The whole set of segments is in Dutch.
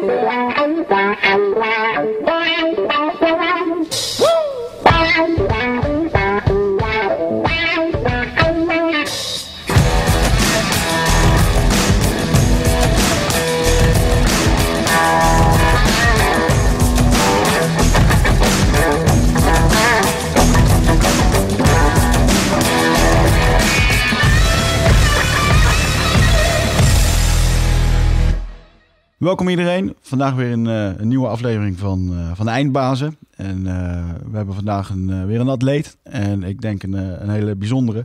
anh là anh và anh là Welkom iedereen. Vandaag weer een, eh, een nieuwe aflevering van, uh, van de Eindbazen. En eh, we hebben vandaag een, weer een atleet. En ik denk een, een hele bijzondere.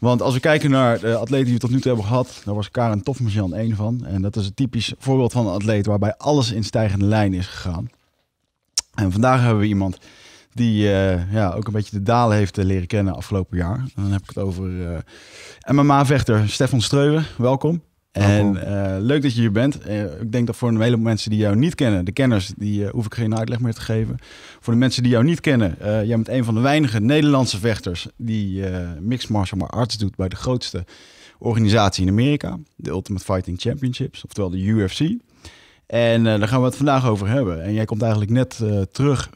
Want als we kijken naar de atleten die we tot nu toe hebben gehad, daar was Karen Tofmezjan één van. En dat is een typisch voorbeeld van een atleet waarbij alles in stijgende lijn is gegaan. En vandaag hebben we iemand die ja, ook een beetje de dalen heeft leren kennen afgelopen jaar. dan heb ik het over MMA-vechter Stefan Streuwe. Welkom. Nou, en eh, leuk dat je hier bent. Eh, ik denk dat voor een heleboel mensen die jou niet kennen, de kenners, die eh, hoef ik geen uitleg meer te geven. Voor de mensen die jou niet kennen, jij bent een van de weinige Nederlandse vechters die mixed martial arts doet bij de grootste organisatie in Amerika, de Ultimate Fighting Championships, oftewel de UFC. En daar gaan we het vandaag over hebben. En jij komt eigenlijk net terug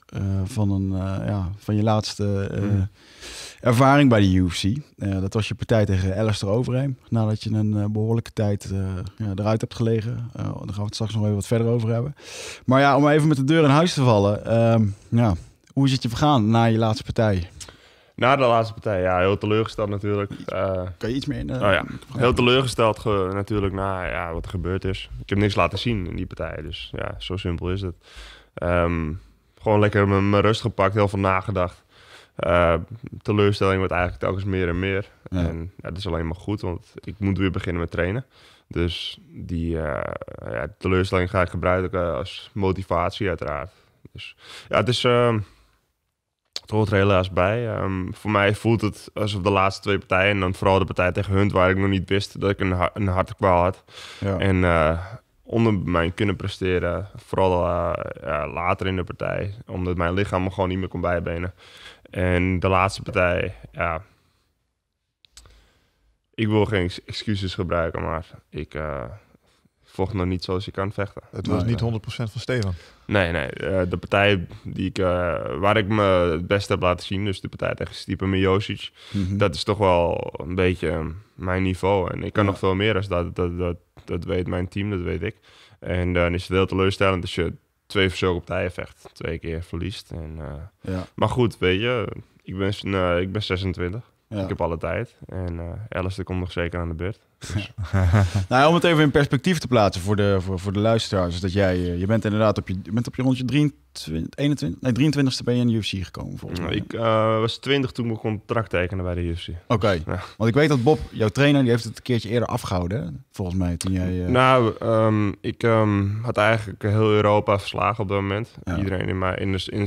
van, een, ja, van je laatste. Hmm ervaring bij de UFC. Eh, dat was je partij tegen Alistair Overeem. Nadat je een eh, behoorlijke tijd eh, ja, eruit hebt gelegen. daar gaan we het straks nog even wat verder over hebben. Maar ja, om even met de deur in huis te vallen. Ehm, ja, hoe is het je vergaan na je laatste partij? Na de laatste partij, ja, heel teleurgesteld natuurlijk. kan je iets meer in? oh ja, heel teleurgesteld natuurlijk na ja, wat er gebeurd is. Ik heb niks laten zien in die partij, dus ja, zo simpel is het. Ehm, gewoon lekker mijn rust gepakt, heel veel nagedacht. Eh, teleurstelling wordt eigenlijk telkens meer en meer. En dat is alleen maar goed, want ik moet weer beginnen met trainen. Dus die eh, ja, teleurstelling ga ik gebruiken als motivatie uiteraard. Dus ja, het is... Uh, het hoort er helaas bij. Ehm, voor mij voelt het alsof de laatste twee partijen... en dan vooral de partij tegen Hunt... waar ik nog niet wist dat ik een, ha een harde kwaal had. En eh, onder mijn kunnen presteren. Vooral later in de partij. Omdat mijn lichaam me gewoon niet meer kon bijbenen. En de laatste partij, ja. Ik wil geen excuses gebruiken, maar ik uh, vocht nog niet zoals ik kan vechten. Het was niet 100% van Steven. Nee, nee. Eh, de partij die ik, eh, waar ik me het beste heb laten zien, dus de partij tegen Stipe Miocic, mhm. dat is toch wel een beetje mijn niveau. En ik kan nog veel meer als dat, dat, dat, dat weet mijn team, dat weet ik. En dan is het heel teleurstellend als je twee verzorgpartijen vecht. Twee keer verliest. En, eh, ja. Maar goed, weet je, ik ben, nou, ik ben 26. Ik heb alle tijd. En uh, Alistair komt nog zeker aan de beurt. Dus nou, om het even in perspectief te plaatsen voor de, voor, voor de luisteraars. Dat jij, eh, je bent inderdaad op je, bent op je rondje 23, 21, 23 e ben je in de UFC gekomen volgens mij. Nou, ik eh, was 20 toen ik contract tekenen bij de UFC. Oké, dus, want ik weet dat Bob, jouw trainer, die heeft het een keertje eerder afgehouden. Volgens mij toen jij... Nou, ehm, ik ehm, had eigenlijk heel Europa verslagen op dat moment. Iedereen in, mijn, in, de, in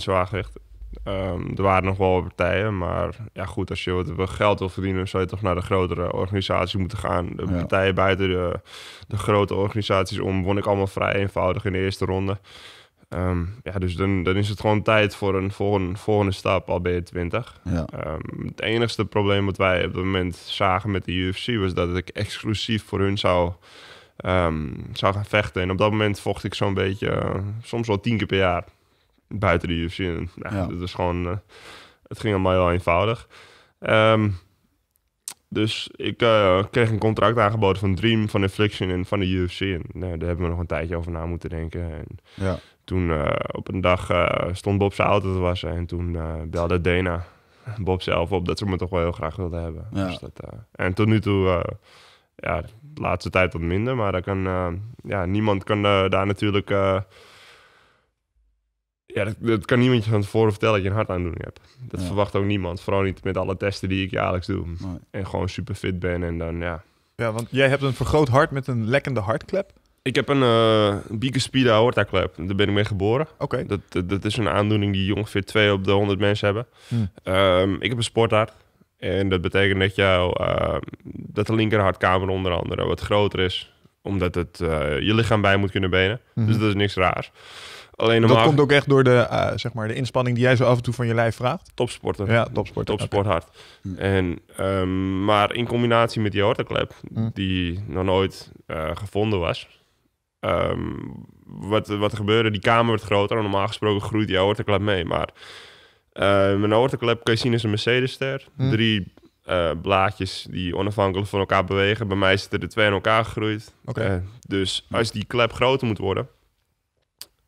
Ehm, er waren nog wel partijen, maar ja, goed, als je wat geld wil verdienen, zou je toch naar de grotere organisaties moeten gaan. De partijen buiten de, de, grote organisaties om won ik allemaal vrij eenvoudig in de eerste ronde. Ehm, ja, dus dan, dan is het gewoon tijd voor een volgende, volgende stap, al ben je 20. Ja. Ehm, het enigste probleem wat wij op dat moment zagen met de UFC was dat ik exclusief voor hun zou, zou gaan vechten. En op dat moment vocht ik zo'n beetje, eh, soms wel tien keer per jaar buiten de UFC. En, nou, Dat is gewoon, eh, het ging allemaal heel eenvoudig. Ehm, dus ik eh, kreeg een contract aangeboden van Dream, van Infliction en van de UFC. En nou, daar hebben we nog een tijdje over na moeten denken. En ja. toen eh, op een dag stond Bob zijn auto te wassen en toen belde Dana Bob zelf op dat ze me toch wel heel graag wilden hebben. Dus dat, en tot nu toe ja, de laatste tijd wat minder. Maar dat kan, ja, niemand kan daar natuurlijk ja, dat, kan niemand je van tevoren vertellen dat je een hartaandoening hebt. Dat verwacht ook niemand. Vooral niet met alle testen die ik jaarlijks doe. En gewoon super fit ben en dan ja. Ja, want jij hebt een vergroot hart met een lekkende hartklep. Ik heb een uh, aorta klep. Daar ben ik mee geboren. Oké. Dat, dat, is een aandoening die ongeveer 2 op de 100 mensen hebben. Hm. Ehm, ik heb een sporthart. En dat betekent dat, jou, ehm, dat de linkerhartkamer onder andere wat groter is. Omdat het eh, je lichaam bij moet kunnen benen. Mhm. Dus dat is niks raars. Alleen normaal... Dat komt ook echt door de, eh, zeg maar, de inspanning die jij zo af en toe van je lijf vraagt? Topsporter. Ja, topsporter. Topsport hard. Hm. En, ehm, maar in combinatie met die hortenklep, hm. die nog nooit eh, gevonden was... Ehm, wat, wat er gebeurde, die kamer werd groter. normaal gesproken groeit die hortenklep mee. Maar uh, eh, mijn hortenklep kun je zien is een Mercedes-ster. Hm. Drie blaadjes die onafhankelijk van elkaar bewegen. Bij mij zitten er twee in elkaar gegroeid. dus als die klep groter moet worden,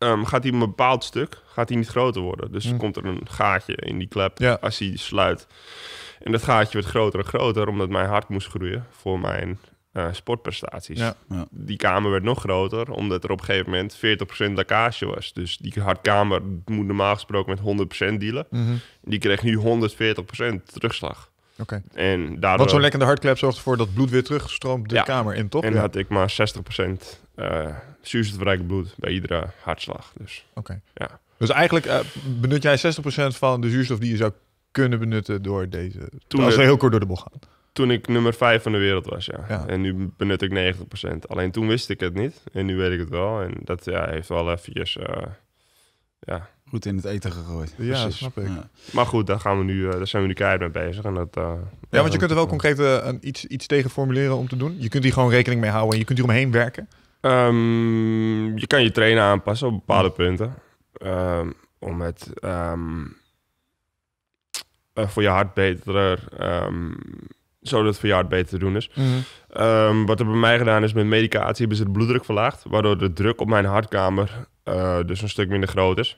Ehm, gaat hij een bepaald stuk gaat hij niet groter worden. Dus hm. komt er een gaatje in die klep ja. als hij sluit. En dat gaatje werd groter en groter, omdat mijn hart moest groeien voor mijn eh, sportprestaties. Ja. Die kamer werd nog groter, omdat er op een gegeven moment 40% lekkage was. Dus die hartkamer moet normaal gesproken met 100% dealen. Mm Die kreeg nu 140% terugslag. Oké. En daardoor... Want zo'n lekkende hartklep zorgt ervoor dat bloed weer terugstroomt de kamer in, toch? En had ik maar 60% uh, zuurstofrijk bloed bij iedere hartslag. Dus, Oké. ja. dus eigenlijk eh, benut jij 60% van de zuurstof die je zou kunnen benutten door deze... Toen als we heel kort door de bocht gaan. Toen ik nummer 5 van de wereld was, ja. En nu benut ik 90%. Alleen toen wist ik het niet. En nu weet ik het wel. En dat ja, heeft wel eventjes... Eh, ja, goed in het eten gegooid. Ja, Precies. snap ik. Maar goed, daar, gaan we nu, eh, daar zijn we nu keihard mee bezig. En dat, ja, want je kunt er wel concreet iets, iets tegen formuleren om te doen. Je kunt hier gewoon rekening mee houden en je kunt hier omheen werken. Ehm, je kan je trainen aanpassen op bepaalde punten. Ehm, om het ehm, eh, voor je hart beter, zodat het voor je hart beter te doen is. Mm wat er bij mij gedaan is met medicatie, hebben ze de bloeddruk verlaagd. Waardoor de druk op mijn hartkamer eh, dus een stuk minder groot is.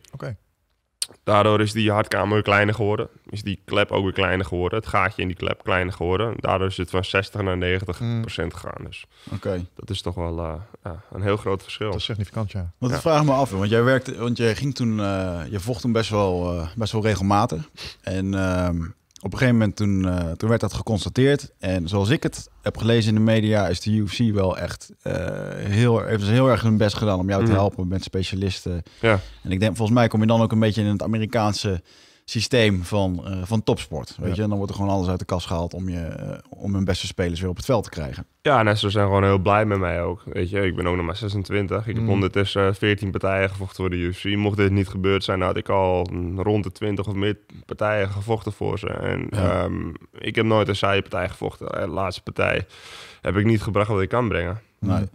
Daardoor is die hardkamer kleiner geworden. Is die klep ook weer kleiner geworden. Het gaatje in die klep kleiner geworden. Daardoor is het van 60 naar 90 mm. procent gegaan. Dus okay. dat is toch wel eh, ja, een heel groot verschil. Dat is significant, ja. Want ik vraag me af, want jij, werkte, want jij ging toen, eh, je vocht toen best wel, eh, best wel regelmatig. En ehm, op een gegeven moment toen, eh, toen werd dat geconstateerd. En zoals ik het heb gelezen in de media, is de UFC wel echt eh, heel, heeft dus heel erg hun best gedaan om jou te mhm. helpen met specialisten. Ja. En ik denk, volgens mij kom je dan ook een beetje in het Amerikaanse systeem van, eh, van topsport. Weet je, en dan wordt er gewoon alles uit de kast gehaald om, je, eh, om hun beste spelers weer op het veld te krijgen. Ja, en ze zijn gewoon heel blij met mij ook. Weet je, ik ben ook nog maar 26. Ik heb ondertussen 14 partijen gevochten voor de UFC. Mocht dit niet gebeurd zijn, had ik al rond de 20 of meer partijen gevochten voor ze. En ehm, ik heb nooit een saaie partij gevochten. De eh, laatste partij heb ik niet gebracht wat ik kan brengen. Nee.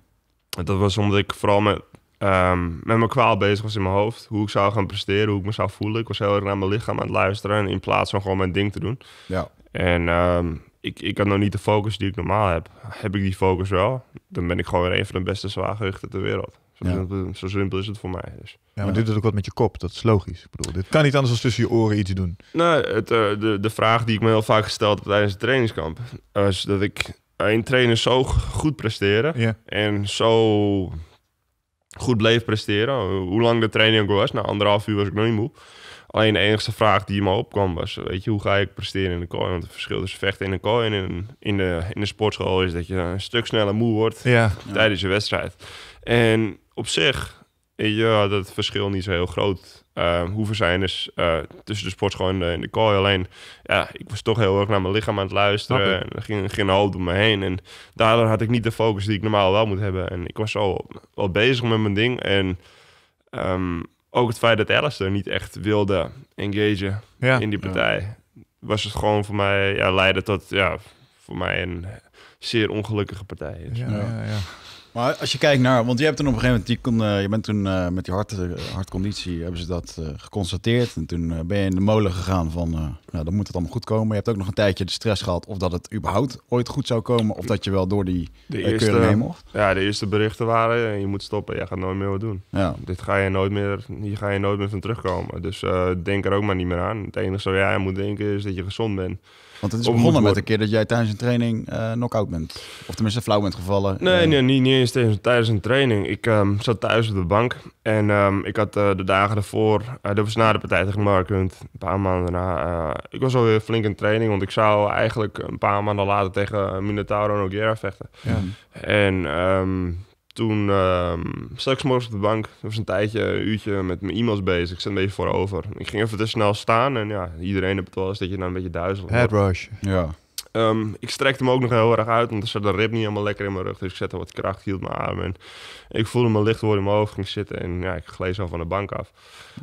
Dat was omdat ik vooral met Ehm, met mijn kwaal bezig was in mijn hoofd. Hoe ik zou gaan presteren, hoe ik me zou voelen. Ik was heel erg naar mijn lichaam aan het luisteren. in plaats van gewoon mijn ding te doen. Ja. En ehm, ik, ik had nog niet de focus die ik normaal heb. Heb ik die focus wel, dan ben ik gewoon weer een van de beste zwaargewichten ter wereld. Zo, simpel, is het voor mij. Dus. Ja, maar dit doet ook wat met je kop, dat is logisch. Ik bedoel, dit kan niet anders dan tussen je oren iets doen. Nou, het, eh, de, de vraag die ik me heel vaak gesteld heb tijdens het trainingskamp... is dat ik in trainen zo goed presteren en zo goed bleef presteren. Hoe lang de training ook was, na anderhalf uur was ik nog niet moe. Alleen de enige vraag die me opkwam was, weet je, hoe ga ik presteren in de kooi? Want het verschil tussen vechten in de kooi en in, in, de, in de sportschool is dat je een stuk sneller moe wordt ja. tijdens je wedstrijd. En op zich, ja, dat verschil niet zo heel groot uh, hoeven zijn. Dus tussen de sportschool en de, de call. Alleen, ja, ik was toch heel erg naar mijn lichaam aan het luisteren. En er ging, een hoop door me heen. En daardoor had ik niet de focus die ik normaal wel moet hebben. En ik was al wel bezig met mijn ding. En ehm, ook het feit dat Alistair niet echt wilde engageren in die partij... was het gewoon voor mij ja, leiden tot ja, voor mij een zeer ongelukkige partij. Dus. ja, ja. Maar als je kijkt naar, want je hebt toen op een gegeven moment, die kon, eh, je bent toen eh, met die hart, eh, hartconditie, hebben ze dat geconstateerd. En toen ben je in de molen gegaan van, nou dan moet het allemaal goed komen. Je hebt ook nog een tijdje de stress gehad of dat het überhaupt ooit goed zou komen. Of dat je wel door die de eerste, mocht. Ja, de eerste berichten waren, je moet stoppen, jij gaat nooit meer wat doen. Ja. Dit ga je nooit meer, hier ga je nooit meer van terugkomen. Dus denk er ook maar niet meer aan. Het enige waar jij aan moet denken is dat je gezond bent. Want het is begonnen met een keer dat jij tijdens een training uh, knock-out bent. Of tenminste flauw bent gevallen. Nee, eh. nee niet, niet eens tijdens, een training. Ik ehm, zat thuis op de bank. En ehm, ik had eh, de dagen daarvoor, de was na de partij tegen een paar maanden daarna. ik was alweer flink in training, want ik zou eigenlijk een paar maanden later tegen Minotauro Nogueira vechten. Ja. En... Ehm, toen uh, ik morgens op de bank. Ik was een tijdje, een uurtje met mijn e-mails bezig. Ik zat een beetje voorover. Ik ging even te snel staan en ja, iedereen op het wel eens dat je dan nou een beetje duizelig wordt. rush Ja. Ehm, ik strekte hem ook nog heel erg uit, want er zat de rib niet helemaal lekker in mijn rug. Dus ik zette wat kracht, hield mijn arm en ik voelde me licht worden in mijn hoofd, ging zitten en ja, ik gleed zo van de bank af.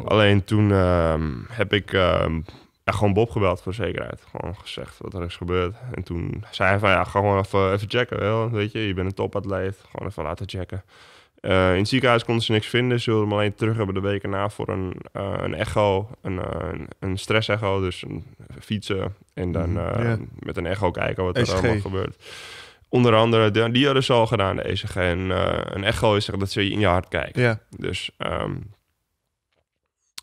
Alleen toen ehm, heb ik ja, gewoon Bob gebeld voor zekerheid. Gewoon gezegd wat er is gebeurd. En toen zei hij van ja, gewoon even, even checken. Wel. Weet je, je bent een topatleet. Gewoon even laten checken. Eh, in het ziekenhuis konden ze niks vinden. Ze wilden hem alleen terug hebben de weken na voor een, eh, een echo, eh, een, een, stress-echo. Dus een, fietsen en dan mhm, met een echo kijken wat er e allemaal gebeurt. Onder andere, die hadden ze al gedaan, de ECG. En een echo is dat ze in je hart kijken. Dus um,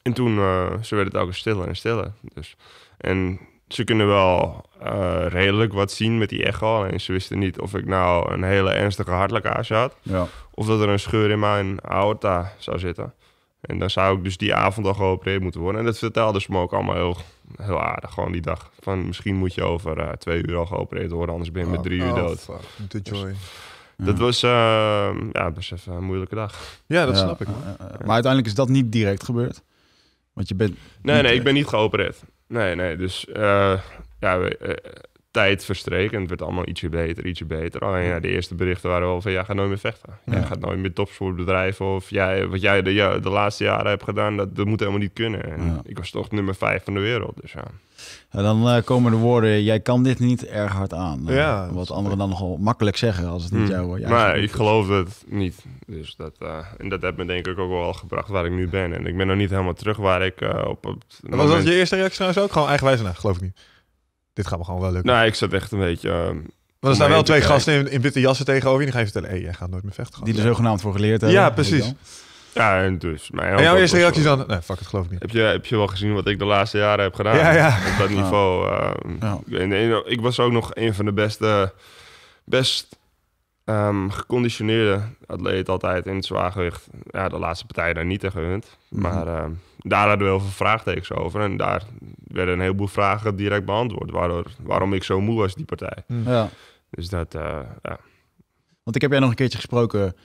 en toen eh, ze werd het ook stiller en stiller. Dus, en ze kunnen wel eh, redelijk wat zien met die echo. En ze wisten niet of ik nou een hele ernstige hartlekkage had. Of dat er een scheur in mijn aorta zou zitten. En dan zou ik dus die avond al geopereerd moeten worden. En dat vertelde ze me ook allemaal heel, heel aardig, gewoon die dag. Van misschien moet je over eh, twee uur al geopereerd worden, anders ben je met oh, drie uur oh, dood. Dus joy. Dat was, ja, best even een moeilijke dag. Ja, dat snap ik. Maar uiteindelijk is dat niet direct gebeurd. Want je bent. Nee, nee, ik eh, ben niet geopereerd. Nee, nee. Dus eh, ja, we, eh, tijd verstreek en het werd allemaal ietsje beter, ietsje beter. Alleen ja, de eerste berichten waren wel van, jij gaat nooit meer vechten. Jij gaat nooit meer topsport bedrijven of jij, wat jij de, ja, de laatste jaren hebt gedaan, dat, dat moet helemaal niet kunnen. Ik was toch nummer vijf van de wereld, dus ja. dan eh, komen de woorden, jij kan dit niet erg hard aan. Eh, wat anderen dan nogal makkelijk zeggen als het niet hmm. jouw wordt. Maar ik geloof het niet. Dus dat, eh, en dat heeft me denk ik ook wel gebracht waar ik nu ben. En ik ben nog niet helemaal terug waar ik op... Het was dat je eerste reactie trouwens ook? Gewoon eigenwijs, geloof ik niet dit gaat me gewoon wel lukken. Nee, nou, ik zat echt een beetje... Um, er staan wel twee gasten in, witte jassen tegenover je. En dan ga je vertellen, hé, hey, jij gaat nooit meer vechten. Die er zogenaamd voor geleerd hebben. Ja, precies. Ja, en dus. en jouw eerste reactie dan? Nee, fuck het, geloof ik niet. Heb je, heb je wel gezien wat ik de laatste jaren heb gedaan? Ja, ja. Op dat niveau. Uh, ik was ook nog een van de beste, best um, geconditioneerde atleet altijd in het zwaargewicht. Ja, de laatste partij daar niet tegen gewend. Mhm. Maar daar hadden we heel veel vraagtekens over. En daar werden een heleboel vragen direct beantwoord. Waardoor, waarom ik zo moe was, die partij. Mm. Ja. Dus dat, eh, ja. Want ik heb jij nog een keertje gesproken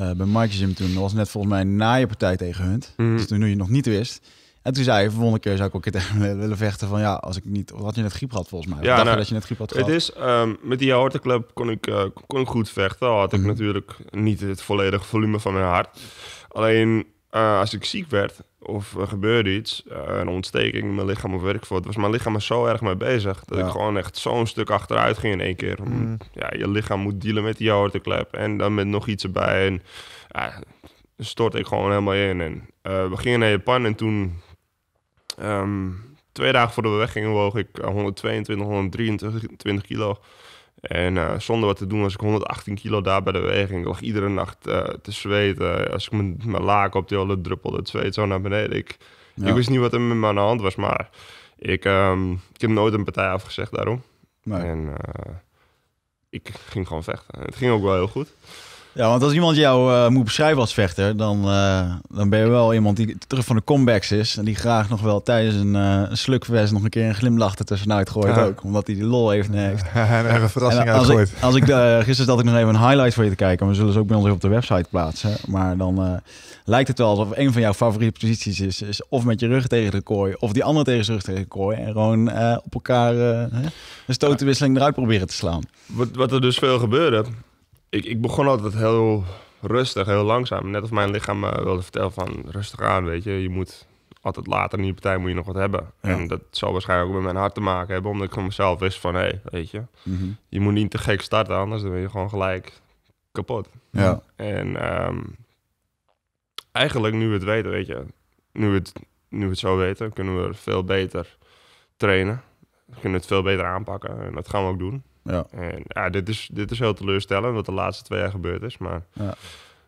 uh, bij Mike toen. Dat was net volgens mij na je partij tegen hun. Mm. Dus toen je nog niet wist. En toen zei je, volgende keer zou ik ook een keer tegen willen vechten van ja, als ik niet, had je net griep gehad volgens mij. Ja, dacht nou, dat je net griep had gehad. Het is, ehm, met die Horte Club kon ik, eh, kon goed vechten. Al had ik mhm. natuurlijk niet het volledige volume van mijn hart. Alleen eh, als ik ziek werd of er gebeurde iets, uh, een ontsteking in mijn lichaam of werk voor, was mijn lichaam er zo erg mee bezig dat ik gewoon echt zo'n stuk achteruit ging in één keer. Mm. Ja, je lichaam moet dealen met die klep en dan met nog iets erbij en stort ik gewoon helemaal in. En eh, we gingen naar Japan en toen ehm, twee dagen voor de weggingen woog ik 122, 123 kilo. En eh, zonder wat te doen was ik 118 kilo daar bij de weging. Ik lag iedere nacht eh, te zweten. Als ik mijn, mijn laken op die druppelde, zweet zo naar beneden. Ik, ik wist niet wat er met me aan de hand was, maar ik, ehm, ik heb nooit een partij afgezegd daarom. Nee. En eh, ik ging gewoon vechten. het ging ook wel heel goed. Ja, want als iemand jou eh, moet beschrijven als vechter, dan, eh, dan ben je wel iemand die terug van de comebacks is. En die graag nog wel tijdens een uh, nog een keer een glimlach er tussenuit gooit. Ook, omdat hij die lol heeft. heeft. en een verrassing en, als uitgooit. Ik, als ik, gisteren zat ik nog even een highlight voor je te kijken. We zullen ze ook bij ons op de website plaatsen. Maar dan lijkt het wel alsof een van jouw favoriete posities is, is of met je rug tegen de kooi, of die andere tegen zijn rug tegen de kooi. En gewoon op elkaar een stotenwisseling eruit proberen te slaan. Wat, wat er dus veel gebeurde ik, ik begon altijd heel rustig, heel langzaam. Net als mijn lichaam eh, wilde vertellen van rustig aan, weet je. Je moet altijd later in die partij moet je nog wat hebben. En dat zal waarschijnlijk ook met mijn hart te maken hebben, omdat ik van mezelf wist van, hé, hey, weet je. Mhm. Je moet niet te gek starten, anders dan ben je gewoon gelijk kapot. Ja. En ehm, eigenlijk nu we het weten, weet je. Nu we het, nu we het zo weten, kunnen we veel beter trainen. We kunnen het veel beter aanpakken en dat gaan we ook doen. Ja. En, ja, ah, dit, is, dit is heel teleurstellend, wat de laatste twee jaar gebeurd is. Maar ja.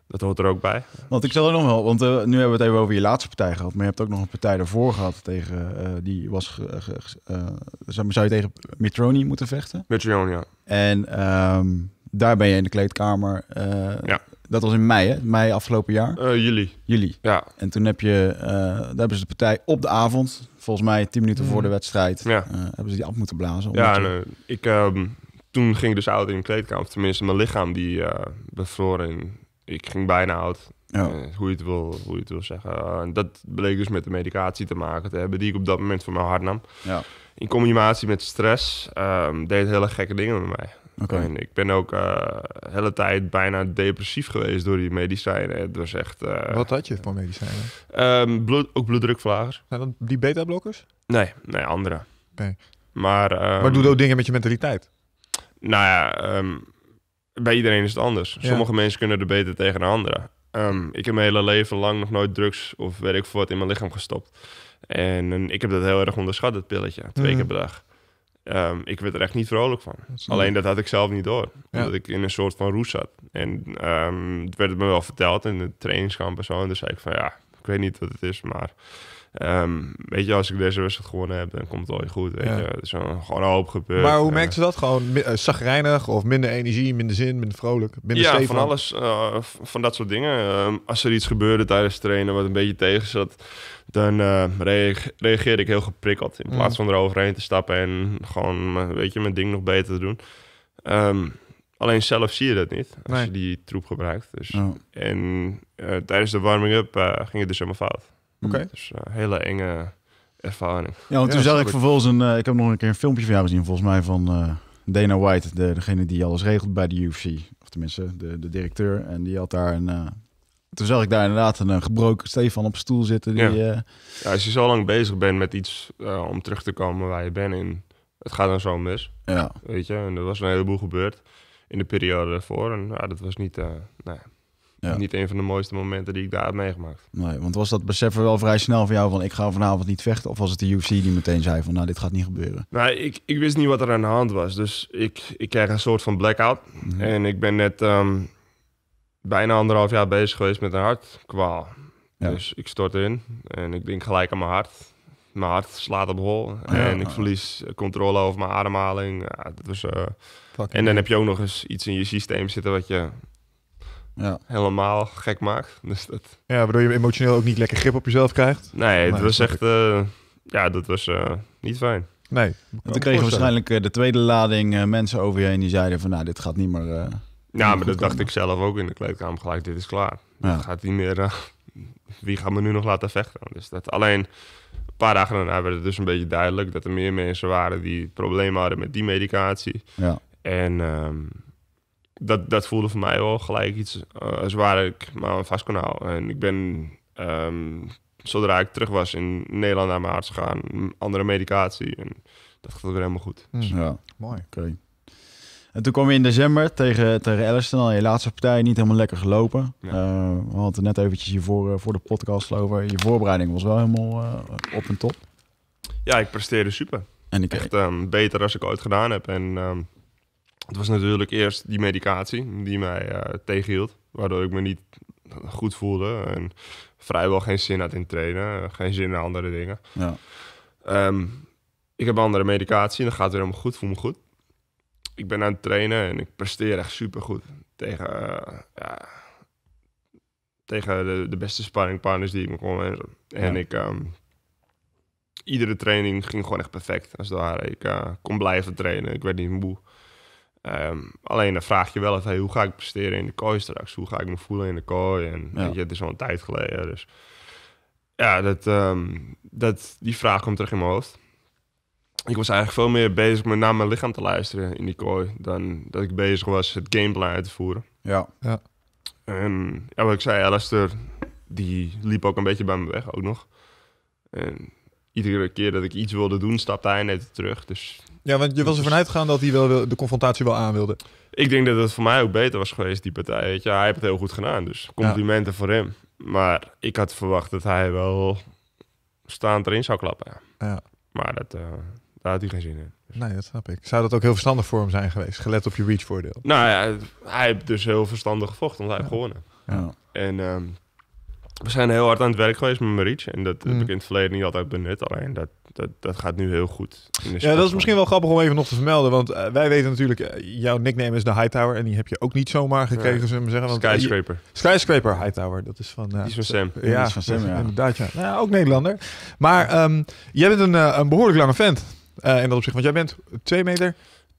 dat hoort er ook bij. Want ik zal er nog wel, want eh, nu hebben we het even over je laatste partij gehad. Maar je hebt ook nog een partij daarvoor gehad. Tegen, eh, die was, ge, eh, zou je tegen Mitroni moeten vechten? Mitroni, ja. En ehm, daar ben je in de kleedkamer. ja. Dat was in mei, hè? Mei afgelopen jaar? juli. Juli. Ja. En toen heb je, daar hebben ze de partij op de avond, volgens mij tien minuten mm. voor de wedstrijd, hebben ze die af moeten blazen. Ja, en, ik... Ehm, toen ging ik dus oud in de kleedkamer. Tenminste, mijn lichaam die uh, eh, bevroor en ik ging bijna oud. Eh, hoe, je het wil, hoe je het wil zeggen. Eh, dat bleek dus met de medicatie te maken te hebben die ik op dat moment voor mijn hart nam. Ja. In combinatie met stress um, deed hele gekke dingen met mij. ik ben ook de hele tijd bijna depressief geweest door die medicijnen. Het was echt... Wat had je voor medicijnen? Ehm, bloed, ook bloeddrukverlagers. Zijn dat die beta-blokkers? Nee, nee, andere. Okay. Maar, ehm, maar doe dat ook dingen met je mentaliteit? Nou ja, ehm, bij iedereen is het anders. Sommige mensen kunnen er beter tegen dan anderen. Ehm, ik heb mijn hele leven lang nog nooit drugs of weet ik veel wat in mijn lichaam gestopt. En, ik heb dat heel erg onderschat, dat pilletje. Twee mhm. keer per dag. Ehm, ik werd er echt niet vrolijk van. Alleen dat had ik zelf niet door. Omdat ik in een soort van roes zat. En um, het werd me wel verteld in de trainingskamp en zo. En toen zei ik van ja, ik weet niet wat het is, maar Ehm, weet je, als ik deze wedstrijd gewonnen heb, dan komt het al goed. Weet je, er is gewoon een hoop gebeurd. Maar hoe eh. merkte ze dat? Gewoon eh, zagrijnig of minder energie, minder zin, minder vrolijk, minder Ja, van alles, eh, van dat soort dingen. Ehm, als er iets gebeurde tijdens trainen wat een beetje tegen zat, dan uh, reageerde ik heel geprikkeld. In plaats mm. van er overheen te stappen en gewoon, weet je, mijn ding nog beter te doen. Ehm, alleen zelf zie je dat niet als je die troep gebruikt. Dus. En tijdens de warming-up ging het dus helemaal fout. Mm, dus een eh, hele enge ervaring. Ja, toen zag ik vervolgens een... Eh, ik heb nog een keer een filmpje van jou gezien, volgens mij, van... Eh, Dana White, de, degene die alles regelt bij de UFC. Of tenminste, de, de directeur. En die had daar een. toen zag ik daar inderdaad een, gebroken Stefan op stoel zitten. Die, ja. ja. als je zo lang bezig bent met iets om terug te komen waar je bent in. Het gaat dan zo mis. Ja. Weet je, en er was een heleboel gebeurd in de periode daarvoor. En ja, dat was niet niet een van de mooiste momenten die ik daar heb meegemaakt. Nee, want was dat beseffen wel vrij snel voor jou van ik ga vanavond niet vechten? Of was het de UFC die meteen zei van nou dit gaat niet gebeuren? nee, nou, ik, ik wist niet wat er aan de hand was. Dus ik, ik kreeg een soort van blackout. Mhm. En ik ben net ehm, bijna anderhalf jaar bezig geweest met een hartkwaal. Dus ik stort in en ik denk gelijk aan mijn hart. Mijn hart slaat op hol en ik verlies controle over mijn ademhaling. Ja, dat was, eh, en dan heb je ook nog eens iets in je systeem zitten wat je ja. helemaal gek maakt. Dus dat... Ja, waardoor je emotioneel ook niet lekker grip op jezelf krijgt. Nee, het was echt... Eh, ja, dat was eh, niet fijn. Nee. Toen kregen waarschijnlijk eh, de tweede lading mensen over je heen die zeiden van... Nou, dit gaat niet meer... ja, maar dat dacht ik zelf ook in de kleedkamer gelijk. Dit is klaar. Ja. gaat niet meer... wie gaan me nu nog laten vechten? Dus dat alleen... Een paar dagen daarna werd het dus een beetje duidelijk dat er meer mensen waren die problemen hadden met die medicatie. Ja. En ehm, dat, dat voelde voor mij wel gelijk iets uh, eh, zwaar ik maar een vast kon En ik ben, ehm, zodra ik terug was in Nederland naar mijn arts gegaan, andere medicatie. En dat ging weer helemaal goed. Hmm. ja, mooi. Oké. En toen kwam je in december tegen, tegen en al je laatste partij niet helemaal lekker gelopen. Ja. Eh, we hadden net eventjes hiervoor eh, voor de podcast over. Je voorbereiding was wel helemaal op en top. Ja, ik presteerde super. En ik echt ehm, beter als ik ooit gedaan heb. En ehm, het was natuurlijk eerst die medicatie die mij eh, tegenhield, waardoor ik me niet goed voelde en vrijwel geen zin had in trainen, eh, geen zin in andere dingen. Ja. Ehm, ik heb andere medicatie en dat gaat weer helemaal goed, voel me goed. Ik ben aan het trainen en ik presteer echt super goed tegen, eh, ja, tegen de, de, beste sparringpartners die ik me kon En, en ik, ehm, iedere training ging gewoon echt perfect. Als het ware. Ik kon blijven trainen, ik werd niet moe. Ehm, alleen dan vraag je wel even, hoe ga ik presteren in de kooi straks? Hoe ga ik me voelen in de kooi? En weet je, het is al een tijd geleden. Dus ja, dat, ehm, dat, die vraag komt terug in mijn hoofd. Ik was eigenlijk veel meer bezig met naar mijn lichaam te luisteren in die kooi... dan dat ik bezig was het gameplan uit te voeren. Ja. ja. En ja, wat ik zei, Alistair, die liep ook een beetje bij me weg ook nog. En iedere keer dat ik iets wilde doen, stapte hij net terug. Dus... Ja, want je was ervan uitgegaan dat hij wel de confrontatie wel aan wilde. Ik denk dat het voor mij ook beter was geweest, die partij. Weet je. Hij heeft het heel goed gedaan, dus complimenten voor hem. Maar ik had verwacht dat hij wel staand erin zou klappen. Ja. Maar dat, eh, daar had hij geen zin in. Dus- nee, dat snap ik. Zou dat ook heel verstandig voor hem zijn geweest, gelet op je reach-voordeel? Nou ja, hij heeft dus heel verstandig gevochten, want hij heeft gewonnen. Ja. En... Ehm, we zijn heel hard aan het werk geweest met Maritje En dat mm. heb ik in het verleden niet altijd benut. Alleen dat, dat, dat gaat nu heel goed. Ja, dat is misschien wel grappig om even nog te vermelden. Want eh, wij weten natuurlijk, eh, jouw nickname is de Hightower. En die heb je ook niet zomaar gekregen, ja. zullen we zeggen. Want, eh, skyscraper. skyscraper Hightower, dat is van... Sam. Ja, is van Sam, ja. inderdaad. Ja. Nou, ook Nederlander. Maar um, jij bent een, een behoorlijk lange vent. in dat opzicht, want jij bent 2 meter...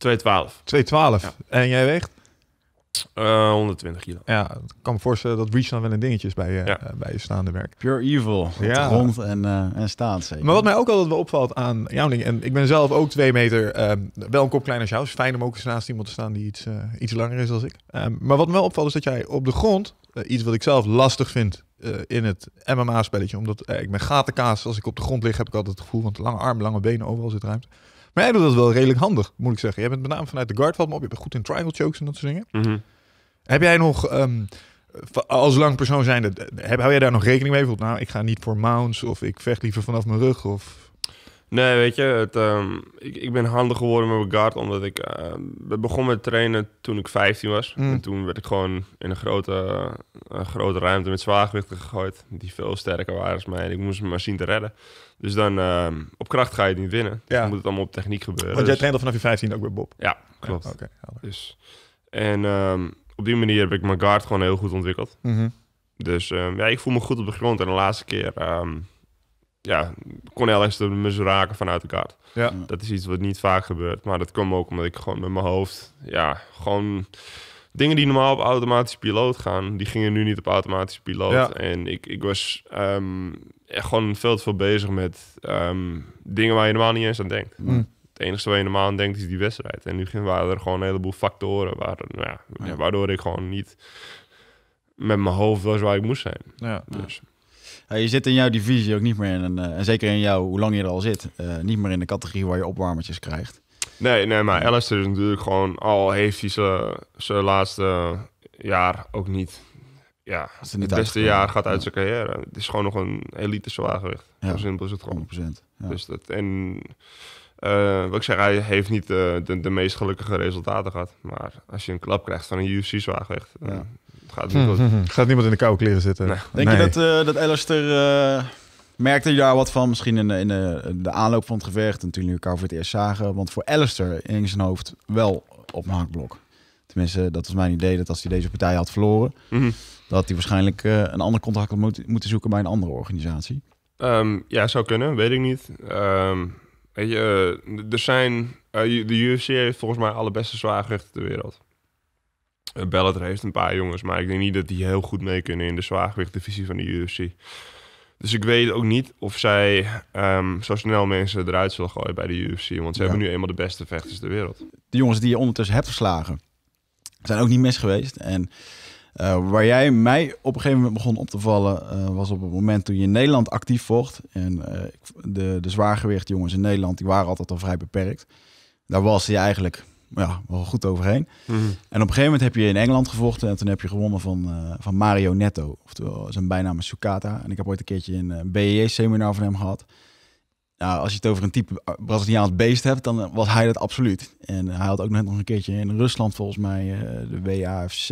2,12. 2,12. En jij weegt? 120 eh, kilo. Ja, ik kan me voorstellen dat reach dan wel een dingetje is bij, eh, je, bij je staande werk. Pure evil. Ja. Grond en, eh, en staat Maar wat mij ook altijd wel opvalt aan Jouwling, en ik ben zelf ook twee meter, ehm, wel een kop kleiner als jou. is dus fijn om ook eens naast iemand te staan die iets, iets langer is dan ik. Ehm, maar wat me wel opvalt is dat jij op de grond, iets wat ik zelf lastig vind in het MMA-spelletje, omdat ik ben gatenkaas, als ik op de grond lig heb ik altijd het gevoel, want lange arm, lange benen, overal zit ruimte. Maar jij doet dat wel redelijk handig, moet ik zeggen. Jij bent met name vanuit de guard valt me op. Je bent goed in triangle chokes en dat soort dingen. Mhm. Heb jij nog, ehm, als lang persoon zijnde, heb, hou jij daar nog rekening mee? Bijvoorbeeld, nou, ik ga niet voor mounts of ik vecht liever vanaf mijn rug of... Nee, weet je, het, ehm, ik, ik, ben handig geworden met mijn guard omdat ik uh, eh, begon met trainen toen ik 15 was. Mm. En toen werd ik gewoon in een grote, grote ruimte met zwaargewichten gegooid, die veel sterker waren als mij. En ik moest me maar zien te redden. Dus dan ehm, op kracht ga je het niet winnen. Dus ja. Dan moet het allemaal op techniek gebeuren. Want jij dus... trainde al vanaf je 15 ook bij Bob. Ja, klopt. Oké. dus, en ehm, op die manier heb ik mijn guard gewoon heel goed ontwikkeld. Mhm. Dus ja, ik voel me goed op de grond. En de laatste keer ja, kon Ellison me raken vanuit de kaart. Ja. Dat is iets wat niet vaak gebeurt. Maar dat kwam ook omdat ik gewoon met mijn hoofd... Ja, gewoon dingen die normaal op automatische piloot gaan... die gingen nu niet op automatische piloot. Ja. En ik, ik was ehm, gewoon veel te veel bezig met ehm, dingen waar je normaal niet eens aan denkt. Mm. Het enige waar je normaal aan denkt is die wedstrijd. En nu waren er gewoon een heleboel factoren... Waar, nou ja, waardoor ik gewoon niet met mijn hoofd was waar ik moest zijn. Ja. Dus je zit in jouw divisie ook niet meer in, eh, en zeker in jou, hoe lang je er al zit, eh, niet meer in de categorie waar je opwarmertjes krijgt. Nee, nee, maar Alistair is natuurlijk gewoon, al heeft hij zijn laatste jaar ook niet ja, het, beste jaar gaat uit zijn carrière. Het is gewoon nog een elite zwaargewicht. Ja. Zo simpel is het gewoon. 100%, ja. dus dat, en uh, wat ik zeg, hij heeft niet de, de, meest gelukkige resultaten gehad. Maar als je een klap krijgt van een UFC zwaargewicht, Ja gaat, mhm, mhm. gaat niemand in de koude kleren zitten. Denk je dat, uh, dat Alistair... Eh, merkte je daar wat van? Misschien in, in de, aanloop van het gevecht en toen jullie elkaar voor het eerst zagen. Want voor Alistair in zijn hoofd wel op een hangblok. Tenminste, dat was mijn idee dat als hij deze partij had verloren... Mhm. dat hij waarschijnlijk eh, een ander contract had moet, moeten zoeken bij een andere organisatie. Um, ja, zou kunnen. Weet ik niet. Ehm, weet je, er zijn... de UFC heeft volgens mij alle beste zwaargewichten ter wereld er heeft een paar jongens, maar ik denk niet dat die heel goed mee kunnen in de zwaargewichtdivisie van de UFC. Dus ik weet ook niet of zij ehm, zo snel mensen eruit zullen gooien bij de UFC. Want ze hebben nu eenmaal de beste vechters ter wereld. De jongens die je ondertussen hebt verslagen, zijn ook niet mis geweest. En eh, waar jij mij op een gegeven moment begon op te vallen, eh, was op het moment toen je in Nederland actief vocht. En eh, de, de zwaargewicht jongens in Nederland, die waren altijd al vrij beperkt. Daar was je eigenlijk ja, wel goed overheen. Mhm. En op een gegeven moment heb je in Engeland gevochten. En toen heb je gewonnen van, eh, van Mario Netto. Oftewel, zijn bijnaam is Sukata. En ik heb ooit een keertje een eh, BAE e seminar van hem gehad. Nou, als je het over een type Braziliaans beest hebt, dan was hij dat absoluut. En hij had ook net nog een keertje in Rusland volgens mij eh, de WAFC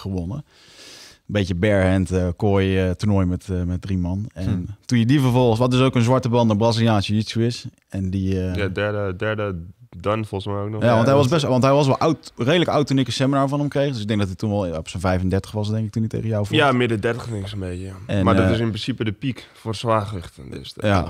gewonnen. Een beetje barehand kooi toernooi met, met drie man. En hm. toen je die vervolgens, wat dus ook een zwarte band een Braziliaans jiu-jitsu is. En die... ja, derde, derde, dan volgens mij ook nog. Ja, want hij was best, want hij was wel oud, redelijk oud toen ik een seminar van hem kreeg. Dus ik denk dat hij toen wel op zijn 35 was, denk ik, toen hij tegen jou vroeg. Ja, midden 30 denk ik een beetje. maar dat eh, is in principe de piek voor zwaargewichten. Dus, ja.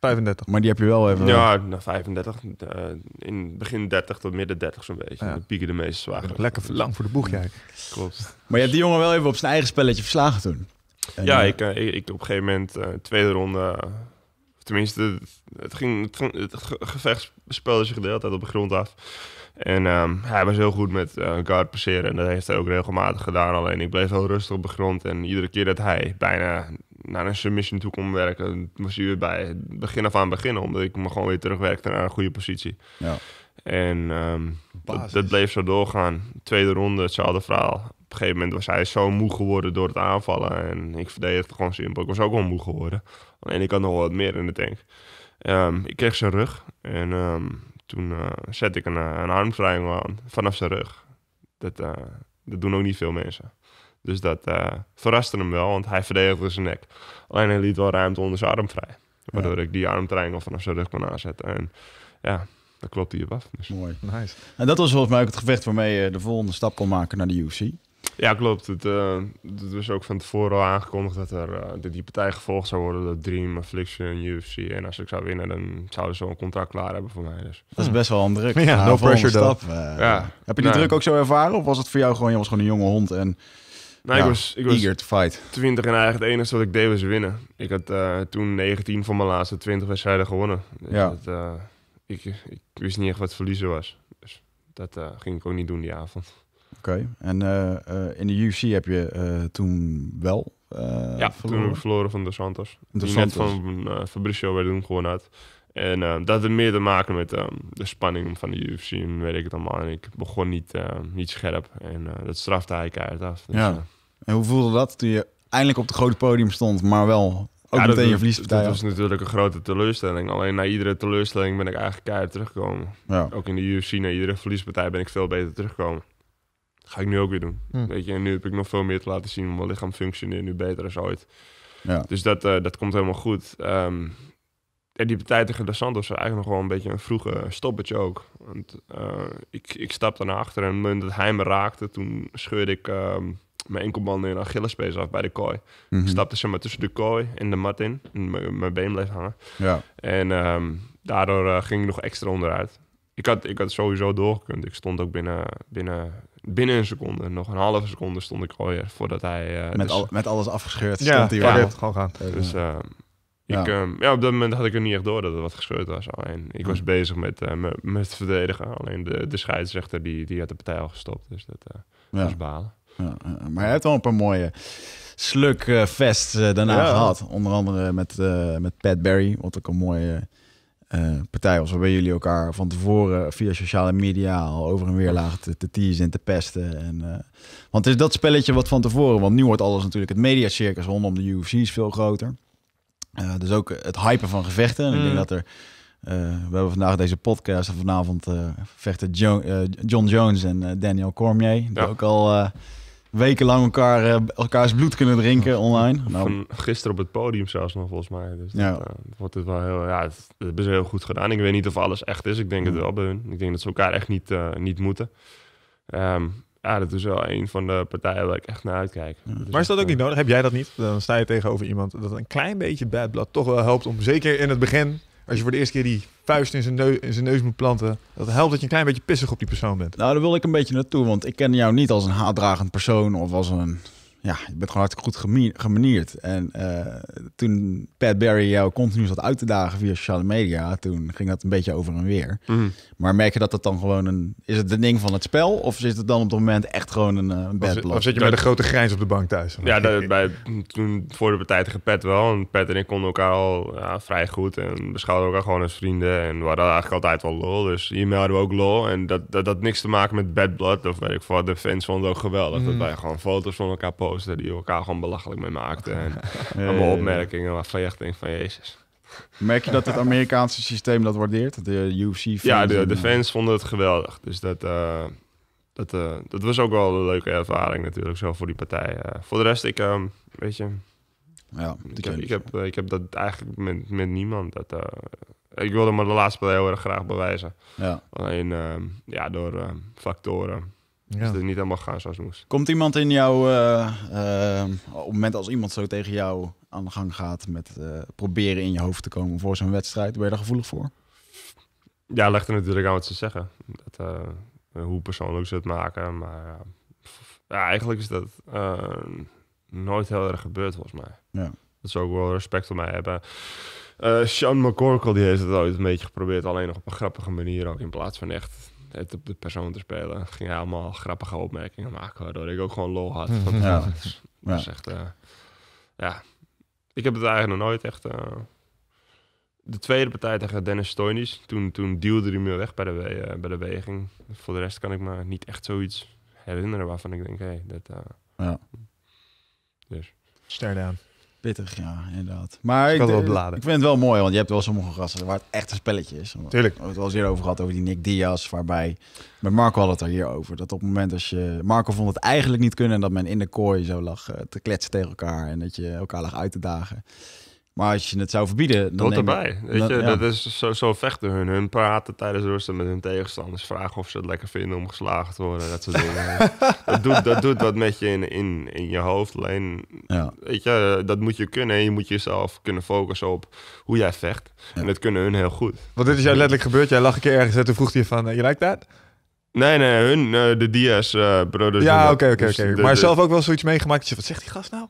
35. Maar die heb je wel even... Ja, na nou, 35. Eh, in begin 30 tot midden 30 zo'n beetje. Ja. pieken de meeste zwaar. Lekker lang voor de boeg, jij. Klopt. Maar je hebt die jongen wel even op zijn eigen spelletje verslagen toen. ja, eh, ik, ik, op een gegeven moment uh, tweede ronde Tenminste, het, ging, het, ging, het gevecht speelde zich de tijd op de grond af. En ehm, hij was heel goed met uh, guard passeren. En dat heeft hij ook regelmatig gedaan. Alleen ik bleef heel rustig op de grond. En iedere keer dat hij bijna naar een submission toe kon werken, was hij weer bij begin af aan beginnen. Omdat ik me gewoon weer terugwerkte naar een goede positie. Ja. En ehm, dat, bleef zo doorgaan. Tweede ronde, hetzelfde verhaal op een gegeven moment was hij zo moe geworden door het aanvallen. En ik verdedigde gewoon simpel. Ik was ook wel moe geworden. Alleen ik had nog wat meer in de tank. Ehm, ik kreeg zijn rug. En ehm, toen eh, zette ik een, een armvrijing aan vanaf zijn rug. Dat, eh, dat doen ook niet veel mensen. Dus dat uh, verraste hem wel, want hij verdedigde zijn nek. Alleen hij liet wel ruimte onder zijn arm vrij. Waardoor ik die al vanaf zijn rug kon aanzetten. En ja, dat klopt hij af. Dus. Mooi. Nice. En dat was volgens mij ook het gevecht waarmee je de volgende stap kon maken naar de UFC. Ja, klopt. Het, eh, het was ook van tevoren al aangekondigd dat, er, uh, die partij gevolgd zou worden door Dream, Affliction, UFC. En als ik zou winnen, dan zouden ze zo'n een contract klaar hebben voor mij. Dus. Dat is best wel een druk. Ja, nou, no pressure stap. Eh, ja. Heb je die druk ook zo ervaren? Of was het voor jou gewoon, je was gewoon een jonge hond en ik was, ik was to fight? 20 en eigenlijk het enige wat ik deed was winnen. Ik had toen 19 van mijn laatste 20 wedstrijden gewonnen. Dus ik, ik, wist niet echt wat verliezen was. Dus dat ging ik ook niet doen die avond okay. En eh, eh, in de UFC heb je eh, toen wel Ja, verloren. toen verloren van De Santos. De Santos. Net van Fabricio werd toen gewoon uit. En dat had meer te maken met de spanning van de UFC en weet ik het allemaal. En ik begon niet, niet scherp en dat strafte hij keihard af. Dus, ja. En hoe voelde dat toen je eindelijk op het grote podium stond, maar wel ook meteen je verliespartij Dat was natuurlijk een grote teleurstelling. Alleen na iedere teleurstelling ben ik eigenlijk keihard teruggekomen. Ja. Ook in de UFC, na iedere verliespartij ben ik veel beter teruggekomen ga ik nu ook weer doen. Hm. Weet je, en nu heb ik nog veel meer te laten zien, mijn lichaam functioneert nu beter dan ooit. Ja. Dus dat, eh, dat komt helemaal goed. en ehm, die partij tegen De Santos was eigenlijk nog wel een beetje een vroege stoppetje ook. Want eh, ik, ik stapte naar achter en toen dat hij me raakte, toen scheurde ik um, mijn enkelbanden in Achillespees af bij de kooi. Ik mhm. stapte ze maar tussen de kooi en de mat in. En mijn been bleef hangen. Ja. En ehm, daardoor eh, ging ik nog extra onderuit. Ik had, ik had sowieso doorgekund. Ik stond ook binnen, binnen binnen een seconde, nog een halve seconde stond ik alweer voordat hij... Eh, met, dus- al, met alles afgescheurd ja, stond hij ja, het gewoon gaan. Dus, dus eh, eh, ik, ja. ja. op dat moment had ik er niet echt door dat er wat gescheurd was. Alleen ik was hm. bezig met, uh, met verdedigen. Alleen de, de scheidsrechter die, die had de partij al gestopt. Dus dat was balen. maar je hebt wel een paar mooie slukfests daarna gehad. Onder andere met, met Pat Barry, wat ook een mooie partijen eh, partij was waarbij jullie elkaar van tevoren via sociale media al over en weer lagen te, te teasen en te pesten. En, eh, want het is dat spelletje wat van tevoren, want nu wordt alles natuurlijk, het mediacircus rondom de UFC is veel groter. Eh, dus ook het hypen van gevechten. ik denk mm. dat er, we hebben vandaag deze podcast en vanavond vechten John Jones en Daniel Cormier, die ook al wekenlang elkaar, eh, elkaars bloed kunnen drinken online. Nou. gisteren op het podium zelfs nog, volgens mij. Dus eh, dat, wordt het wel heel, ja, het, hebben ze heel goed gedaan. Ik weet niet of alles echt is. Ik denk het wel bij hun. Ik denk dat ze elkaar echt niet, eh, niet moeten. Ehm, ja, dat is wel een van de partijen waar ik echt naar uitkijk. maar is dat ook niet nodig? Heb jij dat niet? Dan sta je tegenover iemand dat een klein beetje bad blood toch wel helpt om zeker in het begin als je voor de eerste keer die vuist in zijn, neus, in zijn neus moet planten, dat helpt dat je een klein beetje pissig op die persoon bent. Nou, daar wil ik een beetje naartoe, want ik ken jou niet als een haatdragend persoon of als een ja, je bent gewoon hartstikke goed gemanierd. En eh, toen Pat Barry jou continu zat uit te dagen via sociale media, toen ging dat een beetje over en weer. Mm. Maar merk je dat dat dan gewoon een... Is het de ding van het spel? Of zit het dan op het moment echt gewoon een uh, bad Of, zit je bij de grote grijns op de bank thuis? Ja, dat, bij, toen voor de partij tegen wel. En Pat en ik konden elkaar al ja, vrij goed en beschouwden elkaar gewoon als vrienden. En we hadden eigenlijk altijd wel lol. Dus hiermee hadden we ook lol. En dat, dat had niks te maken met bad blood of weet ik wat. De fans vonden ook geweldig. Mm. Dat wij gewoon foto's van elkaar posten gozer die elkaar gewoon belachelijk mee maakte. En allemaal opmerkingen waarvan je echt van jezus. Merk je dat het Amerikaanse systeem dat waardeert? De UFC fans? Ja, de, fans vonden het geweldig. Dus dat, eh, dat, eh, dat was ook wel een leuke ervaring natuurlijk, zo voor die partij. Eh, voor de rest, ik, ehm, weet je... Ja, ik, heb, ik, heb, ik heb dat eigenlijk met, met niemand. Dat, ik wilde maar de laatste partij heel erg graag bewijzen. Ja. Alleen ehm, ja, door factoren dus dat het niet helemaal zoals moest. Komt iemand in jou, eh, eh, op het moment als iemand zo tegen jou aan de gang gaat met eh, proberen in je hoofd te komen voor zo'n wedstrijd, ben je daar gevoelig voor? Ja, legt er natuurlijk aan wat ze zeggen. Dat, hoe persoonlijk ze het maken. Maar ja, eigenlijk is dat nooit heel erg gebeurd volgens mij. Ja. Dat ze ook wel respect voor mij hebben. Sean McCorkle die heeft het ooit een beetje geprobeerd, alleen nog op een grappige manier ook in plaats van echt het op de persoon te spelen. Ging hij allemaal grappige opmerkingen maken, waardoor ik ook gewoon lol had. Mhm. Dat ja. zegt echt, eh, ja. Ik heb het eigenlijk nog nooit echt... Eh, de tweede partij tegen Dennis Stoinis, toen, toen duwde hij me weg bij de, eh, bij de weging. Voor de rest kan ik me niet echt zoiets herinneren waarvan ik denk, hé, hey, dat... ja. Dus. Ster aan. Pittig, ja, inderdaad. Maar ik, wel ik vind het wel mooi, want je hebt wel sommige gasten waar het echt een spelletje is. Tuurlijk. We hebben het wel eens eerder over gehad, over die Nick Diaz, waarbij... Met Marco had het er hier over, dat op het moment als je... Marco vond het eigenlijk niet kunnen dat men in de kooi zo lag eh, te kletsen tegen elkaar en dat je elkaar lag uit te dagen. Maar als je het zou verbieden, dan. Tot erbij. weet je, dat is zo, zo vechten hun. Hun praten tijdens rusten met hun tegenstanders. Vragen of ze het lekker vinden om geslagen te worden. Dat soort dingen. dat, doet, dat doet wat met je in, in, in je hoofd. Alleen, ja. weet je, dat moet je kunnen. Je moet jezelf kunnen focussen op hoe jij vecht. En dat kunnen hun heel goed. Want dit is jou letterlijk gebeurd. Jij lag een keer ergens en toen vroeg je van, je eh, lijkt dat? Nee, nee, hun, eh, de Diaz-brothers. Eh, ja, oké, oké, oké. Dus maar de, zelf ook wel zoiets meegemaakt dus wat zegt die gast nou?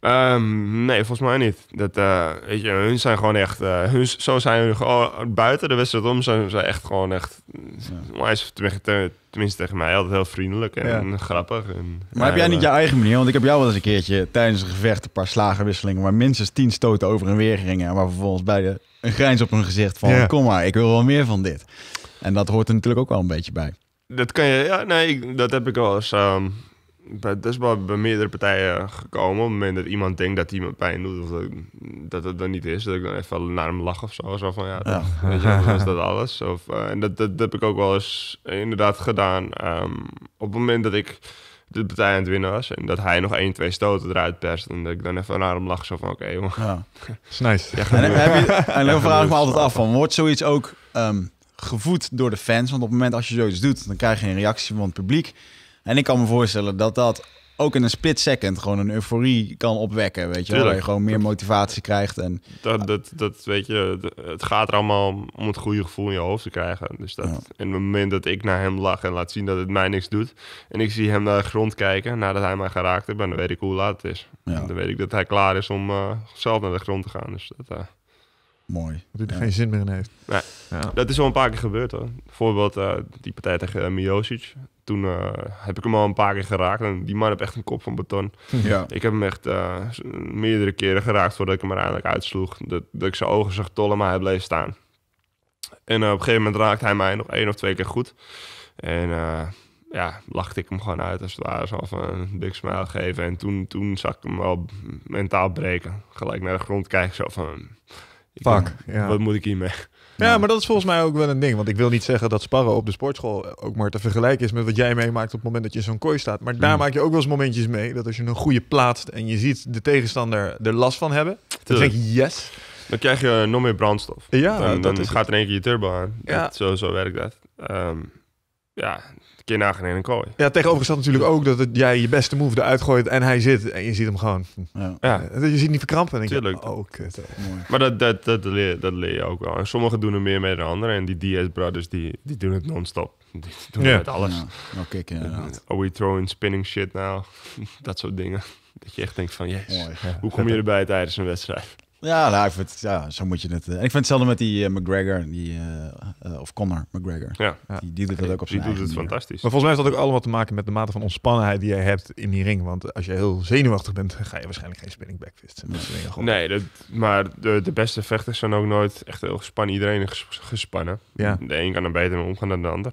Ehm, nee, volgens mij niet. Dat, eh, weet je, hun zijn gewoon echt... Eh, hun, zo zijn hun gewoon oh, buiten de wedstrijd om. Zijn ze echt gewoon echt... Ja. tenminste tegen mij altijd heel vriendelijk en grappig. maar heb jij niet je eigen manier? Want ik heb jou wel eens een keertje tijdens een gevecht... een paar slagenwisselingen... waar minstens tien stoten over en weer gingen... en waar vervolgens beide een grijns op hun gezicht van... kom maar, ik wil wel meer van dit. En dat hoort er natuurlijk ook wel een beetje bij. Dat kan je... Ja, nee, dat heb ik wel eens... Ehm, dat is wel bij meerdere partijen gekomen. Op het moment dat iemand denkt dat iemand pijn doet, of dat, dat het dan niet is, dat ik dan even naar hem lach of zo. Zo van ja, dat, is dat alles. Of, eh, en dat, dat, heb ik ook wel eens eh, inderdaad gedaan. Ehm, op het moment dat ik de partij aan het winnen was en dat hij nog één, twee stoten eruit perst en dat ik dan even naar hem lach zo van oké okay, Ja. is nice. en, en dan vraag ik me altijd af van, wordt zoiets ook ehm, gevoed door de fans? Want op het moment als je zoiets doet, dan krijg je een reactie van het publiek. En ik kan me voorstellen dat dat ook in een split second gewoon een euforie kan opwekken, weet je waar je gewoon meer motivatie krijgt en... Dat, dat, dat weet je, het gaat er allemaal om het goede gevoel in je hoofd te krijgen. Dus dat, ja. het moment dat ik naar hem lach en laat zien dat het mij niks doet... en ik zie hem naar de grond kijken nadat hij mij geraakt heeft... dan weet ik hoe laat het is. Dan weet ik dat hij klaar is om eh, zelf naar de grond te gaan. Dus dat... Eh, Mooi. Dat hij er geen zin meer in heeft. Ja. Dat is al een paar keer gebeurd hoor. Bijvoorbeeld eh, die partij tegen uh, toen eh, heb ik hem al een paar keer geraakt. En die man heeft echt een kop van beton. Ja. Ik heb hem echt eh, meerdere keren geraakt voordat ik hem uiteindelijk uitsloeg. Dat, dat ik zijn ogen zag tollen, maar hij bleef staan. En eh, op een gegeven moment raakte hij mij nog één of twee keer goed. En ja, lachte ik hem gewoon uit als het ware. Zo van een big smile geven. En toen, toen zag ik hem al mentaal breken. Gelijk naar de grond kijken, zo van... Fuck, Wat moet ik hiermee? Ja, nou. maar dat is volgens mij ook wel een ding. Want ik wil niet zeggen dat sparren op de sportschool eh, ook maar te vergelijken is met wat jij meemaakt op het moment dat je in zo'n kooi staat. Maar daar hmm. maak je ook wel eens momentjes mee dat als je een goede plaatst en je ziet de tegenstander er last van hebben, dan denk je yes. Dan krijg je nog meer brandstof. Ja, dan, dat gaat er in één keer je turbo aan. Ja. Dat, zo, zo werkt dat. Ehm, ja, keer nageneen een kooi. Ja, tegenovergesteld natuurlijk ook dat jij je beste move eruit gooit en hij zit. En je ziet hem gewoon. Ja. Je ziet niet verkrampen. Tuurlijk. Je, oh, Maar dat, dat, dat, leer, dat leer je ook wel. En sommigen doen er meer mee dan anderen. En die DS brothers, die, die doen het non-stop. Die doen ja. het alles. Ja. Oké, nou, Are we throwing spinning shit now? dat soort dingen. Dat je echt denkt van, yes, hoe kom je erbij tijdens een wedstrijd? Ja, nou, ik vind, ja, zo moet je het. Eh, en ik vind hetzelfde met die eh, McGregor, die, eh, of Conor McGregor. Ja. Die, die doet het ook op Die doet het fantastisch. Maar volgens mij heeft dat ook allemaal te maken met de mate van ontspannenheid die je hebt in die ring. Want als je heel zenuwachtig bent, ga je waarschijnlijk geen spinning backfist. Nee, dat, maar de, de, beste vechters zijn ook nooit echt heel gespannen. Iedereen is gespannen. De een kan er beter mee omgaan dan de ander.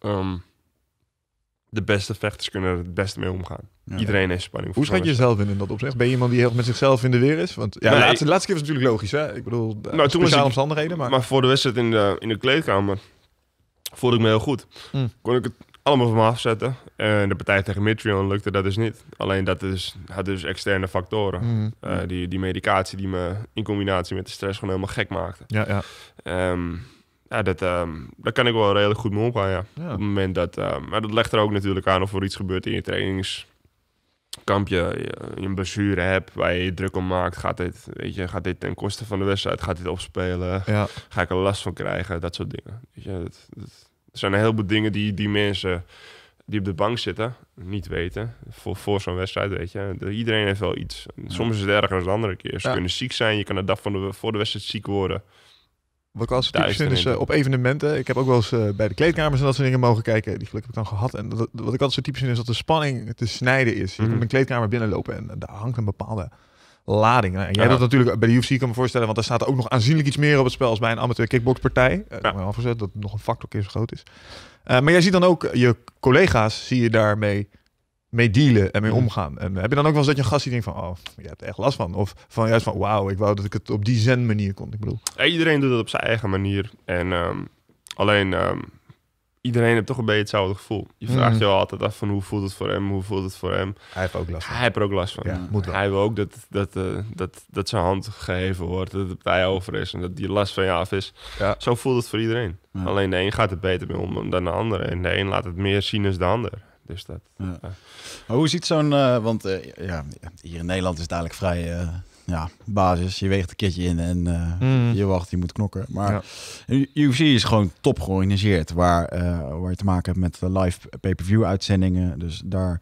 Ehm, de beste vechters kunnen er het beste mee omgaan. Iedereen heeft spanning. Hoe schat je jezelf in in dat opzicht? Ben je iemand die heel met zichzelf in de weer is? Want ja, laatste, laatste keer was natuurlijk logisch. Hè? Ik bedoel, eh, nou, toen omstandigheden. Maar... maar voor de wedstrijd in de, in de kleedkamer voelde ik me heel goed. Hmm. Kon ik het allemaal van me afzetten. En eh, de partij tegen Mitrion lukte dat dus niet. Alleen dat is, had dus externe factoren. Hmm. Eh, hmm. die, die medicatie die me in combinatie met de stress gewoon helemaal gek maakte. Ja, ja. Ehm, ja, dat, um, daar kan ik wel redelijk goed mee omgaan, ja. Op het moment dat... Ehm, maar dat legt er ook natuurlijk aan of er iets gebeurt in je trainingskampje. Je, je een blessure hebt waar je je druk om maakt. Gaat dit, weet je, gaat dit ten koste van de wedstrijd? Gaat dit opspelen? Ga ik er last van krijgen? Dat soort dingen. Weet je, dat, zijn een heleboel dingen die, die mensen die op de bank zitten, niet weten. Voor, voor zo'n wedstrijd, weet je. Iedereen heeft wel iets. Soms is het erger dan andere keer. Ze kunnen ziek zijn. Je kan de dag van de, voor de wedstrijd ziek worden. Wat ik als typisch vind is eh, op evenementen. Ik heb ook wel eens eh, bij de kleedkamers en dat soort dingen mogen kijken. Die geluk heb ik dan gehad. En wat ik altijd zo typisch vind is dat de spanning te snijden is. Je mm mijn een kleedkamer binnenlopen en eh, daar hangt een bepaalde lading. en jij ja. dat natuurlijk bij de UFC kan me voorstellen, want daar staat ook nog aanzienlijk iets meer op het spel als bij een amateur kickboxpartij. Uh, dat het nog een factor keer zo groot is. maar jij ziet dan ook je collega's, zie je daarmee mee dealen en mee mm. omgaan. En heb je dan ook wel eens dat je een gast die denkt van, oh, je hebt er echt last van. Of van juist van, wauw, ik wou dat ik het op die zen manier kon. Ik bedoel. Iedereen doet het op zijn eigen manier. En ehm, alleen, ehm, iedereen heeft toch een beetje hetzelfde gevoel. Je vraagt mm. je altijd af van, hoe voelt het voor hem? Hoe voelt het voor hem? Hij heeft ook last van. Hij heeft er ook last van. Ja, mm. moet hij wil ook dat, dat, eh, dat, dat zijn hand gegeven wordt, dat het bij over is en dat die last van je af is. Zo voelt het voor iedereen. Alleen de een gaat het beter mee om dan de ander. En de een laat het meer zien als de ander. Dus dat. Maar hoe ziet zo'n. Eh, want eh, ja, hier in Nederland is het eigenlijk vrij eh, ja, basis. Je weegt een keertje in en eh, mm. je wacht, je moet knokken. Maar ja. UFC is gewoon top georganiseerd. Waar, eh, waar je te maken hebt met eh, live pay-per-view uitzendingen. Dus daar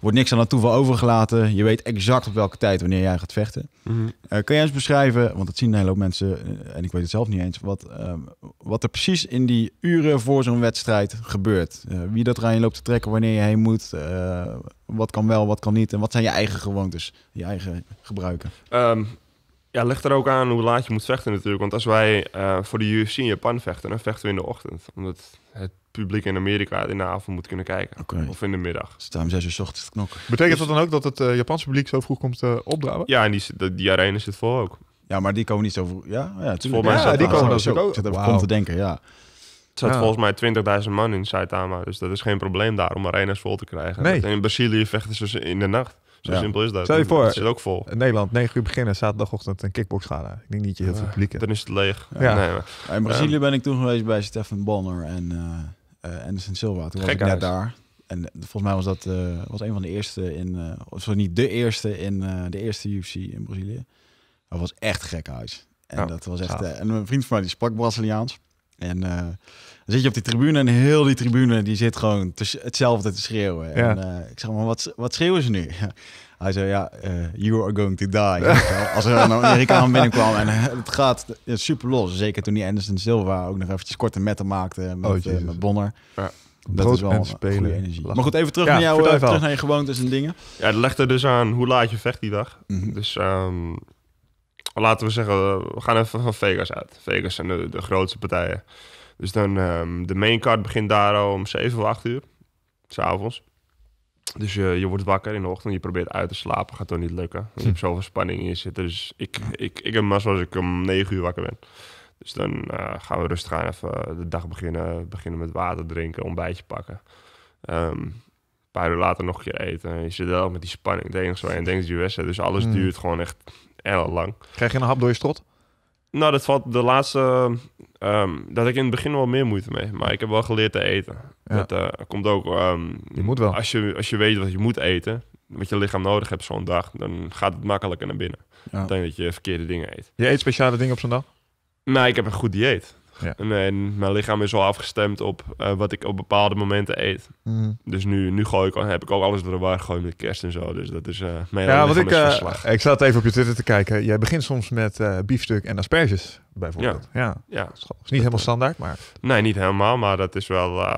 wordt niks aan het toeval overgelaten. Je weet exact op welke tijd wanneer jij gaat vechten. Mhm. kun jij eens beschrijven, want dat zien een hele hoop mensen... en ik weet het zelf niet eens, wat, ehm, wat er precies in die uren voor zo'n wedstrijd gebeurt? wie dat er je loopt te trekken, wanneer je heen moet wat kan wel, wat kan niet? En wat zijn je eigen gewoontes, je eigen gebruiken? Ehm, ja, ligt er ook aan hoe laat je moet vechten natuurlijk. Want als wij eh, voor de UFC in Japan vechten, dan vechten we in de ochtend. Omdat het publiek in Amerika in de avond moet kunnen kijken. Of in de middag. Staan om zes uur s ochtends knokken. Betekent dus dat dan ook dat het eh, Japanse publiek zo vroeg komt uh, Ja, en die, die, die arena zit vol ook. Ja, maar die komen niet zo... Ja, ja, Ja, die komen dan zo. Ik zit even wow. te denken, ja zat volgens mij 20.000 man in Saitama. Dus dat is geen probleem daar om arenas vol te krijgen. Nee. in Brazilië vechten ze in de nacht. Zo simpel is dat. je voor, het zit ook vol. In Nederland, 9 uur beginnen, zaterdagochtend een kickbox gaan. Ik denk niet je heel veel publiek hebt. Dan is het leeg. Ja. Nee, in Brazilië ben ik toen geweest bij Stefan Bonner en uh, Anderson Silva. Toen was ik net daar. En eh, volgens mij was dat was een van de eerste in, uh, of niet de eerste in de eerste UFC in Brazilië. Dat was echt gek huis. En dat was echt. en een vriend van mij die sprak Braziliaans. En eh, dan zit je op die tribune en heel die tribune die zit gewoon hetzelfde te schreeuwen. En eh, ik zeg maar, wat, wat schreeuwen ze nu? Hij zei, ja, eh, you are going to die. Als er een Amerikaan binnenkwam en het gaat super los. Zeker toen die Anderson Silva ook nog eventjes korte metten maakte met, oh, met Bonner. Ja. Dat is wel spelen. energie. Maar goed, even terug, naar, jou, terug naar je gewoontes en dingen. Ja, het legt er dus aan hoe laat je vecht die dag. Mhm. Dus ehm, laten we zeggen, we gaan even van Vegas uit. Vegas zijn de, de grootste partijen. Dus dan, um, de card begint daar om 7 of 8 uur, s'avonds. Dus je, je wordt wakker in de ochtend, je probeert uit te slapen, gaat toch niet lukken. Je hebt hm. zoveel spanning in je zitten. Dus ik, ik, ik heb maar zoals ik om 9 uur wakker ben. Dus dan eh, gaan we rustig aan even eh, de dag beginnen. Beginnen met water drinken, ontbijtje pakken. Ehm, een paar uur later nog een keer eten. Je zit wel met die spanning. Het enige waar je denkt is wedstrijd. Dus alles hm. duurt gewoon echt lang. Krijg je een hap door je strot? Nou, dat valt de laatste... Um, dat ik in het begin wel meer moeite mee. Maar ik heb wel geleerd te eten. Dat eh, komt ook... Ehm, je moet wel. Als je, als je weet wat je moet eten, wat je lichaam nodig hebt zo'n dag, dan gaat het makkelijker naar binnen. Dan denk dat je verkeerde dingen eet. Je eet speciale dingen op zo'n dag? Nee, nou, ik heb een goed dieet. Ja. En, mijn lichaam is al afgestemd op eh, wat ik op bepaalde momenten eet. Mhm. Dus nu, nu gooi ik, heb ik ook alles door de war gegooid met kerst en zo. Dus dat is uh, mijn Ja, wat ik, eh, ik zat even op je Twitter te kijken. Jij begint soms met biefstuk en asperges, bijvoorbeeld. Ja, ja. Dat is niet helemaal standaard, maar... Nee, niet helemaal, maar dat is wel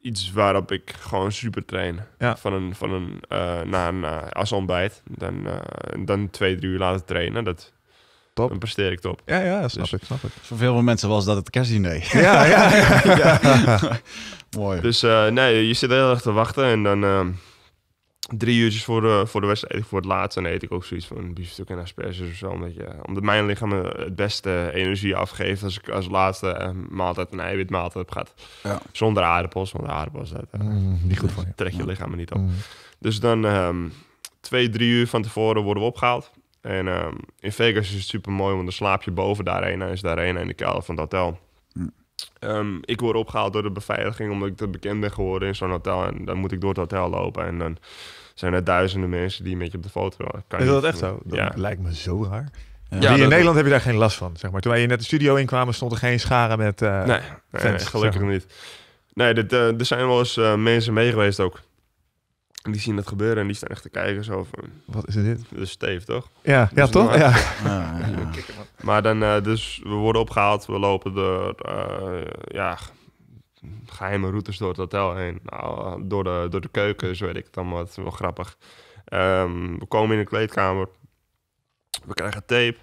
iets waarop ik gewoon super train. Van een, van een, na een uh, Dan, dan twee, drie uur laten trainen. Dat Top. Dan presteer ik top. Ja, ja, snap dus- ik, snap ik. Voor veel mensen was dat het kerstdiner. Ja, ja, ja. ja. Mooi. Dus eh, nee, je zit heel erg te wachten en dan ehm, drie uurtjes voor de, eh, voor de wedstrijd voor het laatste En eet ik ook zoiets van een biefstuk en asperges of zo. Omdat, je, eh, omdat mijn lichaam het beste energie afgeeft als ik als laatste maaltijd een eiwitmaaltijd heb gehad. Ja. Zonder aardappels, de aardappels. Mm, niet goed voor je. Trek je lichaam er niet op. Mm. Dus dan ehm, twee, drie uur van tevoren worden we opgehaald. En ehm, in Vegas is het super mooi, want dan slaap je boven daar arena, is daar arena in de kelder van het hotel. Hm. Ehm, ik word opgehaald door de beveiliging omdat ik te bekend ben geworden in zo'n hotel. En dan moet ik door het hotel lopen. En dan zijn er duizenden mensen die een beetje op de foto willen. Kan is dat echt zo? Dat ja. lijkt me zo raar. Ja, in Nederland heb je daar geen last van, zeg maar. Toen wij net de studio inkwamen, stond er geen scharen met eh, nee, fans, gelukkig niet. Nee, dit, eh, er zijn wel eens eh, mensen mee geweest ook. En die zien dat gebeuren en die staan echt te kijken zo van... Wat is dit? Dus steve toch? Ja, ja toch? Ah, ja. maar dan, eh, dus we worden opgehaald. We lopen door eh, ja, geheime routes door het hotel heen. Nou, eh, door, de, door de keuken, zo weet ik het allemaal. wat. wel grappig. Ehm, we komen in de kleedkamer. We krijgen tape.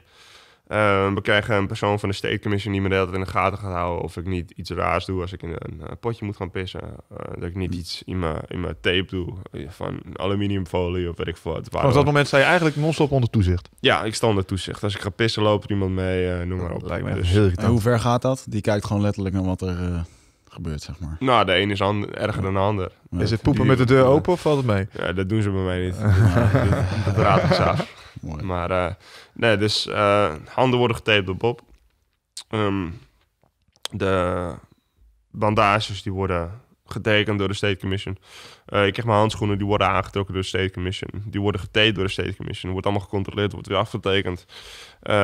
Ehm, we krijgen een persoon van de State Commission die me dat in de gaten gaat houden. Of ik niet iets raars doe als ik in een potje moet gaan pissen. Eh, dat ik niet hm. iets in mijn, in mijn tape doe eh, van aluminiumfolie of weet ik wat. op dat moment sta je eigenlijk non-stop onder toezicht? Ja, ik sta onder toezicht. Als ik ga pissen, loopt iemand mee, eh, noem maar op. Dus- en hoe ver gaat dat? Die kijkt gewoon letterlijk naar wat er gebeurt, zeg maar. Nou, de een is ander, erger dan de ander. is het poepen met de deur open of valt het mee? Ja, dat doen ze bij mij niet. dat raadt ik af. Mooi. Maar eh, nee, dus eh, handen worden getaped door Bob. Ehm, de bandages die worden getekend door de State Commission. Eh, ik krijg mijn handschoenen, die worden aangetrokken door de State Commission. Die worden getaped door de State Commission. Wordt allemaal gecontroleerd, wordt weer afgetekend.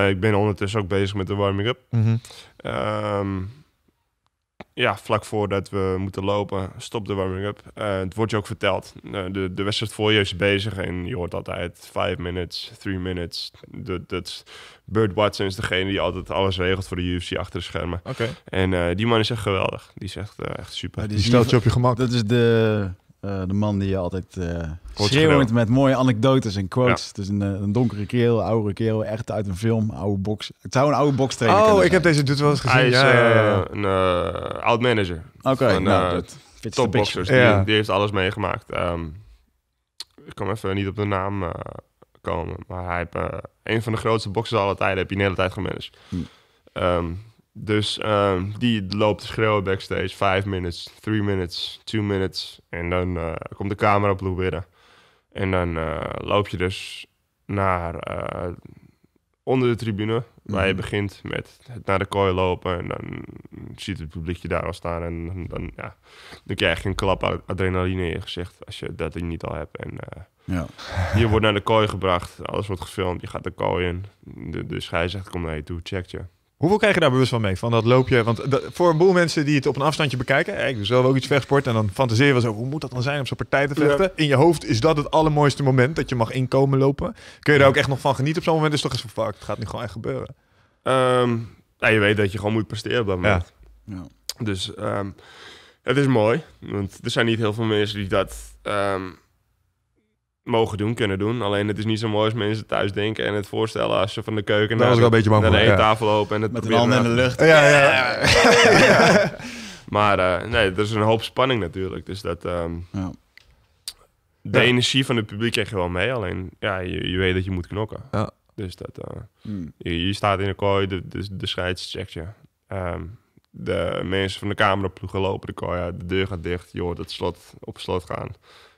ik ben ondertussen ook bezig met de warming-up. Mm ja, vlak voordat we moeten lopen, stop de warming-up. Eh, het wordt je ook verteld. Eh, de, de wedstrijd voor je is bezig en je hoort altijd 5 minutes, 3 minutes. Dat Bird Watson is degene die altijd alles regelt voor de UFC achter de schermen. En eh, die man is echt geweldig. Die is echt, echt super. Ja, die, die stelt je op je gemak. Dat is de eh, de man die je altijd uh, eh, schreeuwend met mooie anekdotes en quotes. Dus een, eh, een, donkere keel, oude keel, echt uit een film, oude box. Het zou een oude box trekken. Oh, ik heb deze dude wel eens gezien. Hij is ja, een oud manager. Oké, okay, nou, topboxers. Die, die, heeft alles meegemaakt. Ehm, ik kan even niet op de naam komen, maar hij heeft een van de grootste boxers alle tijden. Heb je de hele tijd gemanaged. Hm. Ehm, dus ehm, die loopt te schreeuwen backstage. Five minutes, three minutes, two minutes. En dan eh, komt de camera op binnen. En dan eh, loop je dus naar eh, onder de tribune. Waar je mhm. begint met het naar de kooi lopen. En dan ziet het publiekje daar al staan. En dan, ja, dan krijg je een klap adrenaline in je gezicht. Als je dat niet al hebt. En, ja. Je wordt naar de kooi gebracht. Alles wordt gefilmd. Je gaat de kooi in. De, hij zegt kom naar je toe. check je. Hoeveel krijg je daar bewust van mee? Van dat loopje? Want voor een boel mensen die het op een afstandje bekijken. Eh, ik doe zelf ook iets vechtsport. En dan fantaseren we zo. Hoe moet dat dan zijn om zo'n partij te vechten? In je hoofd is dat het allermooiste moment dat je mag inkomen lopen. Kun je daar ook echt nog van genieten op zo'n moment? Is toch eens van fuck, het gaat nu gewoon echt gebeuren. Um, je weet dat je gewoon moet presteren op dat moment. Ja. Dus ehm, het is mooi. Want er zijn niet heel veel mensen die dat... Ehm, mogen doen, kunnen doen. Alleen het is niet zo mooi als mensen thuis denken en het voorstellen als ze van de keuken naar, de, een naar lopen en het met in de lucht. Ja, ja. ja. maar uh, nee, er is een hoop spanning natuurlijk. Dus dat. Ehm, ja. De energie van het publiek krijg je wel mee, alleen ja, je, weet dat je moet knokken. Ja. Dus dat, uh, je, staat in de kooi, de, de, de checkt je. Ehm, de mensen van de cameraploegen lopen de kooi de deur gaat dicht, je hoort het slot op slot gaan.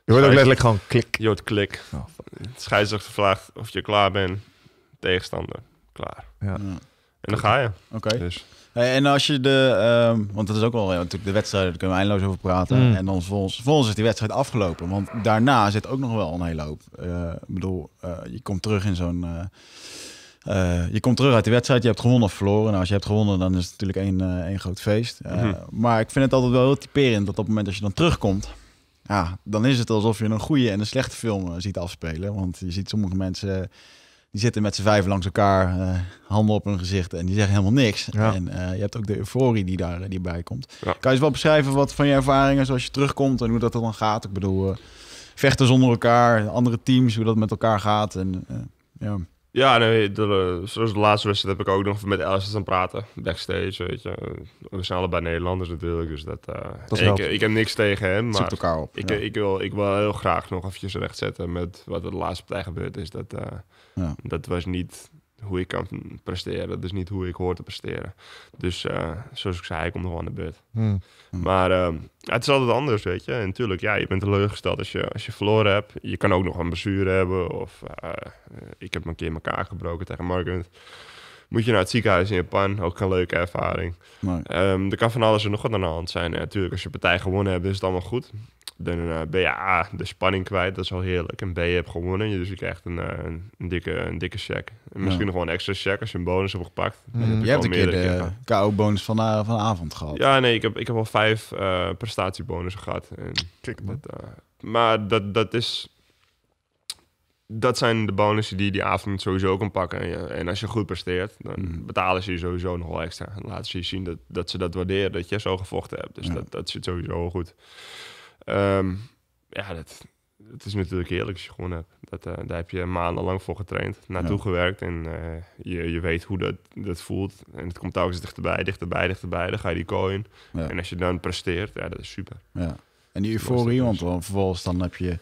Je hoort ook letterlijk gewoon klik. Je hoort klik. Oh, vraagt of je klaar bent. Tegenstander, klaar. Ja. En dan ga je. Oké. Dus. Hey, en als je de, ehm, want dat is ook wel ja, natuurlijk de wedstrijd, daar kunnen we eindeloos over praten. Mm. En dan volgens, volgens is die wedstrijd afgelopen. Want daarna zit ook nog wel een hele hoop. Eh, ik bedoel, eh, je komt terug in zo'n. Eh, je komt terug uit de wedstrijd, je hebt gewonnen of verloren. Nou, als je hebt gewonnen, dan is het natuurlijk één, één groot feest. Mhm. Maar ik vind het altijd wel heel typerend dat op het moment dat je dan terugkomt, ja, dan is het alsof je een goede en een slechte film eh, ziet afspelen. Want je ziet sommige mensen eh, die zitten met z'n vijf langs elkaar, eh, handen op hun gezicht en die zeggen helemaal niks. En je hebt ook de euforie die daar die komt. Kan je eens wel beschrijven wat van je ervaringen zoals je terugkomt en hoe dat dan gaat? Ik bedoel, uh, vechten zonder elkaar, andere teams, hoe dat met elkaar gaat. En, ja. Ja, nee, eh, zoals de laatste wedstrijd heb ik ook nog met Alice aan praten. Backstage, weet je. We zijn allebei Nederlanders natuurlijk, dus dat... Eh, ik, ik, heb niks tegen hem, maar elkaar op, ik, ik, wil, ik wil heel graag nog eventjes rechtzetten met wat er de laatste partij gebeurd is. Dat, eh, ja. dat was niet hoe ik kan presteren. Dus niet hoe ik hoor te presteren. Dus eh, zoals ik zei, ik kom nog wel aan de beurt. Hm. Hm. Maar ehm, het is altijd anders, weet je. En natuurlijk, ja, je bent teleurgesteld als je, als je verloren hebt. Je kan ook nog een blessure hebben. Of eh, eh, ik heb een keer elkaar gebroken tegen Mark. Moet je naar het ziekenhuis in Japan, ook een leuke ervaring. Ehm, er kan van alles en nog wat aan de hand zijn. natuurlijk, als je partij gewonnen hebt, is het allemaal goed de eh, ben je de spanning kwijt, dat is al heerlijk. En B, heb gewonnen, dus je krijgt eh, een, een, dikke, een dikke check. En misschien nog wel een extra check als je een bonus hebt gepakt. Mm. je, hebt een keer de KO-bonus van, vanavond gehad. Ja, nee, ik heb, ik heb al vijf uh, prestatiebonussen gehad. En maar dat, dat is... Dat zijn de bonussen die je die avond sowieso kan pakken. En, en als je goed presteert, dan mm. betalen ze je sowieso nog wel extra. laat laten ze je zien dat, dat ze dat waarderen, dat je zo gevochten hebt. Dus dat, dat zit sowieso goed. Um, ja, dat, dat is natuurlijk heerlijk als je gewoon hebt. Dat, eh, daar heb je maandenlang voor getraind, naartoe gewerkt en eh, je, je weet hoe dat, dat voelt. En het komt telkens dichterbij, dichterbij, dichterbij. Dan ga je die kooi En als je dan presteert, ja, dat is super. Ja. En die euforie, want eh, vervolgens dan heb je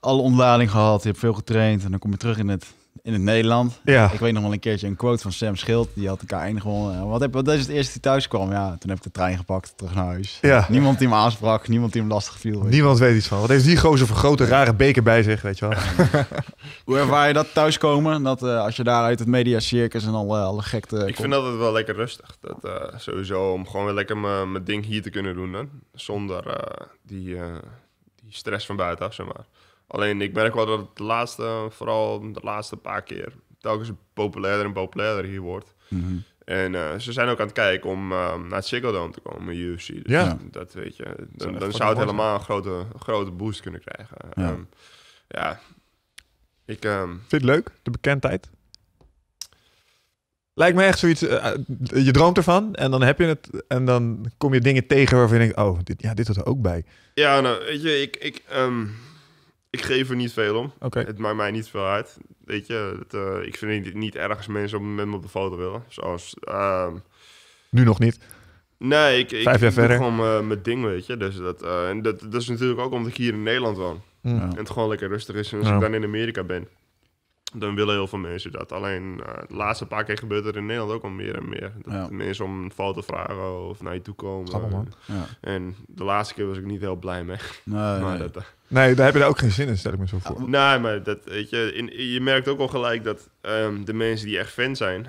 alle ontlading gehad, je hebt veel getraind en dan kom je terug in het in het Nederland. Ja. Ik weet nog wel een keertje een quote van Sam Schild. Die had elkaar eindig gewonnen. Eh, wat, heb, wat is het eerste die thuis kwam? Ja, toen heb ik de trein gepakt, terug naar huis. Ja. Niemand die me aansprak, niemand die me lastig viel. Weet niemand weet iets van. Wat heeft die gozer voor grote rare beker bij zich, weet je wel. Hoe ervaar je dat thuiskomen? Dat eh, als je daar uit het mediacircus en alle, eh, alle gekte... Ik vind dat het wel lekker rustig. Dat, sowieso om gewoon weer lekker mijn ding hier te kunnen doen Zonder die, die stress van buitenaf, zeg maar. Alleen ik merk wel dat het de laatste, vooral de laatste paar keer, telkens populairder en populairder hier wordt. Mhm. En eh, ze zijn ook aan het kijken om ehm, naar het Ziggo te komen, UFC. Dus ja. Dat weet je. Dan, zou het helemaal een grote, grote boost kunnen krijgen. Ja. Ehm, ja. Ik, ehm, Vind je het leuk, de bekendheid? Lijkt me echt zoiets, eh, eh, je droomt ervan en dan heb je het en dan kom je dingen tegen waarvan je denkt, oh, dit, ja, dit had er ook bij. Ja, nou, weet je, ik, ik, ik geef er niet veel om. Het maakt mij niet veel uit. Weet je, het, eh, ik vind het niet erg als mensen op het moment op de foto willen. Zoals, ehm, nu nog niet. Nee, ik, ik Vijf jaar doe verder. gewoon eh, mijn ding, weet je. Dus dat, eh, en dat, dat, is natuurlijk ook omdat ik hier in Nederland woon. Mm. En het gewoon lekker rustig is. En als ik dan in Amerika ben, dan willen heel veel mensen dat. Alleen de laatste paar keer gebeurt er in Nederland ook al meer en meer. Dat mensen om een foto vragen of naar je toe komen. en, en de laatste keer was ik niet heel blij mee. Nee, maar nee. Dat, Nee, daar heb je daar ook geen zin in, stel ik me zo voor. Nou, nee, maar dat, weet je, je merkt ook al gelijk dat ehm, de mensen die echt fan zijn,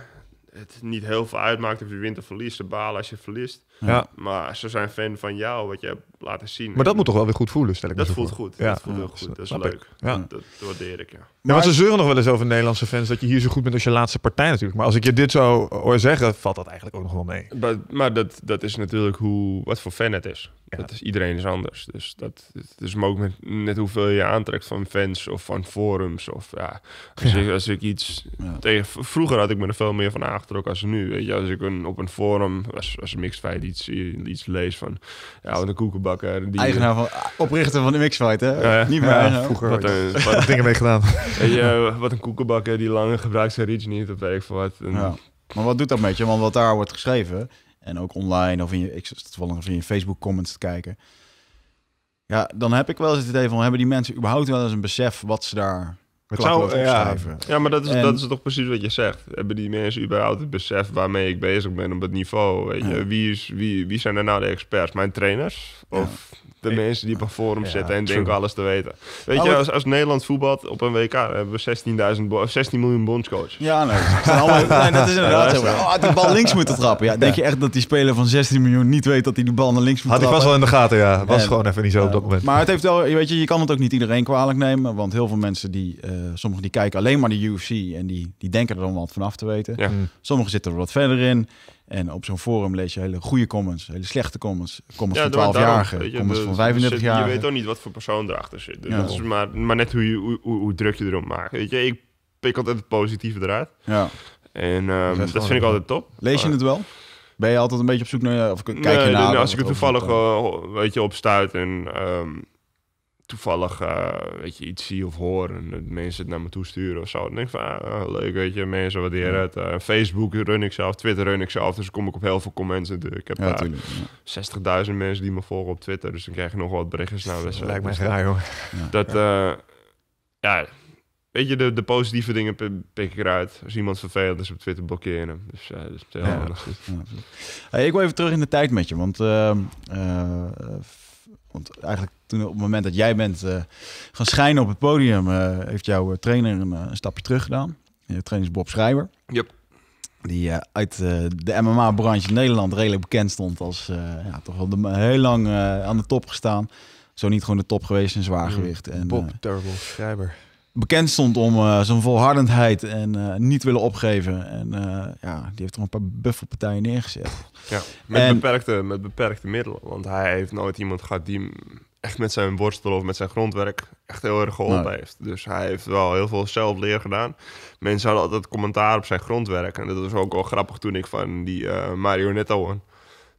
het niet heel veel uitmaakt of je wint of verliest. de balen als je verliest. Ja. Maar ze zijn fan van jou, wat je hebt laten zien. Maar dat moet toch wel weer goed voelen, stel ik Dat me voelt voor. goed. Ja. Dat voelt heel goed. Dat is leuk. Ja. Dat, waardeer ik, ja. Nou, maar ze zeuren nog wel eens over Nederlandse fans dat je hier zo goed bent als je laatste partij natuurlijk. Maar als ik je dit zou hoor zeggen, valt dat eigenlijk ook nog wel mee. Maar, maar dat, dat is natuurlijk hoe, wat voor fan het is. Dat is, iedereen is anders. Dus dat, het is ook met, net hoeveel je aantrekt van fans of van forums. Of, ja, als, Ik, iets ja. Vroeger had ik me er veel meer van aangetrokken als nu. Weet je, als ik een, op een forum, als, als Mixfight iets, iets lees van. Ja, de koekenbakker. Die, eigenaar van. Oprichter van de Mixfight, hè? Niet meer. vroeger. Wat een, wat dingen mee gedaan. wat een koekenbakker die lange gebruikt zijn reach niet. Dat weet ik voor wat. En, maar wat doet dat met je? Want wat daar wordt geschreven en ook online of in je, ik toevallig in je Facebook comments te kijken. Ja, dan heb ik wel eens het idee van, hebben die mensen überhaupt wel eens een besef wat ze daar het zou, ja. ja, maar dat is, dat is toch precies wat je zegt. Hebben die mensen überhaupt het besef waarmee ik bezig ben op het niveau? Weet je? Wie, is, wie, wie zijn er nou de experts? Mijn trainers? Of de mensen die op een forum zitten en denken alles te weten. Weet nou, je, als, als Nederland voetbalt op een WK hebben we 16.000 16 miljoen bondscoach. Ja, nee. dat is inderdaad zo. Oh, had die bal links moeten trappen. Ja, denk je echt dat die speler van 16 miljoen niet weet dat hij de bal naar links moet had trappen? ik vast wel in de gaten, ja. Was gewoon even niet zo op dat moment. Maar het heeft wel, weet je, je kan het ook niet iedereen kwalijk nemen, want heel veel mensen die, uh, sommigen die kijken alleen maar de UFC en die, die denken er dan wat vanaf te weten. Mm. Sommigen zitten er wat verder in. En op zo'n forum lees je hele goede comments, hele slechte comments. Comments ja, van 12 jaar. comments dus van 35 jaar. Je weet ook niet wat voor persoon erachter zit. Dus ja. is maar, maar net hoe, je, hoe, hoe, hoe druk je erop maakt. Weet je, ik pik altijd het positieve eruit. Ja. En ehm, dat, vind ik altijd top. Lees je het wel? Ben je altijd een beetje op zoek naar... Of kijk je naar... als ik er toevallig uh, weet je, op stuit en... Ehm, toevallig eh, weet je, iets zie of hoor en mensen het naar me toe sturen of zo. Dan denk van, ah, oh, leuk weet je, mensen waarderen het. Uh, Facebook run ik zelf, Twitter run ik zelf, dus kom ik op heel veel comments natuurlijk. Ik heb 60.000 eh, mensen die me volgen op Twitter, dus dan krijg je nog wat berichtjes. Nou, dat lijkt me graag, dus Ja. Dat, ja, weet je, de, de positieve dingen pik ik eruit. Als iemand vervelend is op Twitter, blokkeren Dus dat is heel ja, ik wil even terug in de tijd met je, want want eigenlijk toen op het moment dat jij bent eh, gaan schijnen op het podium, eh, heeft jouw eh, trainer een, een, stapje terug gedaan. Je trainer is Bob Schrijver. Yep. Die uit de MMA-branche Nederland redelijk bekend stond als ja, toch wel de, heel lang aan de top gestaan. Zo niet gewoon de top geweest in zwaargewicht. Mm. en, Bob Terrible Schrijver bekend stond om uh, zijn volhardendheid en eh, niet willen opgeven. En eh, ja, die heeft toch een paar buffelpartijen neergezet. Ja, met, beperkte, met beperkte middelen. Want hij heeft nooit iemand gehad die echt met zijn worstel of met zijn grondwerk echt heel erg geholpen heeft. Dus hij heeft wel heel veel zelfleer gedaan. Mensen hadden altijd commentaar op zijn grondwerk. En dat was ook wel grappig toen ik van die uh, Marionetta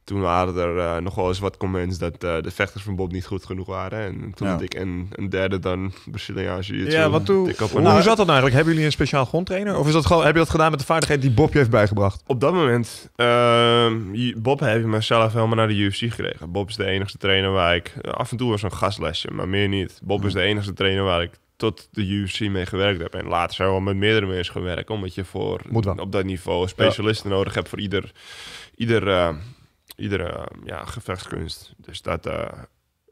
toen waren er uh, eh, nog wel eens wat comments dat eh, de vechters van Bob niet goed genoeg waren. En toen ja. had ik een derde dan Braziliaanse jiu Ja, wat toe, hoe, hoe zat dat nou eigenlijk? Hebben jullie een speciaal grondtrainer? Of is dat gewoon, heb je dat gedaan met de vaardigheid die Bob je heeft bijgebracht? Op dat moment, ehm, Bob heb ik mezelf helemaal naar de UFC gekregen. Bob is de enige trainer waar ik, af en toe was een gastlesje, maar meer niet. Bob is de enige trainer waar ik tot de UFC mee gewerkt heb. En later zijn we met meerdere mensen gewerkt omdat je voor, op dat niveau specialisten nodig hebt voor ieder... ieder eh, iedere ehm, ja, gevechtskunst. Dus dat, eh,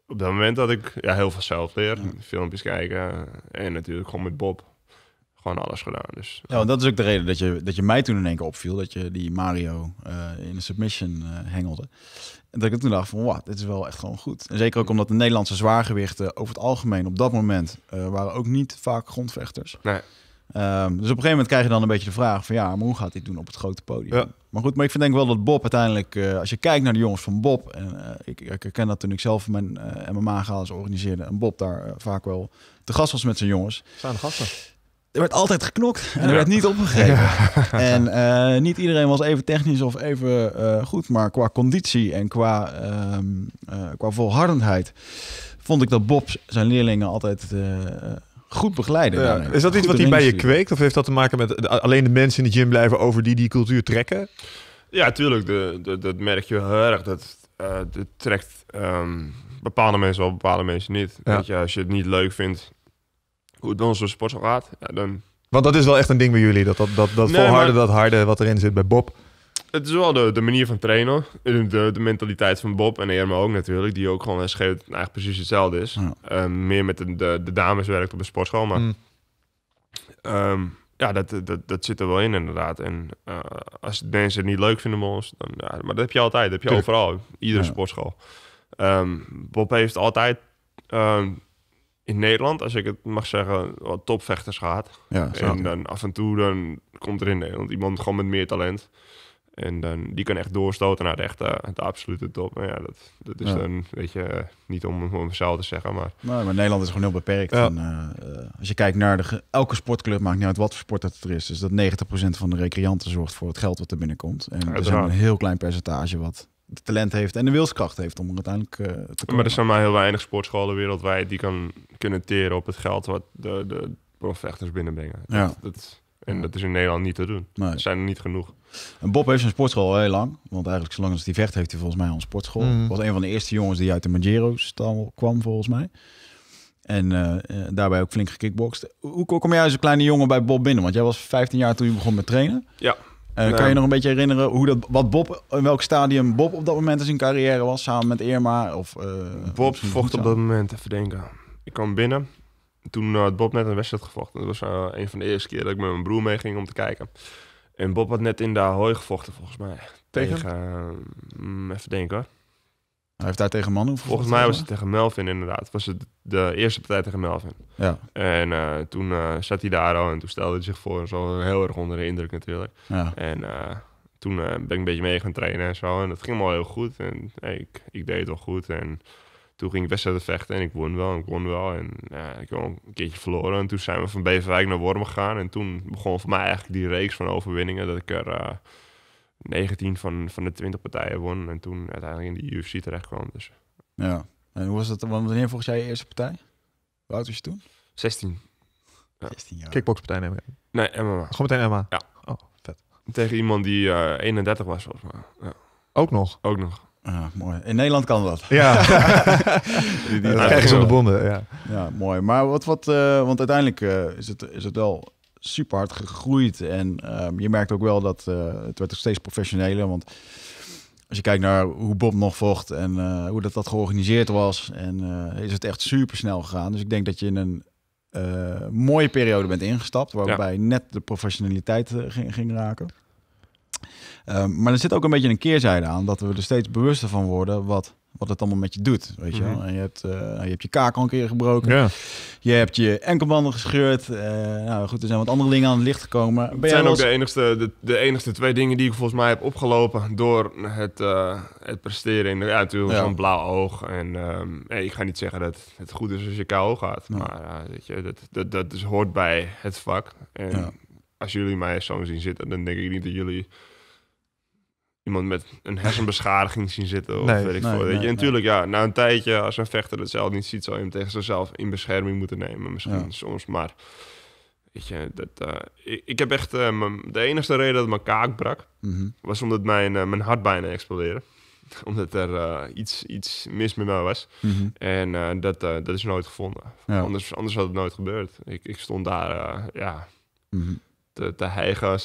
op dat moment dat ik ja, heel veel zelf leer, filmpjes kijken en natuurlijk gewoon met Bob. Gewoon alles gedaan. Dus, ja, dat is ook de reden dat je, dat je mij toen in één keer opviel. Dat je die Mario eh, in een submission uh, hengelde. En dat ik toen dacht van, wat, dit is wel echt gewoon goed. En zeker ook omdat de Nederlandse zwaargewichten over het algemeen op dat moment... waren ook niet vaak grondvechters. Nee. Ehm, dus op een gegeven moment krijg je dan een beetje de vraag van ja, maar hoe gaat hij doen op het grote podium? Maar goed, maar ik vind denk wel dat Bob uiteindelijk, eh, als je kijkt naar de jongens van Bob, en eh, ik, ik herken dat toen ik zelf mijn uh, eh, MMA-galas organiseerde en Bob daar vaak wel te gast was met zijn jongens. Zijn gasten. Er werd altijd geknokt en er werd niet opgegeven. En niet iedereen was even technisch of even goed, maar qua conditie en qua, ehm, qua volhardendheid vond ik dat Bob zijn leerlingen altijd goed begeleiden. Is dat iets wat hij bij je kweekt? Of heeft dat te maken met eh, alleen de mensen in de gym blijven over die die cultuur trekken? Ja, tuurlijk. De, de, dat merk je heel erg. Dat, uh, trekt ehm, bepaalde mensen wel, bepaalde mensen niet. Ja. Weet je, als je het niet leuk vindt hoe het bij onze sportschool gaat, dan... Want dat is wel echt een ding bij jullie, dat, dat, dat, dat nee, dat harde wat erin zit bij Bob het is wel de, manier van trainen. De, de mentaliteit van Bob en Irma ook natuurlijk. Die ook gewoon scheelt nou, eigenlijk precies hetzelfde is. Ehm, meer met de, de, dames werkt op een sportschool. Maar mm. ehm, ja, dat, dat, dat zit er wel in inderdaad. En eh, als mensen het niet leuk vinden bij ons... Dan, ja, maar dat heb je altijd. Dat heb je overal. Iedere sportschool. Ehm, Bob heeft altijd in Nederland, als ik het mag zeggen, wat topvechters gehad. en dan af en toe dan komt er in Nederland iemand gewoon met meer talent... En dan, die kan echt doorstoten naar de, echte, de absolute top. Maar ja, dat, dat is dan, weet je, niet om, om zelf te zeggen, maar... Nee, maar Nederland is gewoon heel beperkt. Ja. Eh, eh, als je kijkt naar de, elke sportclub, maakt niet uit wat voor sport dat er is. Dus dat 90% van de recreanten zorgt voor het geld wat er binnenkomt. En dat er is een heel klein percentage wat de talent heeft en de wilskracht heeft om uiteindelijk eh, te komen. Maar er zijn maar heel weinig sportscholen wereldwijd die kan, kunnen teren op het geld wat de, de profvechters binnenbrengen. Ja. Dat, dat, en dat is in Nederland niet te doen. Nee. Er zijn er niet genoeg. En Bob heeft zijn sportschool al heel lang. Want eigenlijk zolang als hij vecht heeft hij volgens mij al een sportschool. Mhm. Was een van de eerste jongens die uit de majero stal kwam volgens mij. En eh, eh, daarbij ook flink gekickbokst. Hoe kom jij als een kleine jongen bij Bob binnen? Want jij was 15 jaar toen je begon met trainen. Ja. Eh, kan nou. je nog een beetje herinneren hoe dat, wat Bob, in welk stadium Bob op dat moment in zijn carrière was? Samen met Irma of... Uh, Bob vocht op dat moment, even denken. Ik kwam binnen toen eh, had Bob net een wedstrijd gevochten. Dat was eh, een van de eerste keer dat ik met mijn broer mee ging om te kijken. En Bob had net in de Ahoy gevochten, volgens mij. Tegen? Eh, mm, even denken hoor. Hij heeft daar tegen gevochten. Volgens mij was het tegen Melvin inderdaad. Het Was het de eerste partij tegen Melvin. Ja. En toen zat hij daar al en toen stelde hij zich voor. En zo heel erg onder de indruk natuurlijk. Ja. En toen ben ik een beetje mee gaan trainen en zo. En dat ging me heel goed. En hey, ik, ik deed het wel goed. En toen ging ik wedstrijden vechten en ik won wel en ik won wel. En eh, ik heb een keertje verloren. En toen zijn we van Beverwijk naar Worm gegaan. En toen begon voor mij eigenlijk die reeks van overwinningen. Dat ik er uh, eh, 19 van, van de 20 partijen won. En toen uiteindelijk in de UFC terecht kwam. Dus. Ja, en hoe was dat? Want wanneer volgens jij je eerste partij? Hoe oud was je toen? 16. Ja. 16 neem ik Nee, MMA. Gewoon meteen MMA? Ja. Oh, vet. Tegen iemand die uh, eh, 31 was volgens mij. Ja. Ook nog? Ook nog. Ah, mooi. In Nederland kan dat. Ja. die, die ze Ja. ja, mooi. Maar wat, wat, eh, want uiteindelijk eh, is, het, is het wel super hard gegroeid. En ehm, je merkt ook wel dat eh, het werd ook steeds professioneler. Want als je kijkt naar hoe Bob nog vocht en hoe dat, dat georganiseerd was, en is het echt super snel gegaan. Dus ik denk dat je in een mooie periode bent ingestapt, waarbij net de professionaliteit ging raken. Ehm, maar er zit ook een beetje een keerzijde aan dat we er steeds bewuster van worden wat, wat het allemaal met je doet. Weet je, wel? Mhm. je, hebt, eh, nou, je hebt je kaak al een keer gebroken. Ja. Je hebt je enkelbanden gescheurd. Eh, nou goed, er zijn wat andere dingen aan het licht gekomen. Ben het zijn ook de enigste, de, de, twee dingen die ik volgens mij heb opgelopen door het, eh, het presteren. In ja, natuurlijk zo'n blauw oog. En ehm, ik ga niet zeggen dat het goed is als je KO gaat. Maar weet je, dat, dat, dat dus hoort bij het vak. En als jullie mij zo zien zitten, dan denk ik niet dat jullie iemand met een hersenbeschadiging zien zitten. Of weet ik nee, je. En natuurlijk, ja, na een tijdje, als een vechter het zelf niet ziet, zal je hem tegen zichzelf in bescherming moeten nemen. Misschien soms, maar weet je, dat, eh, ik, heb echt eh, de enige reden dat mijn kaak brak, mhm. was omdat mijn, eh, mijn hart bijna explodeerde omdat er iets, iets mis met mij was. Mhm. En dat, dat is nooit gevonden. Anders, anders had het nooit gebeurd. Ik, ik stond daar ja, mhm. te, te hijgen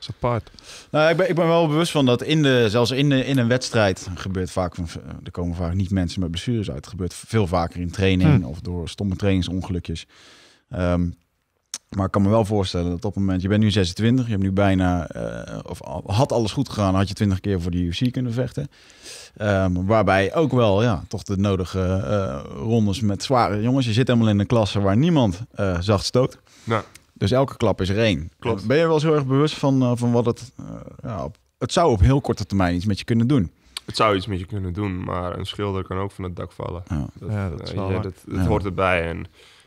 is apart. Nou, ik ben, ik ben wel bewust van dat in de, zelfs in, de, in een wedstrijd gebeurt vaak, er komen vaak niet mensen met blessures uit. Het gebeurt veel vaker in training hmm. of door stomme trainingsongelukjes. Ehm, maar ik kan me wel voorstellen dat op het moment, je bent nu 26, je hebt nu bijna, eh, of had alles goed gegaan, had je 20 keer voor de UFC kunnen vechten. Ehm, waarbij ook wel, ja, toch de nodige eh, rondes met zware jongens. Je zit helemaal in een klasse waar niemand uh, zacht stoot. Nou. Dus elke klap is er één. Klopt. Ben je wel zo erg bewust van, eh, van wat het... Eh, ja, het zou op heel korte termijn iets met je kunnen doen. Het zou iets met je kunnen doen, maar een schilder kan ook van het dak vallen. Ja. Dat, ja, eh, dat, dat, hoort erbij. En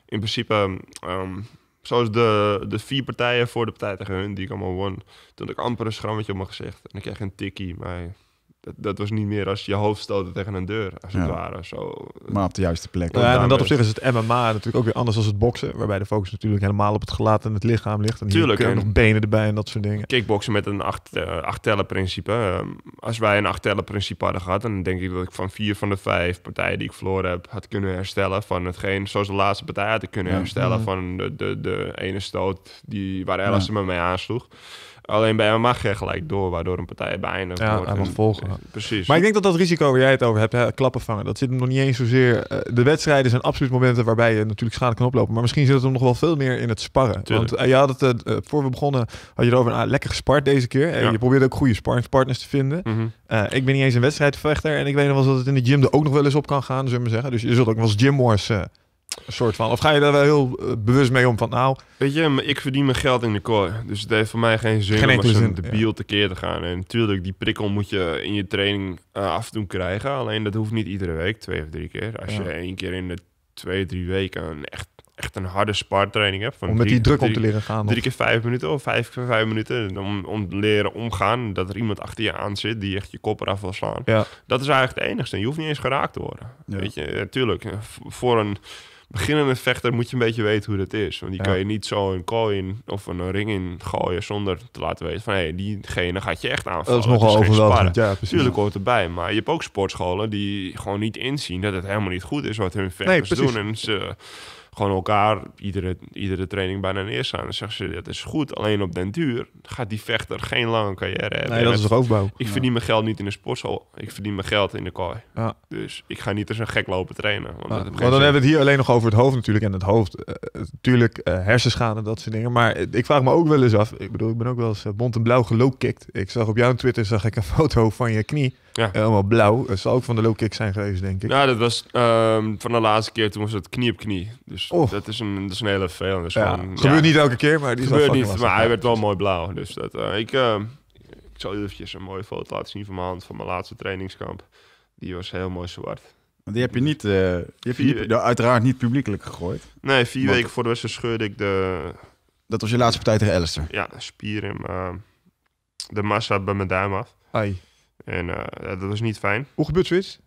in principe, ehm, zoals de, de vier partijen voor de partij tegen hun, die ik allemaal won, toen ik amper een schrammetje op mijn gezicht. En ik kreeg een tikkie, maar dat, dat was niet meer als je hoofd stoten tegen een deur, als het ja. ware. Zo, maar op de juiste plek. Ja, en, dat op zich is het MMA natuurlijk ook weer anders dan het boksen, waarbij de focus natuurlijk helemaal op het gelaat en het lichaam ligt. En Tuurlijk. En nog benen erbij en dat soort dingen. Kickboksen met een acht, eh, acht tellen principe. Ehm, als wij een acht tellen principe hadden gehad, dan denk ik dat ik van vier van de vijf partijen die ik verloren heb, had kunnen herstellen van hetgeen, zoals de laatste partij had ik kunnen herstellen van de, de, de ene stoot die, waar Ellis me mee aansloeg. Alleen bij hem mag je gelijk door, waardoor een partij bijna. wordt. Ja, mag volgen. Precies. Maar ik denk dat dat risico waar jij het over hebt, hè, klappen vangen, dat zit hem nog niet eens zozeer... Uh, de wedstrijden zijn absoluut momenten waarbij je natuurlijk schade kan oplopen. Maar misschien zit het hem nog wel veel meer in het sparren. Want ja, eh, eh, dat, voor we begonnen had je erover over ah, lekker gespart deze keer. en Je probeerde ook goede sparringspartners te vinden. Mm -hmm. ik ben niet eens een wedstrijdvechter en ik weet nog wel eens dat het in de gym er ook nog wel eens op kan gaan, zullen we zeggen. Dus je zult ook wel eens gym gymwars soort van? Of ga je daar wel heel eh, bewust mee om van nou... Weet je, ik verdien mijn geld in de core. Dus het heeft voor mij geen zin om als een debiel keer te gaan. En natuurlijk, die prikkel moet je in je training uh, af en toe krijgen. Alleen dat hoeft niet iedere week, twee of drie keer. Als je één keer in de twee, drie weken een echt, echt een harde spartraining hebt. Van om met drie, die druk om te leren gaan. Drie keer vijf minuten of vijf keer vijf minuten. Om, om leren omgaan dat er iemand achter je aan zit die echt je kop eraf wil slaan. Ja. Dat is eigenlijk het enigste. Je hoeft niet eens geraakt te worden. Weet je, natuurlijk, voor een beginnende vechter moet je een beetje weten hoe dat is. Want die kan je niet zo een call in of een ring in gooien zonder te laten weten van hé, hey, diegene gaat je echt aanvallen. Dat is nogal overweldigend, ja natuurlijk hoort erbij, maar je hebt ook sportscholen die gewoon niet inzien dat het helemaal niet goed is wat hun vechters doen. En ze gewoon elkaar iedere, iedere training bijna neerstaan. Dan zeggen ze, dat is goed. Alleen op den duur gaat die vechter geen lange carrière hebben. Nee, dat is toch hoofdbouw Ik verdien mijn geld niet in de sportschool. Ik verdien mijn geld in de kooi. Ja. Dus ik ga niet als een gek lopen trainen. Want, dan hebben we het hier alleen nog over het hoofd natuurlijk. En het hoofd, natuurlijk eh, uh, eh, hersenschade, dat soort dingen. Maar eh, ik vraag me ook wel eens af. Ik bedoel, ik ben ook wel eens bont en blauw gelookikt. Ik zag op jouw Twitter zag ik een foto van je knie. Ja. Helemaal eh, blauw. dat zal ook van de low kick zijn geweest, denk ik. Ja, dat was ehm, van de laatste keer toen was het knie op knie. Dus oh. dat, is een, dat is een hele veel. Dus ja. gebeurt niet elke keer, maar die gebeurt niet. Maar hij werd wel mooi blauw. Dus dat, eh, ik, uh, ik zal eventjes een mooie foto laten zien van mijn hand van mijn laatste trainingskamp. Die was heel mooi zwart. Die heb je niet, uh, die heb je niet, uiteraard niet publiekelijk gegooid. Nee, vier weken voor de wedstrijd scheurde ik de... Dat was je laatste partij tegen Alistair? Ja, spier in ehm, de massa bij mijn duim af. Ai. En eh, dat was niet fijn. Hoe gebeurt zoiets?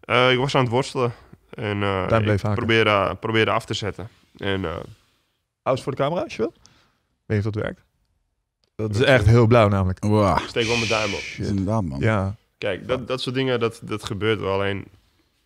Eh, ik was aan het worstelen. En eh, probeerde, probeerde, af te zetten. En, Ouders voor de camera, als je wil. Weet je of dat werkt? Dat is echt heel blauw namelijk. Steek wel mijn duim op. Inderdaad, man. Ja. Kijk, dat, dat soort dingen, dat, dat gebeurt wel. Alleen,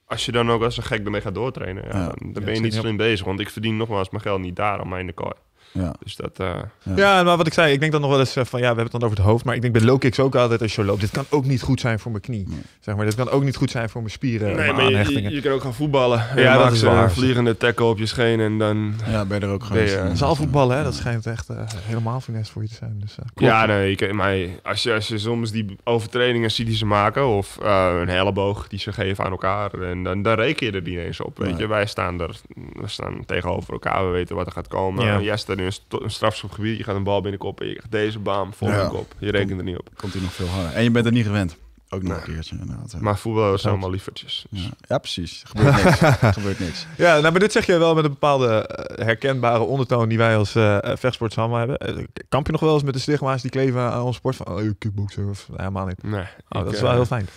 als je dan ook als een gek ermee gaat doortrainen, ja, dan ben je niet slim bezig. Want ik verdien nogmaals mijn geld niet daar aan in de kooi. Ja. Dus dat, eh, ja. maar wat ik zei, ik denk dan nog wel eens eh, van ja, we hebben het dan over het hoofd. Maar ik denk bij low kicks ook altijd als je loopt. Dit kan ook niet goed zijn voor mijn knie. Zeg maar, dit kan ook niet goed zijn voor mijn spieren. Nee, maar je, je, kan ook gaan voetballen. Ja, ja dat is waar. Een vliegende tackle op je scheen en dan. Ja, ben je er ook gewoon. zal voetballen hè, dat schijnt echt eh, helemaal finesse voor je te zijn. Dus, Ja, nee, maar als je, als je soms die overtredingen ziet die ze maken, of een elleboog die ze geven aan elkaar, en dan, dan reken je er niet eens op. Weet je, wij staan er, we staan tegenover elkaar, we weten wat er gaat komen. Yes, nu een, een strafschopgebied. Je gaat een bal binnenkop en je krijgt deze baan vol ja. kop. Je rekent er niet op. Komt hij nog veel harder. En je bent er niet gewend. Ook nog een keertje inderdaad. Maar voetbal zijn allemaal liefertjes. Dus- ja. precies. gebeurt niks. gebeurt niks. Ja, nou, maar dit zeg je wel met een bepaalde eh, herkenbare ondertoon die wij als uh, eh, vechtsports hebben. Eh, kamp je nog wel eens met de stigma's die kleven aan ons sport? Van, oh, kickboxer of nou, helemaal niet. Nee. Oh, dat is wel heel fijn.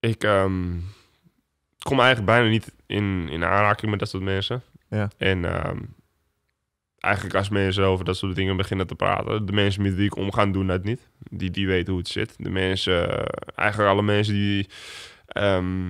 Ik ehm, kom eigenlijk bijna niet in, in aanraking met dat soort mensen. Ja. En um, eigenlijk als mensen over dat soort dingen beginnen te praten, de mensen met wie ik omgaan doen dat niet. Die, die weten hoe het zit. De mensen, eigenlijk alle mensen die ehm,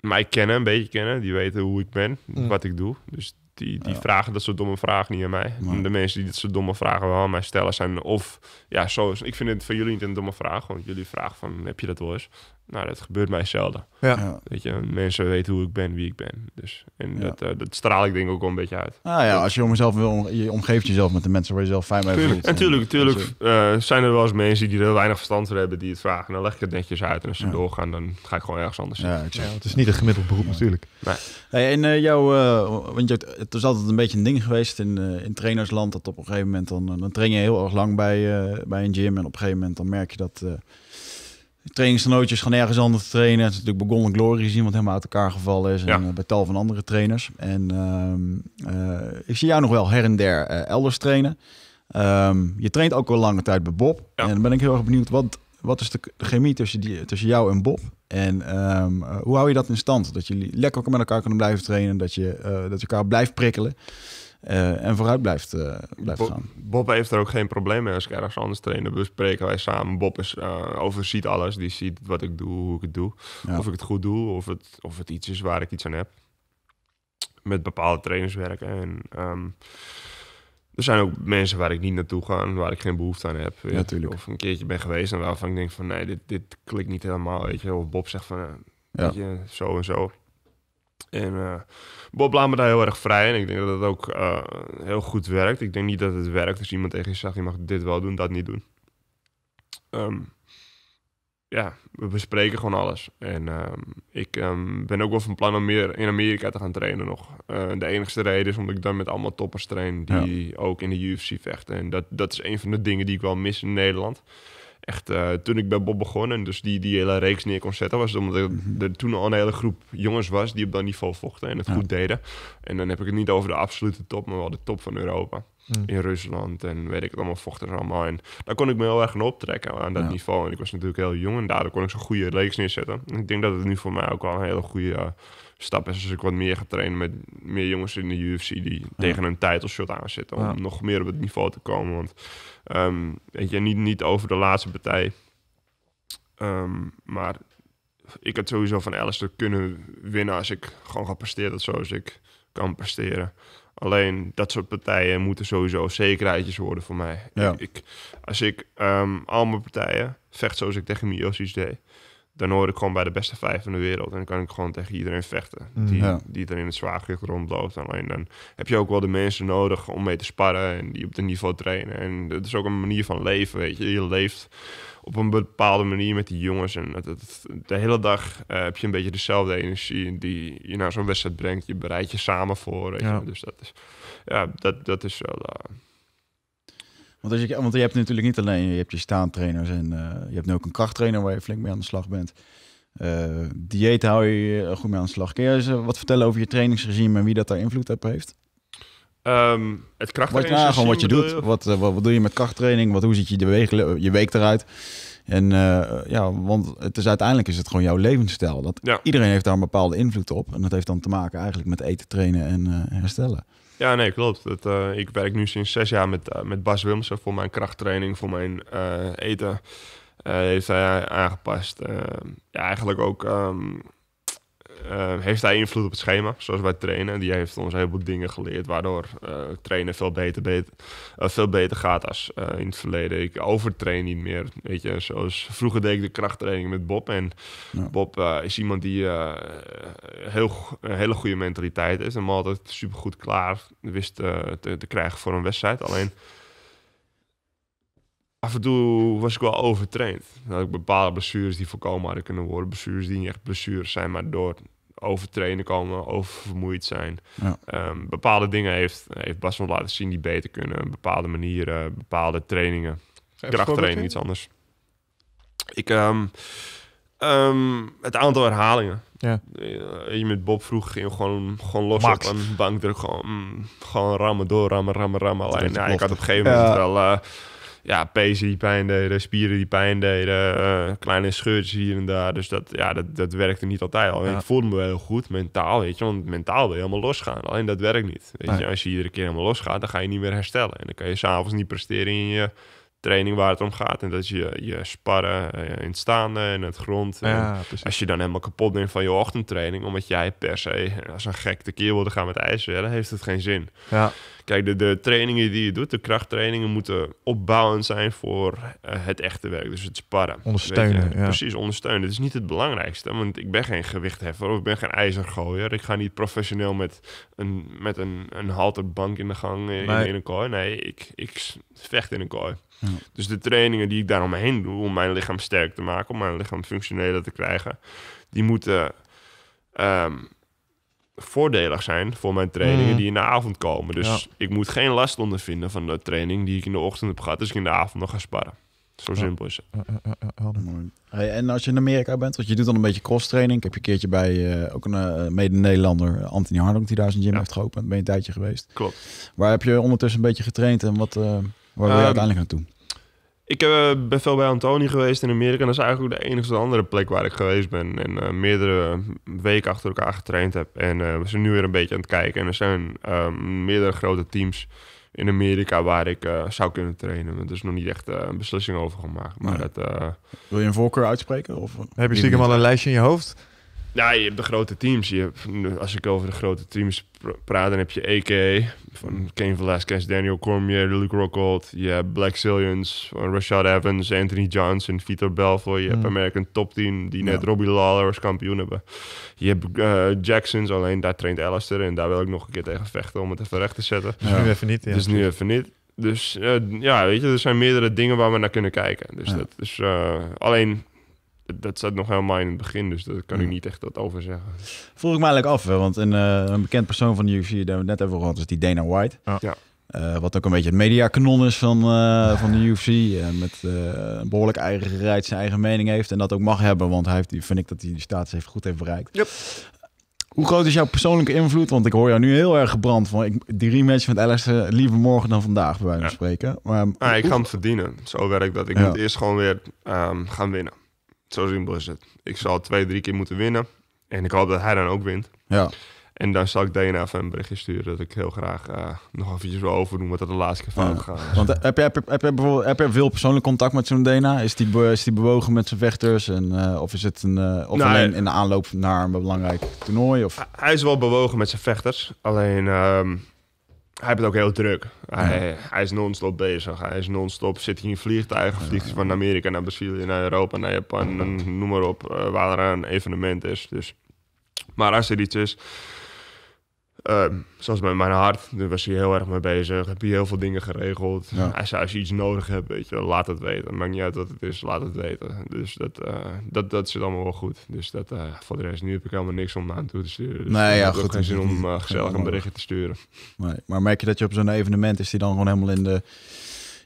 mij kennen, een beetje kennen, die weten hoe ik ben, mm. wat ik doe. Dus die, die vragen dat soort domme vragen niet aan mij. De mensen die dat soort domme vragen wel aan mij stellen zijn of... Ja, zo ik vind het van jullie niet een domme vraag. Want jullie vragen van, heb je dat wel eens? Nou, dat gebeurt mij zelden. Ja. Weet je, mensen weten hoe ik ben, wie ik ben. Dus, en dat, uh, dat straal ik denk ook wel een beetje uit. Ah ja, als je om jezelf wil, je omgeeft jezelf met de mensen waar je zelf fijn mee voelt. En tuurlijk, tuurlijk eh, zijn er wel eens mensen die er weinig verstand voor hebben die het vragen. dan leg ik het netjes uit en als ze doorgaan, dan ga ik gewoon ergens anders zitten. Ja, het is niet een gemiddeld beroep natuurlijk. Nee. Hey, en uh, jouw, want je het is altijd een beetje een ding geweest in, eh, in trainersland. Dat op een gegeven moment dan, eh, dan train je heel erg lang bij, eh, bij een gym. En op een gegeven moment dan merk je dat uh, trainingsgenootjes gaan ergens anders trainen. Het is natuurlijk begonnen Glory zien, wat helemaal uit elkaar gevallen is. En bij tal van andere trainers. En ehm, ik zie jou nog wel her en der elders trainen. Ehm, je traint ook al lange tijd bij Bob. En dan ben ik heel erg benieuwd, wat wat is de chemie tussen, die, tussen jou en Bob? En ehm, eh, hoe hou je dat in stand? Dat jullie lekker met elkaar kunnen blijven trainen, dat je, eh, dat je elkaar blijft prikkelen eh, en vooruit blijft, uh, blijft Bob, gaan. Bob heeft er ook geen probleem mee als ik ergens anders trainen. Bespreken wij samen. Bob is, overziet alles, die ziet wat ik doe, hoe ik het doe. Of ik het goed doe, of het, of het iets is waar ik iets aan heb. Met bepaalde trainers werken en... Ehm, er zijn ook mensen waar ik niet naartoe ga en waar ik geen behoefte aan heb. Natuurlijk. of een keertje ben geweest en waarvan ik denk van nee, dit, dit klikt niet helemaal. Weet je. Of Bob zegt van eh, ja. weet je, zo en zo. En eh, Bob laat me daar heel erg vrij. En ik denk dat dat ook eh, heel goed werkt. Ik denk niet dat het werkt als iemand tegen je zegt... je mag dit wel doen, dat niet doen. Ehm, ja, we bespreken gewoon alles. En ehm, ik ehm, ben ook wel van plan om meer in Amerika te gaan trainen nog. Uh, de enige reden is omdat ik dan met allemaal toppers train die ook in de UFC vechten. En dat, dat is een van de dingen die ik wel mis in Nederland. Echt, eh, toen ik bij Bob begon en dus die, die hele reeks neer kon zetten, was het omdat er, mhm. er toen al een hele groep jongens was die op dat niveau vochten en het goed deden. En dan heb ik het niet over de absolute top, maar wel de top van Europa. Mm. in Rusland en weet ik het allemaal, vochten er allemaal. En daar kon ik me heel erg aan optrekken aan dat niveau. En ik was natuurlijk heel jong en daardoor kon ik zo'n goede reeks neerzetten. En ik denk dat het nu voor mij ook wel een hele goede eh, stap is als ik wat meer ga trainen met meer jongens in de UFC die tegen een shot aan zitten. Om nog meer op het niveau te komen. Want ehm, weet je, niet, niet over de laatste partij. Ehm, maar ik had sowieso van Alistair kunnen winnen als ik gewoon ga presteren. zoals ik kan presteren. Alleen dat soort partijen moeten sowieso zekerheidjes worden voor mij. Ik, als ik ehm, al mijn partijen vecht zoals ik tegen Miosis deed, dan hoor ik gewoon bij de beste vijf van de wereld. En dan kan ik gewoon tegen iedereen vechten mm, die, ja. die er in het zwaargewicht rondloopt. Alleen dan heb je ook wel de mensen nodig om mee te sparren en die op de niveau trainen. En het is ook een manier van leven, weet je. Je leeft op een bepaalde manier met die jongens. En het, het, de hele dag eh, heb je een beetje dezelfde energie die je naar zo'n wedstrijd brengt. Je bereidt je samen voor. ja. Dus dat is, ja, dat, dat is wel. Uh... want, als je, want je hebt natuurlijk niet alleen je hebt je staantrainers en eh, je hebt nu ook een krachttrainer waar je flink mee aan de slag bent. dieet hou je goed mee aan de slag. Kun je eens wat vertellen over je trainingsregime en wie dat daar invloed op heeft? Um, het krachttraining. Wat, wat je doet. Eh, wat, wat, doe je met krachttraining? Wat, hoe ziet je, de week, je week eruit? En eh, ja, want het is, uiteindelijk is het gewoon jouw levensstijl. Dat, Iedereen heeft daar een bepaalde invloed op. En dat heeft dan te maken eigenlijk met eten, trainen en eh, herstellen. Ja, nee, klopt. Dat, ik werk nu sinds zes jaar met, met Bas Wilmsen voor mijn krachttraining, voor mijn eten. heeft hij aangepast. Ehm, ja, eigenlijk ook ehm, eh, heeft hij invloed op het schema, zoals wij trainen. Die heeft ons heel veel dingen geleerd, waardoor uh, trainen veel beter, beter, eh, veel beter gaat als in het verleden. Ik overtrain niet meer, weet je. Zoals vroeger deed ik de krachttraining met Bob. En Bob is iemand die heel, een hele goede mentaliteit is. En altijd supergoed klaar wist te, krijgen voor een wedstrijd. Alleen af en toe was ik wel overtraind. Dat ik bepaalde blessures die voorkomen hadden kunnen worden. Blessures die niet echt blessures zijn, maar door overtrainen komen, oververmoeid zijn. Ja. Ehm, bepaalde dingen heeft, heeft Bas laten zien die beter kunnen. Bepaalde manieren, bepaalde trainingen. Krachttraining, iets anders. Ik, ehm, ehm, het aantal herhalingen. Ja. Eh, je met Bob vroeg ging gewoon, gewoon los Max. op een bankdruk. Gewoon, mm, gewoon rammen door, rammen, rammen, rammen. Alleen, nou, ik had op een gegeven moment wel... Eh, ja, pezen die pijn deden, spieren die pijn deden, eh, kleine scheurtjes hier en daar. Dus dat, ja, dat, dat werkte niet altijd al. Ik voelde me wel heel goed mentaal, weet je, want mentaal wil je helemaal losgaan. Alleen dat werkt niet. Weet je, als je iedere keer helemaal losgaat, dan ga je niet meer herstellen. En dan kan je s'avonds niet presteren in je training waar het om gaat. En dat je, je sparren eh, in het staande en het grond. Ja, als je dan helemaal kapot bent van je ochtendtraining, omdat jij per se als een gek te keer wilde gaan met dan heeft het geen zin. Ja. Kijk, de, de trainingen die je doet, de krachttrainingen, moeten opbouwend zijn voor eh, het echte werk. Dus het sparren. Ondersteunen. Ja. Precies, ondersteunen. Het is niet het belangrijkste, want ik ben geen gewichtheffer of ik ben geen ijzergooier. Ik ga niet professioneel met een, met een, een halterbank in de gang eh, in, een kooi. Nee, ik, ik vecht in een kooi. Dus de trainingen die ik daaromheen doe om mijn lichaam sterk te maken, om mijn lichaam functioneler te krijgen, die moeten ehm, voordelig zijn voor mijn trainingen mm. die in de avond komen. Dus ik moet geen last ondervinden van de training die ik in de ochtend heb gehad, dus ik in de avond nog ga sparen. Zo simpel is het. en als je in Amerika bent, want je doet dan een beetje cross-training. Ik heb je een keertje bij eh, ook een eh, mede-Nederlander, Anthony Harding, die daar zijn gym heeft geopend. Ben je een tijdje geweest. Klopt. Waar heb je ondertussen een beetje getraind en wat, eh, waar wil je ehm, uiteindelijk naartoe? Ik eh, ben veel bij Antoni geweest in Amerika. En dat is eigenlijk de enige andere plek waar ik geweest ben. En eh, meerdere weken achter elkaar getraind heb. En eh, we zijn nu weer een beetje aan het kijken. En er zijn ehm, meerdere grote teams in Amerika waar ik zou kunnen trainen. Er is nog niet echt een beslissing over gemaakt. Maar Wil je een voorkeur uitspreken? Of heb je stiekem al een lijstje in je hoofd? ja je hebt de grote teams. Je hebt, als ik over de grote teams praat, dan heb je AK. van Kane Velasquez, Daniel Cormier, Luke Rockhold. Je hebt Black Zillions, Rashad Evans, Anthony Johnson, Vitor Belfort. Je hebt mm. American Top Team, die net Robbie Lawler als kampioen hebben. Je hebt uh, Jacksons, alleen daar traint Alistair. En daar wil ik nog een keer tegen vechten om het even recht te zetten. Dus nu even niet. Ja. Dus nu even niet. Dus eh, ja, weet je, er zijn meerdere dingen waar we naar kunnen kijken. Dus dat is eh, alleen dat zat nog helemaal in het begin, dus daar kan ik niet echt wat over zeggen. Vroeg ik me eigenlijk af, want een, eh, een bekend persoon van de UFC, daar we net over gehad, is die Dana White. Ja. Eh, wat ook een beetje het mediakanon is van, eh, van de UFC. met een behoorlijk eigen gereid zijn eigen mening heeft. En dat ook mag hebben, want hij heeft, vind ik dat hij die status heeft goed heeft bereikt. Yep. Hoe groot is jouw persoonlijke invloed? Want ik hoor jou nu heel erg gebrand van ik, die rematch met Alistair liever morgen dan vandaag, bij wijze ja. spreken. ik ga het verdienen. Zo werkt dat. Ik het moet eerst gewoon weer um, gaan winnen. Zo simpel is het. Ik zal twee, drie keer moeten winnen. En ik hoop dat hij dan ook wint. Ja. En dan zal ik DNA van een berichtje sturen dat ik heel graag uh, nog eventjes wil overdoen wat er de laatste keer fout ja. Want heb je, heb, je, heb, je bijvoorbeeld, heb je veel persoonlijk contact met zo'n DNA? Is die, is die bewogen met zijn vechters? En, eh, of is het een, uh, of nou, alleen in de aanloop naar een belangrijk toernooi? Of? Hij is wel bewogen met zijn vechters. Alleen ehm, hij heeft het ook heel druk. Hij, is non-stop bezig. Hij is non-stop, zit hij in vliegtuigen, ja. vliegt hij van Amerika naar Brazilië, naar Europa, naar Japan, noem maar op, eh, waar er een evenement is. Dus. Maar als er iets is, Ehm, zoals bij mijn hart, daar was hij heel erg mee bezig. Heb je heel veel dingen geregeld. Hij zei, als je iets nodig hebt, weet je, laat het weten. Maakt niet uit wat het is, laat het weten. Dus dat, eh, dat, dat zit allemaal wel goed. Dus dat, eh, voor de rest, nu heb ik helemaal niks om aan toe te sturen. Dus nee, ja, goed. geen zin om eh, gezellig een berichtje te sturen. Nee. Maar merk je dat je op zo'n evenement is die dan gewoon helemaal in de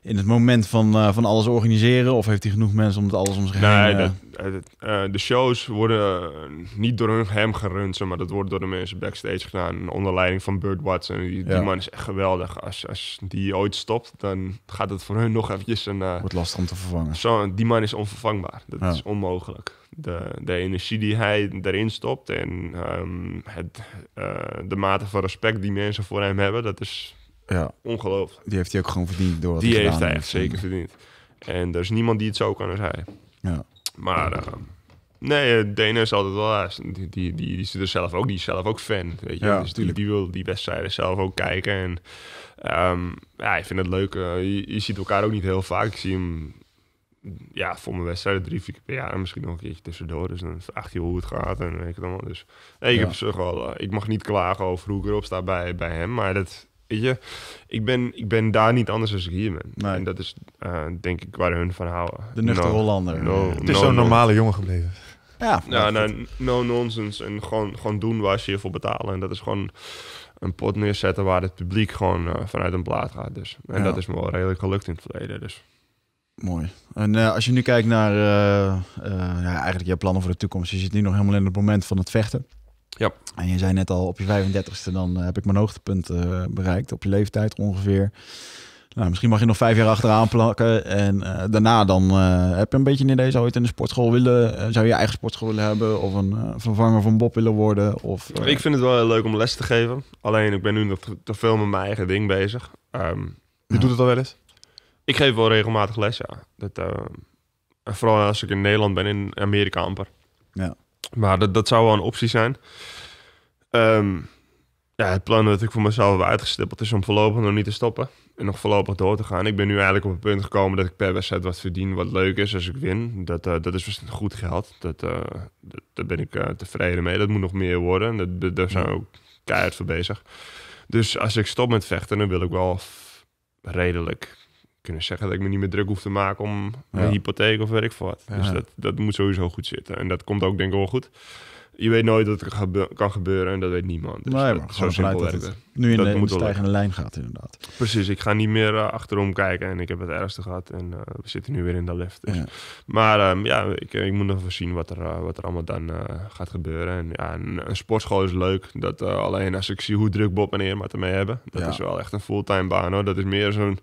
in het moment van, eh, van alles organiseren? Of heeft hij genoeg mensen om het alles om zich heen? Nee, eh? dat, eh, de shows worden niet door hem gerund, maar dat wordt door de mensen backstage gedaan. Onder leiding van Burt Watson. Die, man is echt geweldig. Als, als die ooit stopt, dan gaat het voor hun nog eventjes een... wordt lastig om te vervangen. Zo, die man is onvervangbaar. Dat is onmogelijk. De, de energie die hij erin stopt en ehm, het, de mate van respect die mensen voor hem hebben, dat is ja. Ongelooflijk. Die heeft hij ook gewoon verdiend door wat Die hij heeft hij echt zeker verdiend. En er is niemand die het zo kan als hij. Ja. Maar uh, nee, eh, Denen is altijd wel eh, Die, die, die, is er zelf ook, die is zelf ook fan. Weet je? Ja, dus die, wil die wedstrijden zelf ook kijken. En ehm, ja, ik vind het leuk. je, ziet elkaar ook niet heel vaak. Ik zie hem ja, voor mijn wedstrijden drie, vier keer per jaar. Misschien nog een keertje tussendoor. Dus dan vraagt hij hoe het gaat en weet ik het allemaal. Dus ik, heb wel, ik mag niet klagen over hoe ik erop sta bij, bij hem. Maar dat, weet je, ik ben, ik ben daar niet anders als ik hier ben. Nee. En dat is eh, denk ik waar hun van houden. De nuchtere Hollander. No, het is zo'n normale jongen gebleven. Ja, ja nou, no nonsense. En gewoon, gewoon doen waar ze je voor betalen. En dat is gewoon een pot neerzetten waar het publiek gewoon eh, vanuit een plaat gaat. Dus. En dat is me wel redelijk gelukt in het verleden. Dus. Mooi. En eh, als je nu kijkt naar ja, eigenlijk je plannen voor de toekomst. Je zit nu nog helemaal in het moment van het vechten. Ja. En je zei net al, op je 35ste dan eh, heb ik mijn hoogtepunt eh, bereikt. Op je leeftijd ongeveer. Nou, misschien mag je nog vijf jaar achteraan plakken. En eh, daarna dan heb je een beetje een idee. Zou je het in de sportschool willen? zou je, je eigen sportschool willen hebben? Of een vervanger van Bob willen worden? Of, Ik vind het wel heel leuk om les te geven. Alleen ik ben nu nog te veel met mijn eigen ding bezig. Ehm, je doet het al wel eens? Ik geef wel regelmatig les, ja. Dat, vooral als ik in Nederland ben, in Amerika amper. Ja. Maar dat, dat zou wel een optie zijn. Ehm, ja, het plan dat ik voor mezelf heb uitgestippeld is om voorlopig nog niet te stoppen. En nog voorlopig door te gaan. Ik ben nu eigenlijk op het punt gekomen dat ik per wedstrijd wat verdien, wat leuk is als ik win. Dat, eh, dat is goed geld. Dat, eh, dat, daar ben ik eh, tevreden mee. Dat moet nog meer worden. Dat, daar zijn we ook keihard voor bezig. Dus als ik stop met vechten, dan wil ik wel redelijk kunnen zeggen dat ik me niet meer druk hoef te maken om een hypotheek of werk voor wat. Dus dat, dat moet sowieso goed zitten. En dat komt ook denk ik wel goed je weet nooit dat het kan gebeuren en dat weet niemand. Dus nee, maar zo simpel nu in dat de, de stijgende lijn gaat inderdaad. Precies, ik ga niet meer eh, achterom kijken en ik heb het ergste gehad en eh, we zitten nu weer in de lift. Dus. Maar ehm, ja, ik, eh, ik, moet nog even zien wat er, wat er allemaal dan gaat gebeuren. En, ja, een, sportschool is leuk, dat alleen als ik zie hoe druk Bob en Irma mee hebben. Dat is wel echt een fulltime baan hoor, dat is meer zo'n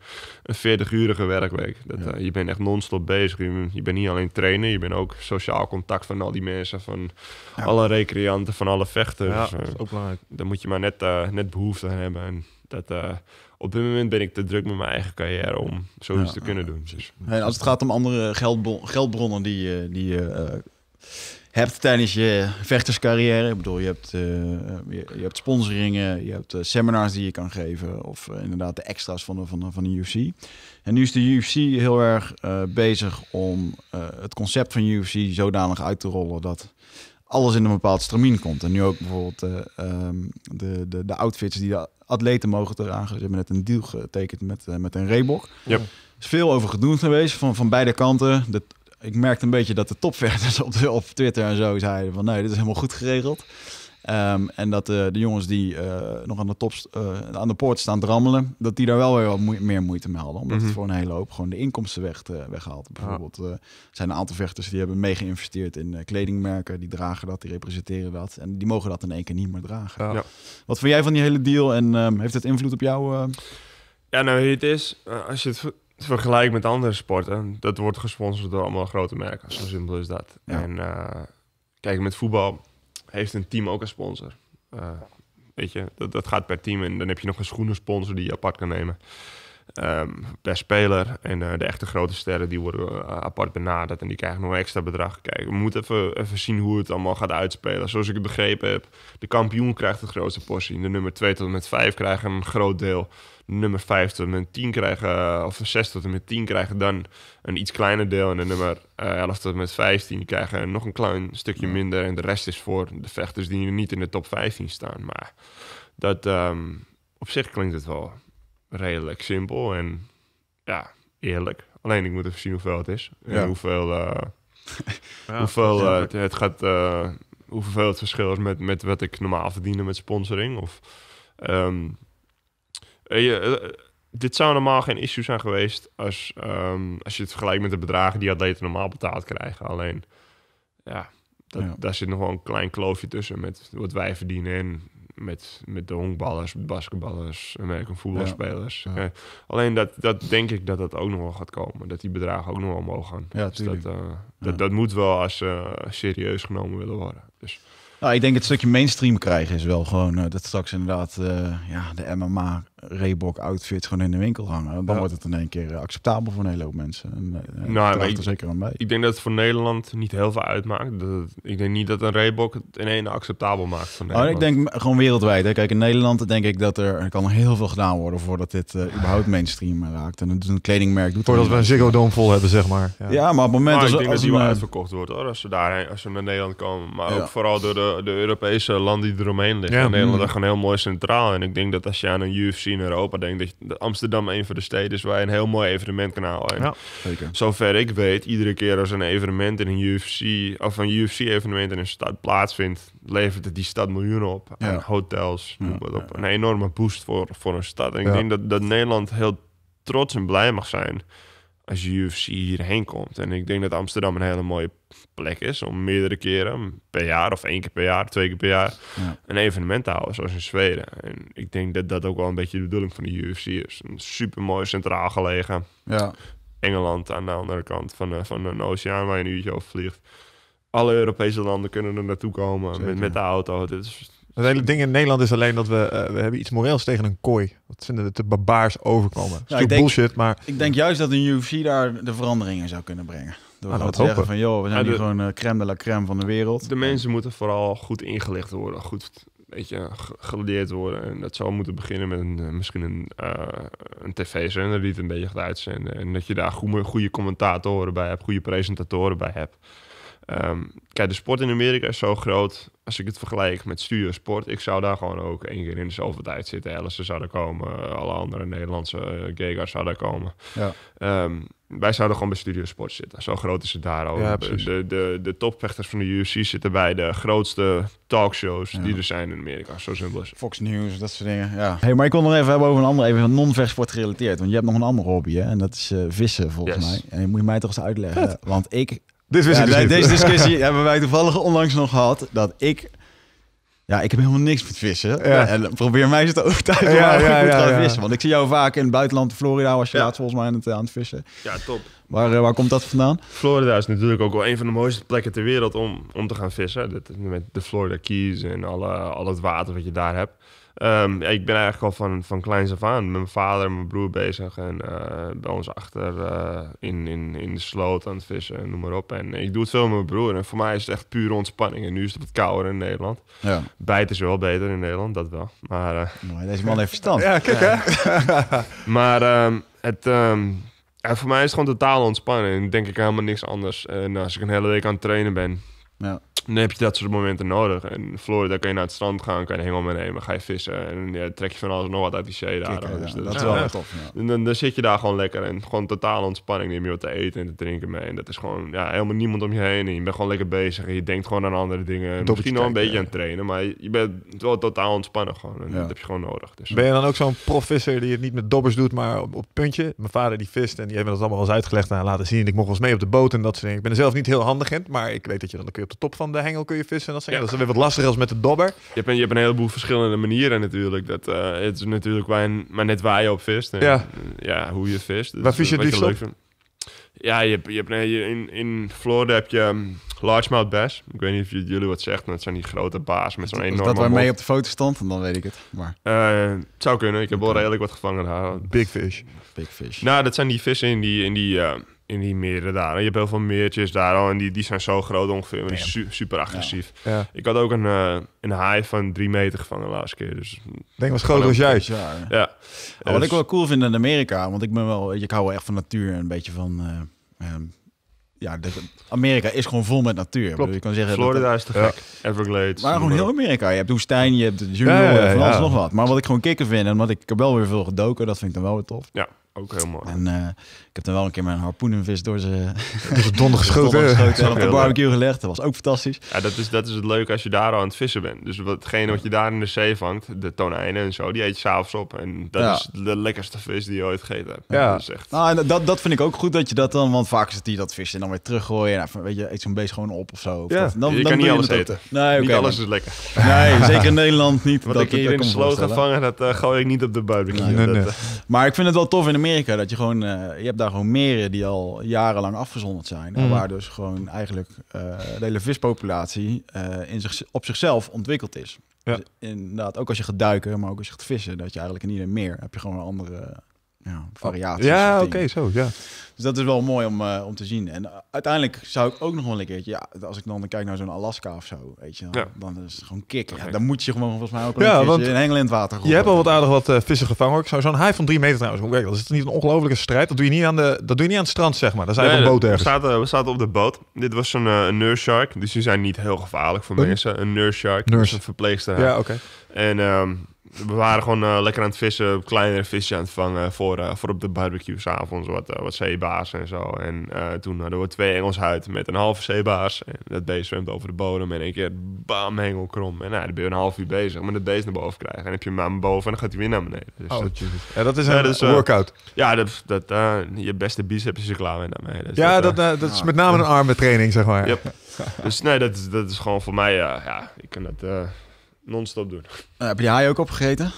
40-urige werkweek. Dat, je bent echt non-stop bezig, je, je, bent niet alleen trainen, je bent ook sociaal contact van al die mensen, van alle recreanten, van alle vechters. Ja, eh. dat is ook belangrijk. Daar moet je maar net, eh, net behoefte aan hebben. En dat, eh, op dit moment ben ik te druk met mijn eigen carrière om zoiets ja, te kunnen doen. Dus. En als het gaat om andere geldbron geldbronnen die, die je hebt tijdens je vechterscarrière. Ik bedoel, je hebt, je, hebt sponsoringen, je hebt seminars die je kan geven. Of inderdaad de extra's van de, van, de, van de UFC. En nu is de UFC heel erg bezig om het concept van UFC zodanig uit te rollen dat alles in een bepaald stramien komt. En nu ook bijvoorbeeld eh, ehm, de, de, de outfits die de atleten mogen dragen. Ze hebben net een deal getekend met, eh, met een Reebok. Yep. Er is veel over geweest van, van beide kanten. ik merkte een beetje dat de topvechters op, op Twitter en zo zeiden van... nee, dit is helemaal goed geregeld. Ehm, en dat eh, de jongens die eh, nog aan de, top, eh, aan de poort staan drammelen, dat die daar wel weer wat meer moeite melden, Omdat het mhm. voor een hele hoop gewoon de inkomsten weg, weghaalt. Bijvoorbeeld ja. zijn een aantal vechters die hebben mee geïnvesteerd in kledingmerken. Die dragen dat, die representeren dat. En die mogen dat in één keer niet meer dragen. Ja. Wat vind jij van die hele deal en ehm, heeft het invloed op jou? Ja, nou, het is, als je het vergelijkt met andere sporten, dat wordt gesponsord door allemaal grote merken. Zo simpel is dat. En kijk, met voetbal heeft een team ook een sponsor. Eh, weet je, dat, dat gaat per team. En dan heb je nog een schoenensponsor die je apart kan nemen. Ehm, per speler. En eh, de echte grote sterren die worden eh, apart benaderd en die krijgen nog een extra bedrag. Kijk, we moeten even, even zien hoe het allemaal gaat uitspelen. Zoals ik het begrepen heb, de kampioen krijgt het grootste portie. De nummer 2 tot en met 5 krijgen een groot deel nummer 5 tot en met 10 krijgen, eh, of 6 tot en met 10 krijgen dan een iets kleiner deel. En de nummer 11 eh, tot en met 15 krijgen nog een klein stukje minder. En de rest is voor de vechters die niet in de top 15 staan. Maar dat ehm, op zich klinkt het wel redelijk simpel en ja, eerlijk. Alleen ik moet even zien hoeveel het is. hoeveel, eh, hoeveel het, gaat, hoeveel het verschil is met, met wat ik normaal verdien met sponsoring. Of ehm, eh, eh, dit zou normaal geen issue zijn geweest als, ehm, als je het vergelijkt met de bedragen die atleten normaal betaald krijgen. Alleen, ja, dat, daar zit nog wel een klein kloofje tussen met wat wij verdienen en met, met de honkballers, basketballers, American voetbalspelers. Ja. Eh, alleen dat, dat denk ik dat dat ook nog wel gaat komen. Dat die bedragen ook nog wel mogen gaan. Ja, dus dat, dat, moet wel als uh, serieus genomen willen worden. Dus. Nou, ik denk het stukje mainstream krijgen is wel gewoon dat straks inderdaad ja, de MMA Reebok outfit gewoon in de winkel hangen. Dan wordt het in één keer eh, acceptabel voor een hele hoop mensen. En, eh, nou, ik, zeker aan bij. Ik denk dat het voor Nederland niet heel veel uitmaakt. ik denk niet dat een Reebok het in één acceptabel maakt. Van oh, ik denk gewoon wereldwijd. Hè. Kijk, in Nederland denk ik dat er, kan heel veel gedaan worden voordat dit eh, überhaupt mainstream raakt. En een kledingmerk doet Voordat we een Ziggo Dome vol hebben, zeg maar. Ja, ja maar op het moment als, ik denk dat die uitverkocht wordt hoor, als ze daarheen, als ze naar Nederland komen. Maar ook vooral door de, de Europese landen die eromheen liggen. Nederland mm. is gewoon heel mooi centraal. En ik denk dat als je aan een UFC in Europa. Denk dat, Amsterdam een van de steden is waar je een heel mooi evenement kan halen. Ja, zeker. Zover ik weet, iedere keer als een evenement in een UFC of een UFC evenement in een stad plaatsvindt, levert het die stad miljoenen op. Ja. En hotels, ja, op. Een enorme boost voor, voor een stad. En ik denk dat, dat Nederland heel trots en blij mag zijn als je UFC hierheen komt. En ik denk dat Amsterdam een hele mooie plek is om meerdere keren per jaar of één keer per jaar, twee keer per jaar ja. een evenement te houden, zoals in Zweden. En ik denk dat dat ook wel een beetje de bedoeling van de UFC is. Een super mooi centraal gelegen. Ja. Engeland aan de andere kant van, eh, van een oceaan waar je een uurtje over vliegt. Alle Europese landen kunnen er naartoe komen met, met de auto. dit is het hele ding in Nederland is alleen dat we, eh, we hebben iets moreels tegen een kooi. Dat vinden we te barbaars overkomen. bullshit, maar... Ik denk juist dat een UFC daar de veranderingen zou kunnen brengen. Door nou, te zeggen van, joh, we zijn ja, hier gewoon uh, crème de la crème van de wereld. De mensen moeten vooral goed ingelicht worden, goed weet je, geleerd worden. En dat zou moeten beginnen met een, eh, misschien een, een tv-zender die het een beetje gaat uitzenden. En dat je daar goede, goede commentatoren bij hebt, goede presentatoren bij hebt. Ehm, kijk, de sport in Amerika is zo groot als ik het vergelijk met studio sport, ik zou daar gewoon ook één keer in de zoveel tijd zitten. Ellis zou zouden komen, alle andere Nederlandse uh, eh, Gegars komen. Ja. Ehm, wij zouden gewoon bij studio sport zitten. Zo groot is het daar al. de, de, de topvechters van de UFC zitten bij de grootste talkshows die er zijn in Amerika. Zo simpel is Fox News, dat soort dingen. Ja. Hey, maar ik wil nog even hebben over een andere, even non-vechtsport gerelateerd. Want je hebt nog een andere hobby, hè? En dat is eh, vissen, volgens mij. En je moet je mij toch eens uitleggen. Want ik dit ik dus Deze discussie hebben wij toevallig onlangs nog gehad. Dat ik... Ja, ik heb helemaal niks met vissen. En probeer mij ze ook thuis ja, ja, ja, gaan vissen. Want ik zie jou vaak in het buitenland, Florida, als je laatst volgens mij eh, aan het, vissen. Ja, top. Waar, eh, waar komt dat vandaan? Florida is natuurlijk ook wel een van de mooiste plekken ter wereld om, om te gaan vissen. Met de Florida Keys en alle, al het water wat je daar hebt. Ehm, ja, ik ben eigenlijk al van, van kleins af aan met mijn vader en mijn broer bezig. En eh, bij ons achter eh, in, in, in de sloot aan het vissen en noem maar op. En ik doe het veel met mijn broer. En voor mij is het echt pure ontspanning. En nu is het wat kouder in Nederland. Ja. Bijt is wel beter in Nederland, dat wel. Maar, eh, Mooi, deze man heeft verstand. ja, kijk hè. maar ehm, het... Um, voor mij is het gewoon totaal ontspanning En denk ik helemaal niks anders. En als ik een hele week aan het trainen ben, ja dan heb je dat soort momenten nodig. En Florida kan je naar het strand gaan, kan je helemaal meenemen, ga je vissen. En ja, trek je van alles nog wat uit die zee daar. dat, is wel tof. En dan, dan, zit je daar gewoon lekker en gewoon totale ontspanning. Neem je wat te eten en te drinken mee. En dat is gewoon ja, helemaal niemand om je heen. En je bent gewoon lekker bezig en je denkt gewoon aan andere dingen. Misschien nog een beetje aan het trainen, maar je bent wel totaal ontspannen gewoon. En dat heb je gewoon nodig. Dus. Ben je dan ook zo'n profvisser die het niet met dobbers doet, maar op, puntje? Mijn vader die vist en die heeft me dat allemaal eens uitgelegd en laten zien. Ik mocht wel eens mee op de boot en dat soort dingen. Ik ben er zelf niet heel handig in, maar ik weet dat je dan kun keer op de top van de hengel kun je vissen en dat ja. Dat is weer wat lastiger als met de dobber. Je hebt een, je heleboel verschillende manieren natuurlijk. Dat, eh, het is natuurlijk waar maar net waar je op vist. ja. ja, hoe je vist. Wat waar vis je het liefst Ja, je hebt, je hebt, in, in Florida heb je um, largemouth bass. Ik weet niet of jullie wat zegt, maar het zijn die grote baas met zo'n enorme dat waarmee mee op de foto stond? dan weet ik het. Maar. Eh, het zou kunnen. Ik heb wel redelijk wat gevangen. Big fish. Big fish. Nou, dat zijn die vissen in die, in die uh, in die meren daar. En je hebt heel veel meertjes daar al. En die, die zijn zo groot ongeveer. Maar die zijn su super agressief. Ik had ook een, eh, een haai van drie meter gevangen de laatste keer. Dus denk was groter als jij. Ja. ja. wat dus- ik wel cool vind in Amerika. Want ik ben wel... Ik hou wel echt van natuur. En een beetje van... Eh, ehm, ja, de, Amerika is gewoon vol met natuur. Klopt. je kan zeggen Florida is te gek. Everglades. Maar gewoon heel Amerika. Je hebt woestijn, je hebt de jungle, ja, alles nog wat. Maar wat ik gewoon kicken vind en wat ik heb wel weer veel gedoken, dat vind ik dan wel weer tof. Ja. Ook heel En eh, ik heb dan wel een keer mijn harpoenenvis door ze donder geschoten. geschoten op de barbecue gelegd. Dat was ook fantastisch. Ja, dat is, dat is het leuke als je daar al aan het vissen bent. Dus watgene wat je daar in de zee vangt, de tonijnen en zo, die eet je s'avonds op. En dat is de lekkerste vis die je ooit gegeten hebt. Ja. Dat, nou, en dat, dat vind ik ook goed dat je dat dan, want vaak zit het die dat vis en dan weer teruggooien. Nou, weet je, eet zo'n beest gewoon op of zo. ja. dat, dan, je dan kan niet alles eten. Nee, niet alles is lekker. Nee, zeker in Nederland niet. Wat dat, ik hier in de sloot ga vangen, dat uh, gooi ik niet op de barbecue. Nee, nee, nee. Eh, maar ik vind het wel tof in de Amerika dat je gewoon, eh, je hebt daar gewoon meren die al jarenlang afgezonderd zijn. En mhm. waar dus gewoon eigenlijk eh, de hele vispopulatie eh, in zich, op zichzelf ontwikkeld is. Ja. Dus inderdaad, ook als je gaat duiken, maar ook als je gaat vissen, dat je eigenlijk in ieder meer heb je gewoon een andere ja, oh, variaties. Ja, oké, zo, ja. Dus dat is wel mooi om, eh, om te zien. En eh, uiteindelijk zou ik ook nog wel een keertje, ja, als ik dan kijk naar zo'n Alaska of zo, weet je, dan, dan is het gewoon kicken. Ja, dan moet je gewoon volgens mij ook een ja, want in Engeland water Je hebt al wat aardig wat eh, vissen gevangen Ik zou zo'n haai van drie meter trouwens, hoe werkt dat is niet een ongelofelijke strijd. Dat doe je niet aan, de, dat doe je niet aan het strand, zeg maar. Daar zijn nee, een boot ergens. We zaten, we zaten op de boot. Dit was zo'n nurse shark, dus die zijn niet heel gevaarlijk voor mensen. Een nurse shark, nurse. Dus een verpleegster. Ja, oké. En... Ehm, we waren gewoon eh, lekker aan het vissen, kleinere visjes aan het vangen voor, eh, voor op de barbecue s'avonds, wat, uh, wat zeebaars en zo. En toen hadden we twee Engels met een halve zeebaars. En dat beest zwemt over de bodem en een keer bam, hengel krom. En nou, dan ben je een half uur bezig om het beest naar boven te krijgen. En dan heb je hem aan boven en dan gaat hij weer naar beneden. Dus oh, dat, ja, dat is een workout. Ja, dat, dat, je beste biceps is er klaar mee. Daarmee. Dus ja, dat, dat, is met name een training zeg maar. Yep. dus nee, dat, dat is gewoon voor mij, ja, ik kan dat non-stop doen. Eh, heb je haai ook opgegeten?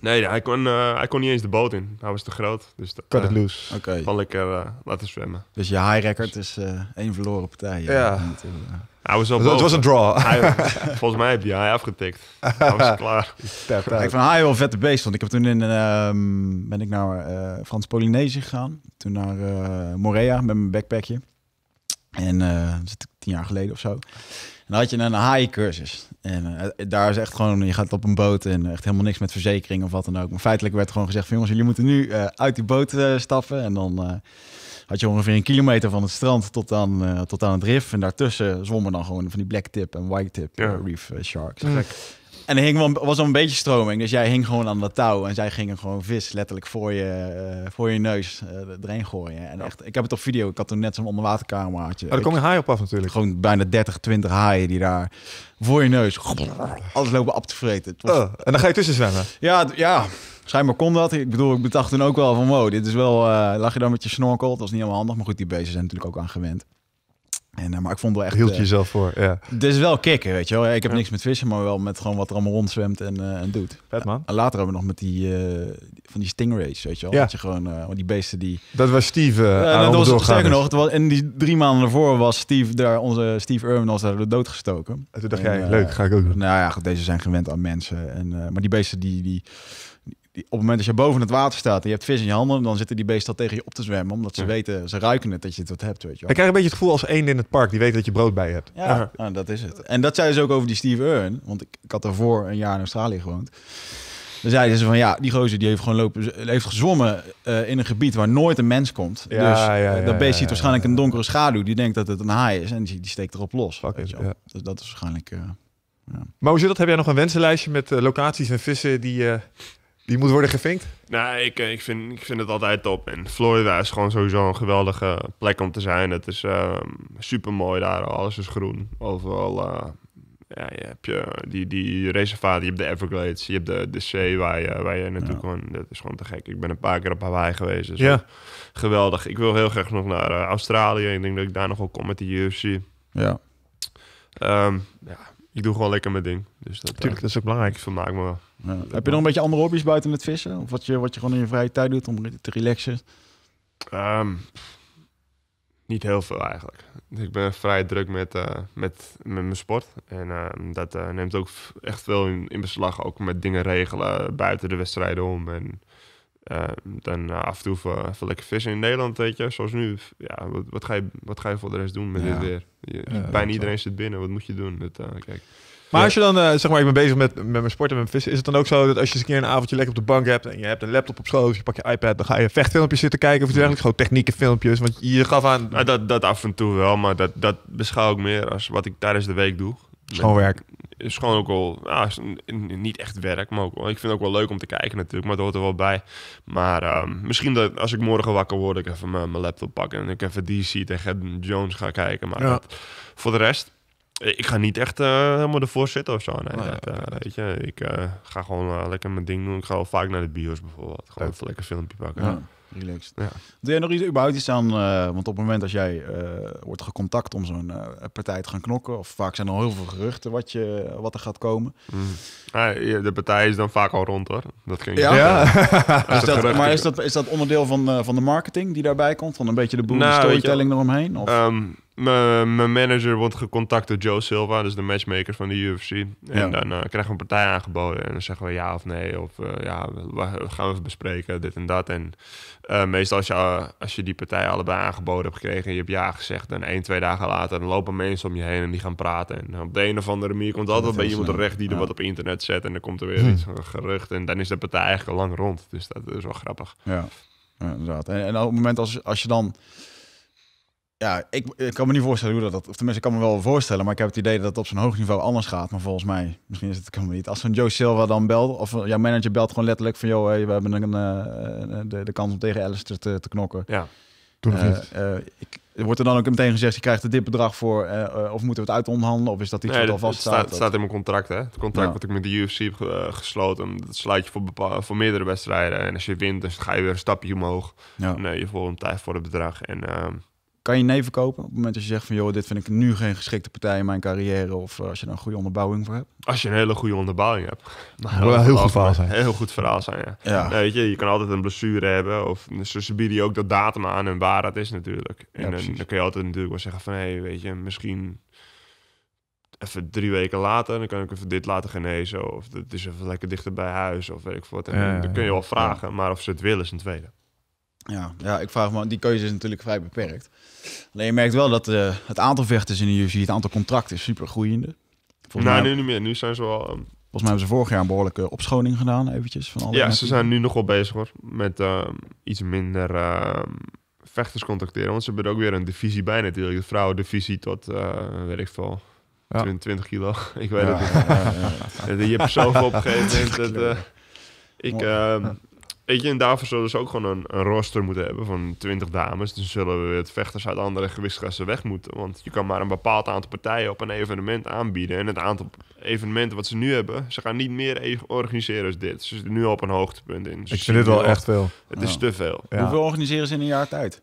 Nee, hij kon, eh, hij kon niet eens de boot in. Hij was te groot. Dus dat, Cut it eh, loose. Oké. Okay. Van lekker laten zwemmen. Dus je high record is één verloren partij. Ja. ja. Hij was al Het was een draw. volgens mij heb je haai afgetikt. Hij was klaar. Ik vond haai wel vette beest. Want ik heb toen in, ehm, ben ik naar Frans Polynesië gegaan. Toen naar Morea met mijn backpackje. En dat is tien jaar geleden of zo. En dan had je een high cursus en eh, daar is echt gewoon, je gaat op een boot en echt helemaal niks met verzekering of wat dan ook. Maar feitelijk werd gewoon gezegd van jongens, jullie moeten nu eh, uit die boot eh, stappen. En dan had je ongeveer een kilometer van het strand tot aan, tot aan het rif. En daartussen zwommen dan gewoon van die black tip en white tip reef sharks. Mm. En er hing was al een beetje stroming. Dus jij hing gewoon aan dat touw. En zij gingen gewoon vis letterlijk voor je, eh, voor je neus uh, eh, erin gooien. En echt, ik heb het op video. Ik had toen net zo'n onderwatercameraatje. Maar oh, daar kom je haai op af natuurlijk. Gewoon bijna 30, 20 haaien die daar voor je neus. Alles lopen op te vreten. Was... Oh, en dan ga je tussen zwemmen? Ja, ja. Schijnbaar kon dat. Ik bedoel, ik bedacht toen ook wel van wow, dit is wel... Uh, lag je dan met je snorkel? Dat was niet helemaal handig. Maar goed, die beesten zijn natuurlijk ook aan gewend. En, eh, maar ik vond wel echt... Hield je eh, jezelf voor, ja. Het is wel kicken, weet je wel. Ik heb niks met vissen, maar wel met gewoon wat er allemaal rondzwemt en, eh, en doet. Vet man. En later hebben we nog met die, van die stingrays, weet je wel. Ja. Dat je gewoon, die beesten die... Dat was Steve uh, Dat was zeker nog. Was, en die drie maanden daarvoor was Steve daar, onze Steve Irwin, als daar doodgestoken. En toen dacht en, jij, leuk, ga ik ook doen. Nou ja, goed, deze zijn gewend aan mensen. En, maar die beesten die... die op het moment dat je boven het water staat en je hebt vis in je handen, dan zitten die beesten al tegen je op te zwemmen. Omdat ze weten, ze ruiken het dat je wat hebt. Weet je wel. Ik krijg een beetje het gevoel als een in het park die weet dat je brood bij hebt. Ja, nou, dat is het. En dat zei ze ook over die Steve Earn. Want ik, ik had daarvoor een jaar in Australië gewoond. Dan zeiden ze van ja, die gozer die heeft gewoon lopen, heeft gezwommen uh, in een gebied waar nooit een mens komt. Ja, dus ja, ja, dat beest ziet waarschijnlijk een donkere schaduw. Die denkt dat het een haai is en die, die steekt erop los. Weet je dus dat is waarschijnlijk. Uh, maar hoe zit dat? Heb jij nog een wensenlijstje met eh, locaties en vissen die die moet worden gevinkt? Nou, ik, eh, ik, vind, ik vind het altijd top. En Florida is gewoon sowieso een geweldige plek om te zijn. Het is ehm, super mooi daar. Alles is groen. Overal uh, ja, je hebt je, die, die reservaten. Je hebt de Everglades. Je hebt de, de zee waar je, waar je naartoe ja. Dat is gewoon te gek. Ik ben een paar keer op Hawaii geweest. ja. Geweldig. Ik wil heel graag nog naar eh, Australië. Ik denk dat ik daar nog wel kom met de UFC. Ja. Ehm, ja. Ik doe gewoon lekker mijn ding. Dus dat, Tuurlijk. dat is ook belangrijk. Ik vermaak me wel. Heb je nog een beetje andere hobby's buiten het vissen? Of wat je, wat je gewoon in je vrije tijd doet om te relaxen? Ehm, niet heel veel eigenlijk. Ik ben vrij druk met, eh, met, met mijn sport. En ehm, dat eh, neemt ook echt veel in, in, beslag. Ook met dingen regelen buiten de wedstrijden om. En ehm, dan eh, af en toe even, lekker vissen in Nederland, weet je. Zoals nu. Ja, wat, wat, ga, je, wat ga je voor de rest doen met dit weer? Je, bijna iedereen zit binnen. Wat moet je doen? kijk. Maar als je dan, eh, zeg maar, ik ben bezig met, met mijn sport en mijn vissen. Is het dan ook zo dat als je eens een keer een avondje lekker op de bank hebt en je hebt een laptop op schoot, je pakt je iPad, dan ga je vechtfilmpjes zitten kijken of iets eigenlijk Gewoon technieke filmpjes. Want je gaf aan. dat, dat af en toe wel, maar dat, dat beschouw ik meer als wat ik tijdens de week doe. Schoonwerk. Is gewoon ook wel, niet echt werk, maar ook ik vind het ook wel leuk om te kijken natuurlijk, maar dat hoort er wel bij. Maar ehm, misschien dat als ik morgen wakker word, ik even mijn, mijn laptop pak en ik even DC tegen Jones ga kijken. Maar ja. voor de rest, ik ga niet echt eh, helemaal ervoor zitten of zo. Nee, nou eh, weet je, ik eh, ga gewoon lekker mijn ding doen. Ik ga wel vaak naar de bios bijvoorbeeld. Gewoon even lekker filmpje pakken. Ja, relaxed. Ja. Doe jij nog iets, überhaupt iets aan? want op het moment dat jij wordt gecontact om zo'n partij te gaan knokken... of vaak zijn er al heel veel geruchten wat, je, wat er gaat komen. Mm. de partij is dan vaak al rond hoor. Dat ja. ja. dat, maar is dat, is dat onderdeel van, van de marketing die daarbij komt? Van een beetje de boel nou, storytelling eromheen? Of? Ehm, mijn manager wordt gecontact door Joe Silva, dus de matchmaker van de UFC. En dan uh, krijgen we een partij aangeboden. En dan zeggen we ja of nee. Of eh, ja, we gaan we even bespreken, dit en dat. En eh, meestal als je, als je die partij allebei aangeboden hebt gekregen en je hebt ja gezegd. Dan één, twee dagen later dan lopen mensen om je heen en die gaan praten. En op de een of andere manier komt altijd bij iemand recht die er wat op internet zet. En dan komt er weer hm. iets van gerucht. En dan is de partij eigenlijk al lang rond. Dus dat is wel grappig. Ja, ja En, en op het moment als, als je dan ja, ik, kan me niet voorstellen hoe dat, dat... Of tenminste, ik kan me wel voorstellen, maar ik heb het idee dat het op zo'n hoog niveau anders gaat. Maar volgens mij, misschien is het, kan me niet. Als zo'n Joe Silva dan belt, of jouw manager belt gewoon letterlijk van... joh, we hebben een, eh, de, de, kans om tegen Alistair te, te knokken. Ja, het eh, niet. Eh, wordt er dan ook meteen gezegd, je krijgt er dit bedrag voor... of moeten we het uitonderhandelen, of is dat iets wat al vast staat? Het staat in mijn contract, hè. Het contract wat ik met de UFC heb gesloten, dat sluit je voor, voor meerdere wedstrijden. En als je wint, dan ga je weer een stapje omhoog. Ja. Nee, je volgt een tijd voor het bedrag. En ehm, kan je nee verkopen op het moment dat je zegt van joh, dit vind ik nu geen geschikte partij in mijn carrière of eh, als je er een goede onderbouwing voor hebt? Als je een hele goede onderbouwing hebt. Nou, dat heel goed verhaal zijn. Heel goed verhaal zijn, ja. ja. weet je, je kan altijd een blessure hebben of dus ze bieden je ook dat datum aan en waar dat is natuurlijk. En ja, dan, dan, kun je altijd natuurlijk wel zeggen van hé, hey, weet je, misschien even drie weken later, dan kan ik even dit laten genezen of het is even lekker dichter bij huis of weet ik wat. En, dan kun je wel vragen, maar of ze het willen is een tweede. Ja, ja, ik vraag me, die keuze is natuurlijk vrij beperkt. Alleen je merkt wel dat eh, het aantal vechters in de UFC, het aantal contracten is super groeiende. nou, nu niet meer. Nu zijn ze wel... Ehm, volgens mij hebben ze vorig jaar een behoorlijke opschoning gedaan, eventjes. Van alle ja, ze zijn nu nog wel bezig hoor, met ehm, iets minder ehm, vechters contacteren. Want ze hebben er ook weer een divisie bij natuurlijk. De vrouwendivisie tot, eh, weet ik veel, ja. 20 kilo. ik weet het niet. Ja, je hebt zoveel op een gegeven moment. Eh, ik weet je, en daarvoor zullen ze ook gewoon een, een roster moeten hebben van 20 dames. Dus zullen we het vechters uit andere gewichtsklassen weg moeten. Want je kan maar een bepaald aantal partijen op een evenement aanbieden. En het aantal evenementen wat ze nu hebben, ze gaan niet meer organiseren als dit. Ze zitten nu op een hoogtepunt in. Ik vind dit wel echt veel. Het is te veel. Hoeveel organiseren ze in een jaar tijd?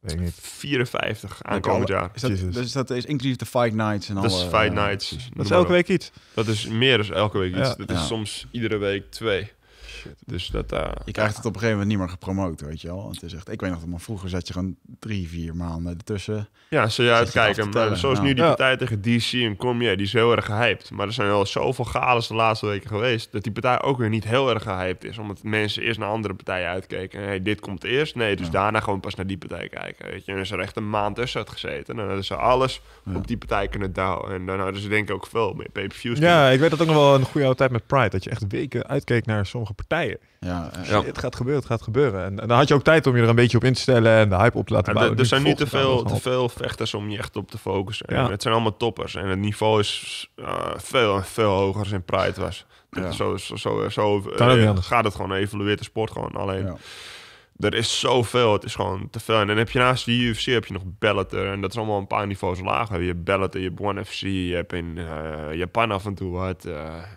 Weet ik niet. 54 aankomend jaar. Is dat, dus dat is inclusief de Fight Nights en al. Dat is Fight eh, Nights. Dat is elke week iets. Dat is meer dan elke week iets. Dat is soms iedere week twee. Dus dat, uh, je krijgt het op een gegeven moment niet meer gepromoot, weet je wel. Het is echt, ik weet nog dat man vroeger zat je gewoon drie, vier maanden ertussen. Ja, zul je uitkijken. Maar zoals nu die partij tegen DC en Cormier, die is heel erg gehyped. Maar er zijn al zoveel galen de laatste weken geweest, dat die partij ook weer niet heel erg gehyped is. Omdat mensen eerst naar andere partijen uitkeken. hey, dit komt eerst. Nee, dus daarna gewoon pas naar die partij kijken. Weet je. En is er echt een maand tussen had gezeten. En dan is ze alles op die partij kunnen douwen. En dan hadden ze denk ik ook veel meer pay-per-views. Ja, ik weet dat ook nog wel een goede oude tijd met Pride. Dat je echt weken uitkeek naar sommige partijen ja, eh, Het gaat gebeuren, het gaat gebeuren. En, dan had je ook tijd om je er een beetje op in te stellen en de hype op te laten bouwen. Er zijn niet te veel, te veel vechters om je echt op te focussen. Het zijn allemaal toppers en het niveau is uh, veel, veel hoger als in Pride was. Ja. Zo, zo, zo, eh, gaat het gewoon, evolueert de sport gewoon. Alleen, er is zoveel, het is gewoon te veel. En dan heb je naast die UFC heb je nog Bellator. En dat is allemaal een paar niveaus lager. Je hebt Bellator, je hebt One FC, je hebt in Japan af en toe wat.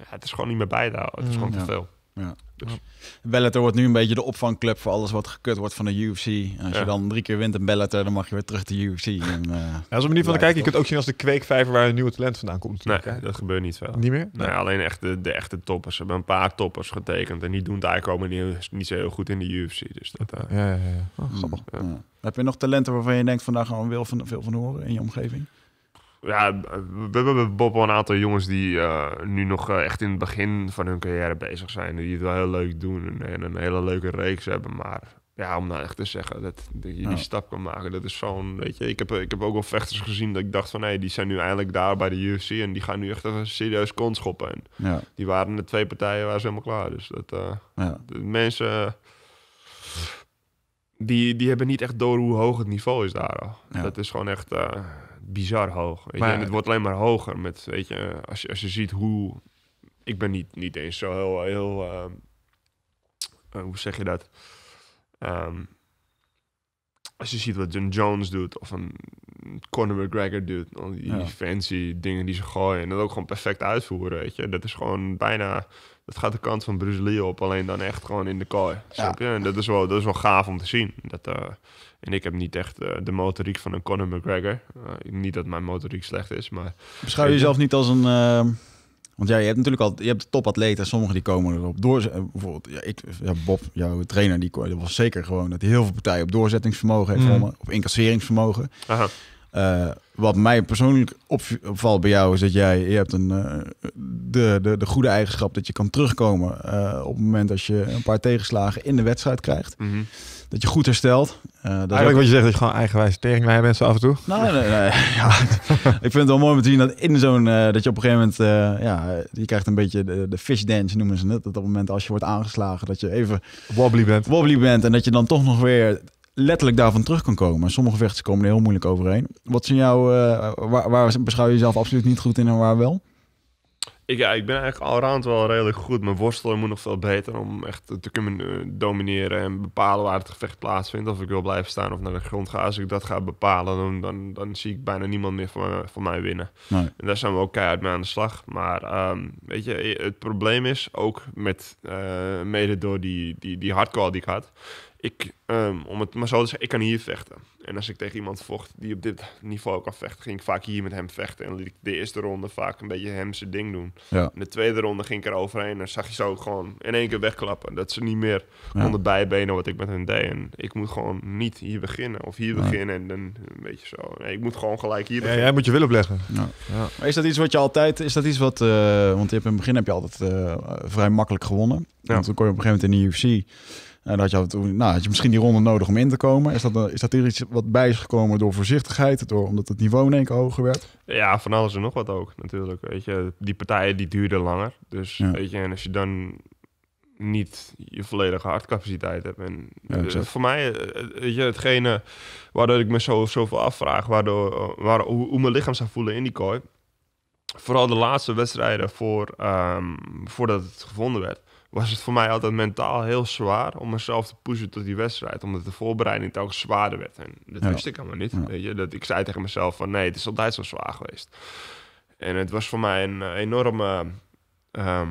het is gewoon niet meer bij te het is mm, gewoon te veel. Ja. Dus. Bellator wordt nu een beetje de opvangclub voor alles wat gekut wordt van de UFC. En als je dan drie keer wint in Bellator, dan mag je weer terug de UFC. En, uh, ja, als we manier van kijken, je kunt ook zien als de kweekvijver waar een nieuwe talent vandaan komt. Nee, dat gebeurt niet veel. Niet meer? Nee, alleen echt de, echte toppers. Ze hebben een paar toppers getekend en die doen het eigenlijk allemaal niet, niet zo heel goed in de UFC. Dus dat, uh, ja, ja, ja. Oh, hmm. grappig. Heb je nog talenten waarvan je denkt, vandaag gaan we van, veel van horen in je omgeving? ja, we hebben Bob een aantal jongens die eh, nu nog eh, echt in het begin van hun carrière bezig zijn. Die het wel heel leuk doen en, een hele leuke reeks hebben. Maar ja, om nou echt te zeggen dat, je die stap kan maken, dat is zo'n, weet je. Ik heb, ik heb ook wel vechters gezien dat ik dacht van, hé, die zijn nu eindelijk daar bij de UFC. En die gaan nu echt even serieus kont schoppen. ja. die waren de twee partijen, waar ze helemaal klaar. Dus dat, eh, ja. mensen die, die hebben niet echt door hoe hoog het niveau is daar al. Dat is gewoon echt, bizar hoog. En het wordt alleen maar hoger. Met, weet je, als, je, als je ziet hoe... Ik ben niet, niet eens zo heel... heel ehm, eh, hoe zeg je dat? Ehm, als je ziet wat John Jones doet of een Conor McGregor doet, al die fancy dingen die ze gooien en dat ook gewoon perfect uitvoeren, weet je, dat is gewoon bijna dat gaat de kant van Bruce Lee op, alleen dan echt gewoon in de kooi. Snap En dat is, wel, dat is wel gaaf om te zien. Dat, eh, en ik heb niet echt eh, de motoriek van een Conor McGregor. Eh, niet dat mijn motoriek slecht is, maar... Beschouw je jezelf niet als een... Ehm, want ja, je hebt natuurlijk al, je hebt topatleten, sommigen die komen erop door. Bijvoorbeeld, ja, ik, ja, Bob, jouw trainer, die, dat was zeker gewoon dat hij heel veel partijen op doorzettingsvermogen heeft, mm. op incasseringsvermogen. Aha. Eh, wat mij persoonlijk opvalt bij jou is dat jij je hebt een, eh, de, de, de goede eigenschap dat je kan terugkomen eh, op het moment als je een paar tegenslagen in de wedstrijd krijgt. Mhm. Dat je goed herstelt. Eigenlijk wat je zegt, dat je gewoon eigenwijze mij bent mensen af en toe. nee, nee, ja, ik vind het wel mooi om te zien dat in zo'n dat je op een gegeven moment ja, je krijgt een beetje de, fish dance noemen ze het. Dat op het moment als je wordt aangeslagen dat je even wobbly bent. Wobbly bent en dat je dan toch nog weer letterlijk daarvan terug kan komen. sommige vechters komen er heel moeilijk overheen. Wat zijn jouw, uh, waar, waar, beschouw je jezelf absoluut niet goed in en waar wel? Ik, ja, ik ben eigenlijk allround wel redelijk goed. Mijn worstelen moet nog veel beter om echt te kunnen eh, domineren en bepalen waar het gevecht plaatsvindt. Of ik wil blijven staan of naar de grond ga. Als ik dat ga bepalen, dan, dan, zie ik bijna niemand meer van, van mij winnen. Nee. En daar zijn we ook keihard mee aan de slag. Maar ehm, weet je, het probleem is ook met uh, mede door die, die, die hardcore die ik had ik, ehm, om het maar zo te zeggen, ik kan hier vechten. En als ik tegen iemand vocht die op dit niveau kan vechten, ging ik vaak hier met hem vechten. En liet ik de eerste ronde vaak een beetje hem zijn ding doen. Ja. In de tweede ronde ging ik er overheen en zag je zo gewoon in één keer wegklappen. Dat ze niet meer ja. konden bijbenen wat ik met hen deed. En ik moet gewoon niet hier beginnen of hier beginnen. En dan een beetje zo. Nee, ik moet gewoon gelijk hier beginnen. jij moet je wil opleggen. Maar is dat iets wat je altijd, is dat iets wat, eh, want je in het begin heb je altijd eh, vrij makkelijk gewonnen. Want toen kon je op een gegeven moment in de UFC en had je, nou, had je misschien die ronde nodig om in te komen. Is dat, eh, is dat iets wat bij is gekomen door voorzichtigheid? Door, omdat het niveau in één keer hoger werd? Ja, van alles en nog wat ook natuurlijk. Weet je, die partijen die duurden langer. Dus weet je, en als je dan niet je volledige hartcapaciteit hebt. En ja, eh, voor mij, eh, weet je, hetgene waardoor ik me zo, zoveel afvraag, waardoor, waar, hoe, hoe mijn lichaam zou voelen in die kooi. Vooral de laatste wedstrijden voor, ehm, voordat het gevonden werd was het voor mij altijd mentaal heel zwaar om mezelf te pushen tot die wedstrijd. Omdat de voorbereiding telkens zwaarder werd. En dat wist ik allemaal niet. Weet je? Dat, ik zei tegen mezelf van nee, het is altijd zo zwaar geweest. En het was voor mij een eh, enorme ehm,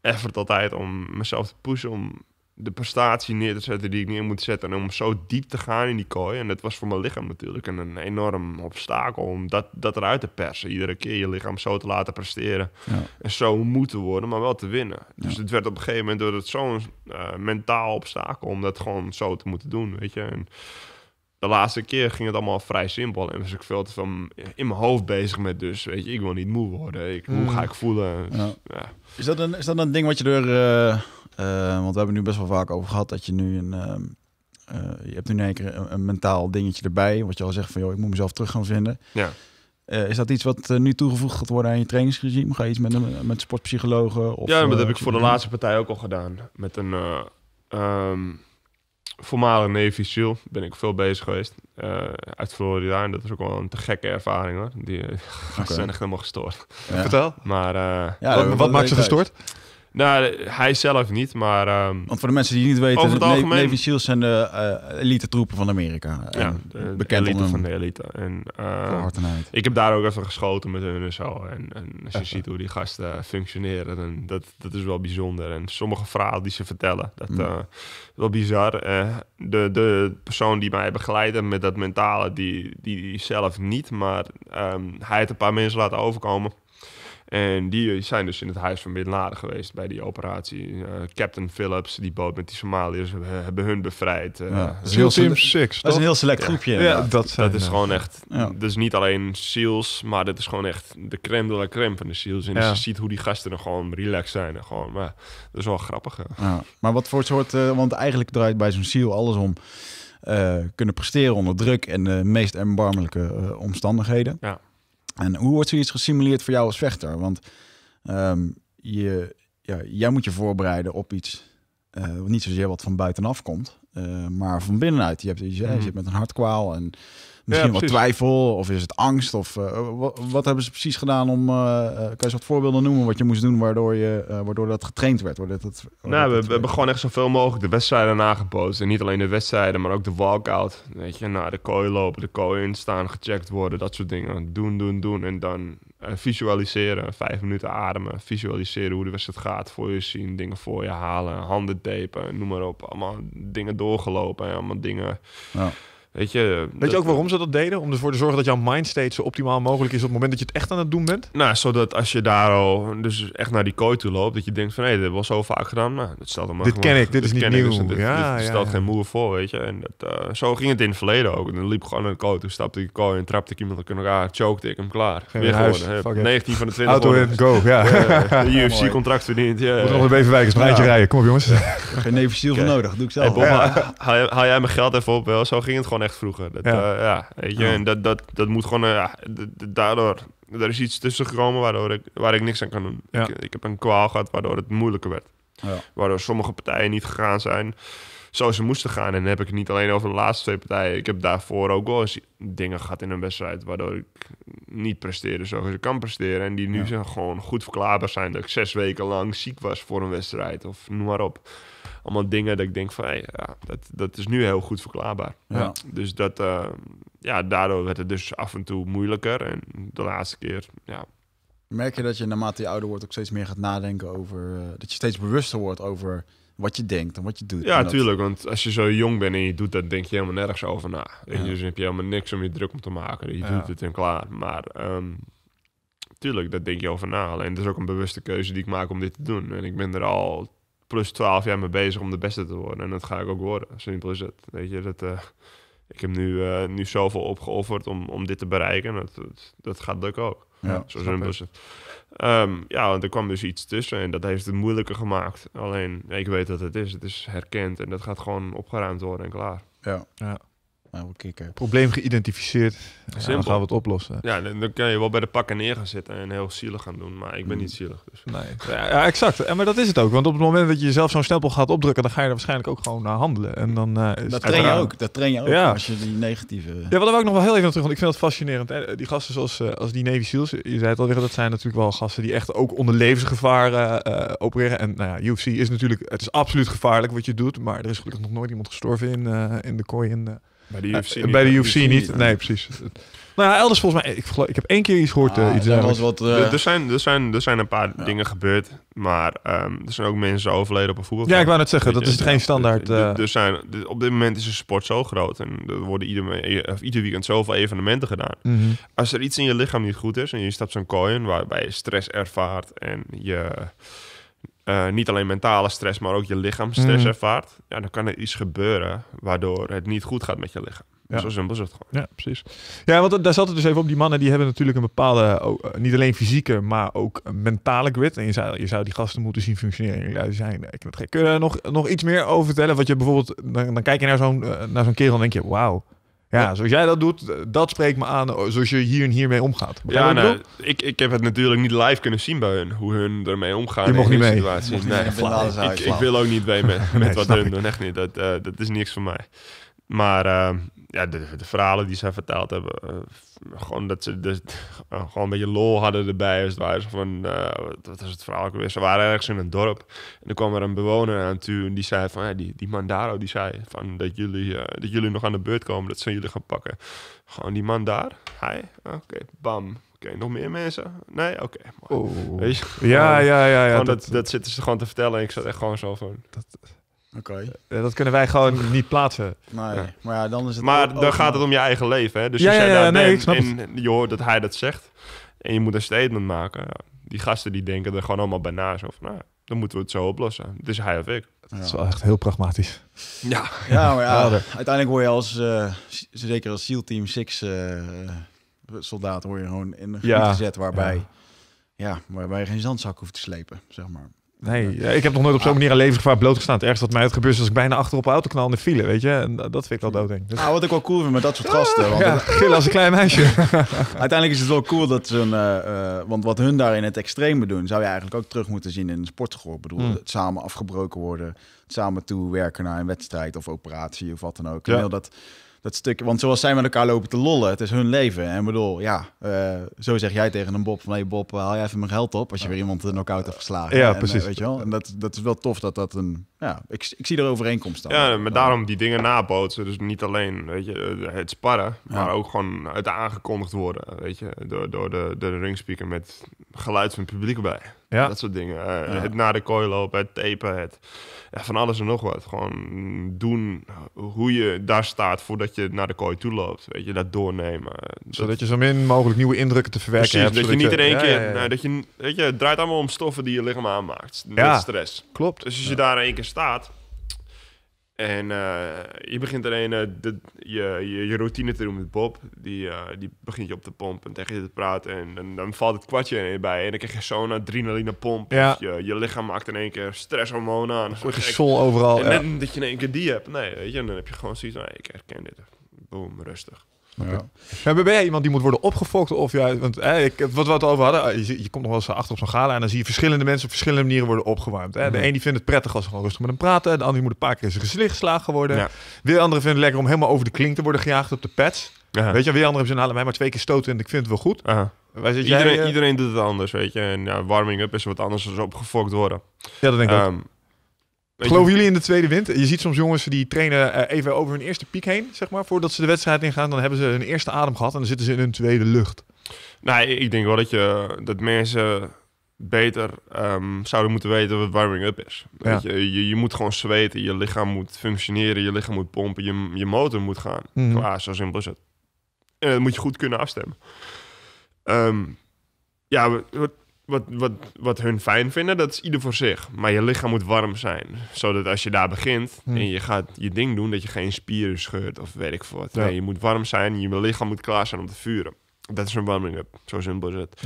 effort altijd om mezelf te pushen om de prestatie neer te zetten die ik neer moet zetten. En om zo diep te gaan in die kooi. En dat was voor mijn lichaam natuurlijk een enorm obstakel om dat, dat eruit te persen. Iedere keer je lichaam zo te laten presteren. En zo moeten worden, maar wel te winnen. Dus het werd op een gegeven moment door het zo'n eh, mentaal obstakel om dat gewoon zo te moeten doen. Weet je. En de laatste keer ging het allemaal vrij simpel. En was ik veel te veel in mijn hoofd bezig met dus, weet je, ik wil niet moe worden. Ik, Hoe mm. ga ik voelen? ja. Is, dat een, is dat een ding wat je door... Eh, eh, want we hebben nu best wel vaak over gehad dat je nu een. Ehm, eh, je hebt nu in één keer een, mentaal dingetje erbij. Wat je al zegt van joh, ik moet mezelf terug gaan vinden. Ja. Eh, is dat iets wat nu toegevoegd gaat worden aan je trainingsregime? Ga je iets met, een, met sportpsychologen? Of, ja, dat heb ik voor de laatste partij ook al gedaan. Met een um, voormalig Navy ben ik veel bezig geweest. uit Florida. En dat is ook wel een te gekke ervaring hoor. Die okay. zijn echt helemaal gestoord. Vertel. Maar ja, wat, wat maakt ze gestoord? Nou, hij zelf niet, maar... Ehm, Want voor de mensen die niet weten, over het algemeen... Navy SEALs zijn de uh, elite troepen van Amerika. Ja, de, bekend van de elite. En, eh, ik heb daar ook even geschoten met hun en zo. En, en als je ziet hoe die gasten functioneren, dat, dat is wel bijzonder. En sommige verhalen die ze vertellen, dat is mm. eh, wel bizar. de, de persoon die mij begeleidde met dat mentale, die, die, zelf niet, maar ehm, hij heeft een paar mensen laten overkomen en die eh, zijn dus in het huis van Bin Laden geweest bij die operatie. Eh, Captain Phillips, die boot met die Somaliërs, hebben hun bevrijd. Uh, Dat is Team Six. Dat is een heel select groepje. Ja, dat, dat is gewoon echt. Dus niet alleen SEALs, maar dat is gewoon echt de crème de la crème van de SEALs. En je ziet hoe die gasten er gewoon relaxed zijn. En gewoon, maar dat is wel grappig. Maar wat voor soort. want eigenlijk draait bij zo'n SEAL alles om. kunnen presteren onder druk en de meest erbarmelijke omstandigheden. Ja. En hoe wordt zoiets gesimuleerd voor jou als vechter? Want ehm, je, ja, jij moet je voorbereiden op iets, uh, niet zozeer wat van buitenaf komt, eh, maar van binnenuit. Je, hebt, je, je, mm. zit met een hartkwaal en misschien ja, wel twijfel of is het angst? Of eh, wat, hebben ze precies gedaan om, uh, kan je wat voorbeelden noemen wat je moest doen waardoor, je, waardoor dat getraind werd? Waardoor dat, nou, dat we, we hebben gewoon echt zoveel mogelijk de wedstrijden nagepost. En niet alleen de wedstrijden, maar ook de walkout. Weet je, naar nou, de kooi lopen, de kooi instaan, gecheckt worden, dat soort dingen. Doen, doen, doen en dan visualiseren. Vijf minuten ademen, visualiseren hoe de wedstrijd gaat voor je zien, dingen voor je halen, handen tapen, noem maar op. Allemaal dingen doorgelopen, allemaal dingen... Weet je, Weet je ook waarom ze dat deden? Om ervoor te zorgen dat jouw mindstate zo optimaal mogelijk is op het moment dat je het echt aan het doen bent? Nou, zodat als je daar al dus echt naar die kooi toe loopt, dat je denkt van hé, hey, dit was zo vaak gedaan, nou, dat stelt hem Dit ken ik, dit, is niet nieuw. Dus ja, dit stelt geen moe voor, weet je. En dat, eh, zo ging het in het verleden ook. En dan liep gewoon naar de kooi toe, stapte ik kooi en trapte ik iemand in elkaar, chokte ik hem klaar. Geen weer geworden. 19 van de 20 Auto in, go, ja. Uh, UFC-contract verdiend, ja. Yeah. Moet nog een beetje eens rijden, kom op jongens. Geen nevenziel voor nodig, doe ik zelf. Hey, haal, jij mijn geld even op, wel. zo ging het gewoon echt vroeger. Dat, ja. Eh, ja. weet je, en dat, dat, dat moet gewoon, ja, eh, daardoor, er is iets tussen gekomen waardoor ik, waar ik niks aan kan doen. Ik, ik, heb een kwaal gehad waardoor het moeilijker werd. Waardoor sommige partijen niet gegaan zijn zoals ze moesten gaan. En dan heb ik het niet alleen over de laatste twee partijen. Ik heb daarvoor ook wel dingen gehad in een wedstrijd... waardoor ik niet presteerde zoals ik kan presteren. En die nu zijn gewoon goed verklaarbaar zijn... dat ik zes weken lang ziek was voor een wedstrijd of noem maar op allemaal dingen dat ik denk van, ja, dat, dat is nu heel goed verklaarbaar. Ja. Dus dat, eh, ja, daardoor werd het dus af en toe moeilijker. En de laatste keer, ja. Merk je dat je naarmate je ouder wordt ook steeds meer gaat nadenken over, eh, dat je steeds bewuster wordt over wat je denkt en wat je doet. Ja, natuurlijk. Want als je zo jong bent en je doet dat, denk je helemaal nergens over na. Ja. Dus heb je helemaal niks om je druk om te maken. Je doet het en klaar. Maar um, tuurlijk, dat denk je over na. Alleen het is ook een bewuste keuze die ik maak om dit te doen. En ik ben er al plus 12 jaar mee bezig om de beste te worden. En dat ga ik ook worden. Simpel is het. Weet je, dat, eh, ik heb nu, eh, nu zoveel opgeofferd om, om dit te bereiken. Dat, dat, gaat lukken ook. Ja, Zo simpel is het. Ehm, ja, want er kwam dus iets tussen en dat heeft het moeilijker gemaakt. Alleen, ik weet dat het is. Het is herkend en dat gaat gewoon opgeruimd worden en klaar. Ja. ja maar Probleem geïdentificeerd. Ja, dan gaan we het oplossen. Ja, dan, dan kan je wel bij de pakken neer gaan zitten en heel zielig gaan doen. Maar ik ben mm. niet zielig. Dus. Nee. Ja, exact. En, maar dat is het ook. Want op het moment dat je jezelf zo'n stempel gaat opdrukken, dan ga je er waarschijnlijk ook gewoon naar handelen. En dan, eh, is dat, train je ook, dat train je ook. Ja. Als je die negatieve. Ja, wat we ook nog wel heel even terug. Want ik vind dat fascinerend. En, die gasten zoals eh, als die Navy Seals, je zei het al, dat zijn natuurlijk wel gasten die echt ook onder levensgevaar eh, opereren. En nou ja, UFC is natuurlijk, het is absoluut gevaarlijk wat je doet. Maar er is gelukkig nog nooit iemand gestorven in, in de kooi. Bij de UFC, eh, niet, bij de niet. Nee, precies. Nou, elders volgens mij, ik, ik heb één keer iets gehoord. Ah, eh, er, wat, eh, zijn, er, zijn, er zijn een paar dingen gebeurd, maar ehm, er zijn ook mensen overleden op een voetbal. Ja, ik wou net zeggen, dat is geen standaard. Er zijn, op dit moment is de sport zo groot en er worden ieder, e- of ieder weekend zoveel evenementen gedaan. Mhm. Als er iets in je lichaam niet goed is en je stapt zo'n coin, waarbij je stress ervaart en je eh, niet alleen mentale stress, maar ook je lichaam stress mm. ervaart, ja, dan kan er iets gebeuren waardoor het niet goed gaat met je lichaam. Ja. Zo simpel is het gewoon. Ja, precies. Ja, want daar zat het dus even op. Die mannen die hebben natuurlijk een bepaalde, eh, niet alleen fysieke, maar ook mentale grit. En je zou, je zou die gasten moeten zien functioneren. Ja, zijn, eh, ik het gek. Kun je nog, nog iets meer over vertellen? Wat je bijvoorbeeld, dan, dan kijk je naar zo'n naar zo'n kerel en denk je, wauw, ja, zoals jij dat doet, eh, dat spreekt me aan eh, zoals je hier en hiermee omgaat. ja, nou, ik, ik heb het natuurlijk niet live kunnen zien bij hun, hoe hun ermee omgaan je mocht in niet mee. situaties. nee, Ik, ik, wil ook niet mee met, met wat hun doen, echt niet. Dat, eh, dat is niks voor mij. Maar ehm, ja, de, verhalen die ze verteld hebben, eh, gewoon dat ze dus, gewoon een beetje lol hadden erbij. Als het ware. Van, uh, wat is het verhaal? Ze waren ergens in een dorp en er kwam er een bewoner aan toe en die zei van, ja, die, die Mandaro, die zei van dat jullie, dat jullie nog aan de beurt komen, dat ze jullie gaan pakken. Gewoon die man daar, hij, oké, bam. Oké, nog meer mensen? Nee? Oké. Oh. ja, ja, ja, ja. Dat, dat, zitten ze gewoon te vertellen ik zat echt gewoon zo van... Dat, Oké. Eh, dat kunnen wij gewoon niet plaatsen. Nee, maar ja, dan is het. Maar dan gaat het om je eigen leven, hè? Dus ja, je daar nee, en, het. hoort dat hij dat zegt en je moet een statement maken. Die gasten die denken er gewoon allemaal bij na, zo van, nou, dan moeten we het zo oplossen. Dus hij of ik. Dat is wel echt heel pragmatisch. Ja, ja maar ja, uiteindelijk hoor je als, eh, zeker als SEAL Team 6 eh, soldaat, hoor je gewoon in een gebied gezet waarbij, ja. waarbij je geen zandzak hoeft te slepen, zeg maar. Nee, ik heb nog nooit op zo'n ah. manier een levensgevaar blootgestaan. Het ergste wat mij het gebeurt is als ik bijna achter op een auto knal in de file, weet je. En dat vind ik al doodeng. Dus... Nou, wat ik wel cool vind met dat soort gasten. Want ja, gillen als een klein meisje. Uiteindelijk is het wel cool dat zo'n... Uh, eh, eh, want wat hun daar in het extreme doen, zou je eigenlijk ook terug moeten zien in een sportschool. Ik bedoel, hmm. het samen afgebroken worden, het samen toewerken naar een wedstrijd of operatie of wat dan ook. Ja. En dat dat stuk, want zoals zij met elkaar lopen te lollen, het is hun leven. En bedoel, ja, eh, zo zeg jij tegen een Bob van, hey Bob, haal jij even mijn geld op als je weer iemand de knock-out hebt geslagen. Ja, en, eh, precies. weet je wel? En dat, dat is wel tof dat dat een, ja, ik, ik zie er overeenkomst aan. Ja, maar daarom die dingen nabootsen. Dus niet alleen, weet je, eh, het sparren, maar ook gewoon het aangekondigd worden, weet je, door, door de, de ringspeaker met geluid van het publiek erbij. Dat soort dingen. Eh, het naar de kooi lopen, het tapen, het, van alles en nog wat. Gewoon doen hoe je daar staat voordat je naar de kooi toe loopt. Weet je, dat doornemen. Zodat je zo min mogelijk nieuwe indrukken te verwerken precies, hebt. dat je niet in één keer... Nou, dat je, weet je, het draait allemaal om stoffen die je lichaam aanmaakt. ja stress. Klopt. Dus als je daar in één keer staat en eh, je begint alleen eh, je, je, routine te doen met Bob. Die, eh, die begint je op te pompen en tegen je te praten. En, dan valt het kwartje bij En dan krijg je zo'n adrenaline-pomp. Ja. je, je lichaam maakt in één keer stresshormonen aan. Cortisol overal. En dat je in één keer die hebt. Nee, weet je. En dan heb je gewoon zoiets ik herken dit. Boom, rustig. Okay. Ja. Ben jij iemand die moet worden opgefokt? Of juist, want ik ik, wat we het over hadden, ah, je, je komt nog wel eens achter op zo'n gala en dan zie je verschillende mensen op verschillende manieren worden opgewarmd. Hè? De een die vindt het prettig als ze gewoon rustig met hem praten. De ander die moet een paar keer zijn gezicht geslagen worden. Weer anderen vinden het lekker om helemaal over de klink te worden gejaagd op de pads. Weet je, weer anderen hebben ze nou, mij maar twee keer stoten en ik vind het wel goed. Uh -huh. iedereen, eh, iedereen doet het anders, weet je. En ja, warming-up is wat anders dan opgefokt worden. Ja, dat denk ik ehm, Geloven jullie in de tweede wind? Je ziet soms jongens die trainen eh, even over hun eerste piek heen, zeg maar, voordat ze de wedstrijd ingaan. Dan hebben ze hun eerste adem gehad en dan zitten ze in hun tweede lucht. Nou, ik denk wel dat, je, dat mensen beter ehm, zouden moeten weten wat warming-up is. Je, je, je, moet gewoon zweten, je lichaam moet functioneren, je lichaam moet pompen, je, je motor moet gaan. Mm Klaar, zo simpel is het. En dat moet je goed kunnen afstemmen. Ehm, ja, we, wat, wat, wat hun fijn vinden, dat is ieder voor zich. Maar je lichaam moet warm zijn. Zodat als je daar begint hmm. en je gaat je ding doen, dat je geen spieren scheurt of weet ik wat. Nee, je moet warm zijn, je lichaam moet klaar zijn om te vuren. Dat is een warming-up, zo simpel is het.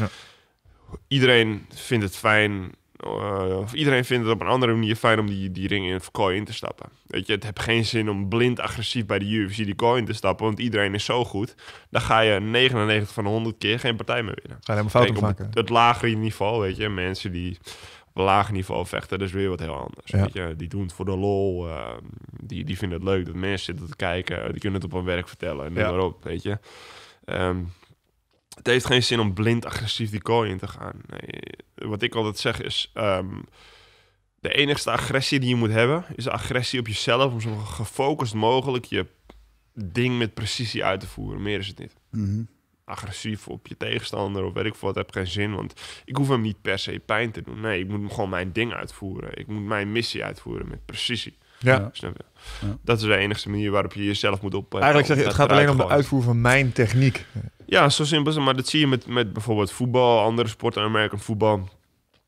Iedereen vindt het fijn eh, of iedereen vindt het op een andere manier fijn om die, die ring in kooi in te stappen. Weet je, het heeft geen zin om blind agressief bij de UFC die kooi in te stappen, want iedereen is zo goed. Dan ga je 99 van de 100 keer geen partij meer winnen. Ga je helemaal fouten maken. Het, het lagere niveau, weet je, mensen die op een lager niveau vechten, dat is weer wat heel anders. Ja. Weet je, die doen het voor de lol, ehm, die, die vinden het leuk dat mensen zitten te kijken, eh, die kunnen het op hun werk vertellen en ja. daarop, weet je. Ehm, het heeft geen zin om blind agressief die kooi in te gaan. Nee, wat ik altijd zeg is... Ehm, de enigste agressie die je moet hebben... is agressie op jezelf... om zo gefocust mogelijk je ding met precisie uit te voeren. Meer is het niet. Mm Agressief op je tegenstander of weet ik wat, heb geen zin. Want ik hoef hem niet per se pijn te doen. Nee, ik moet gewoon mijn ding uitvoeren. Ik moet mijn missie uitvoeren met precisie. Ja. Snap je? Dat is de enige manier waarop je jezelf moet op. Eh, Eigenlijk zeg je, het gaat alleen om de uitvoer van mijn techniek. Ja, zo simpel is Maar dat zie je met, met bijvoorbeeld voetbal, andere sporten, American voetbal.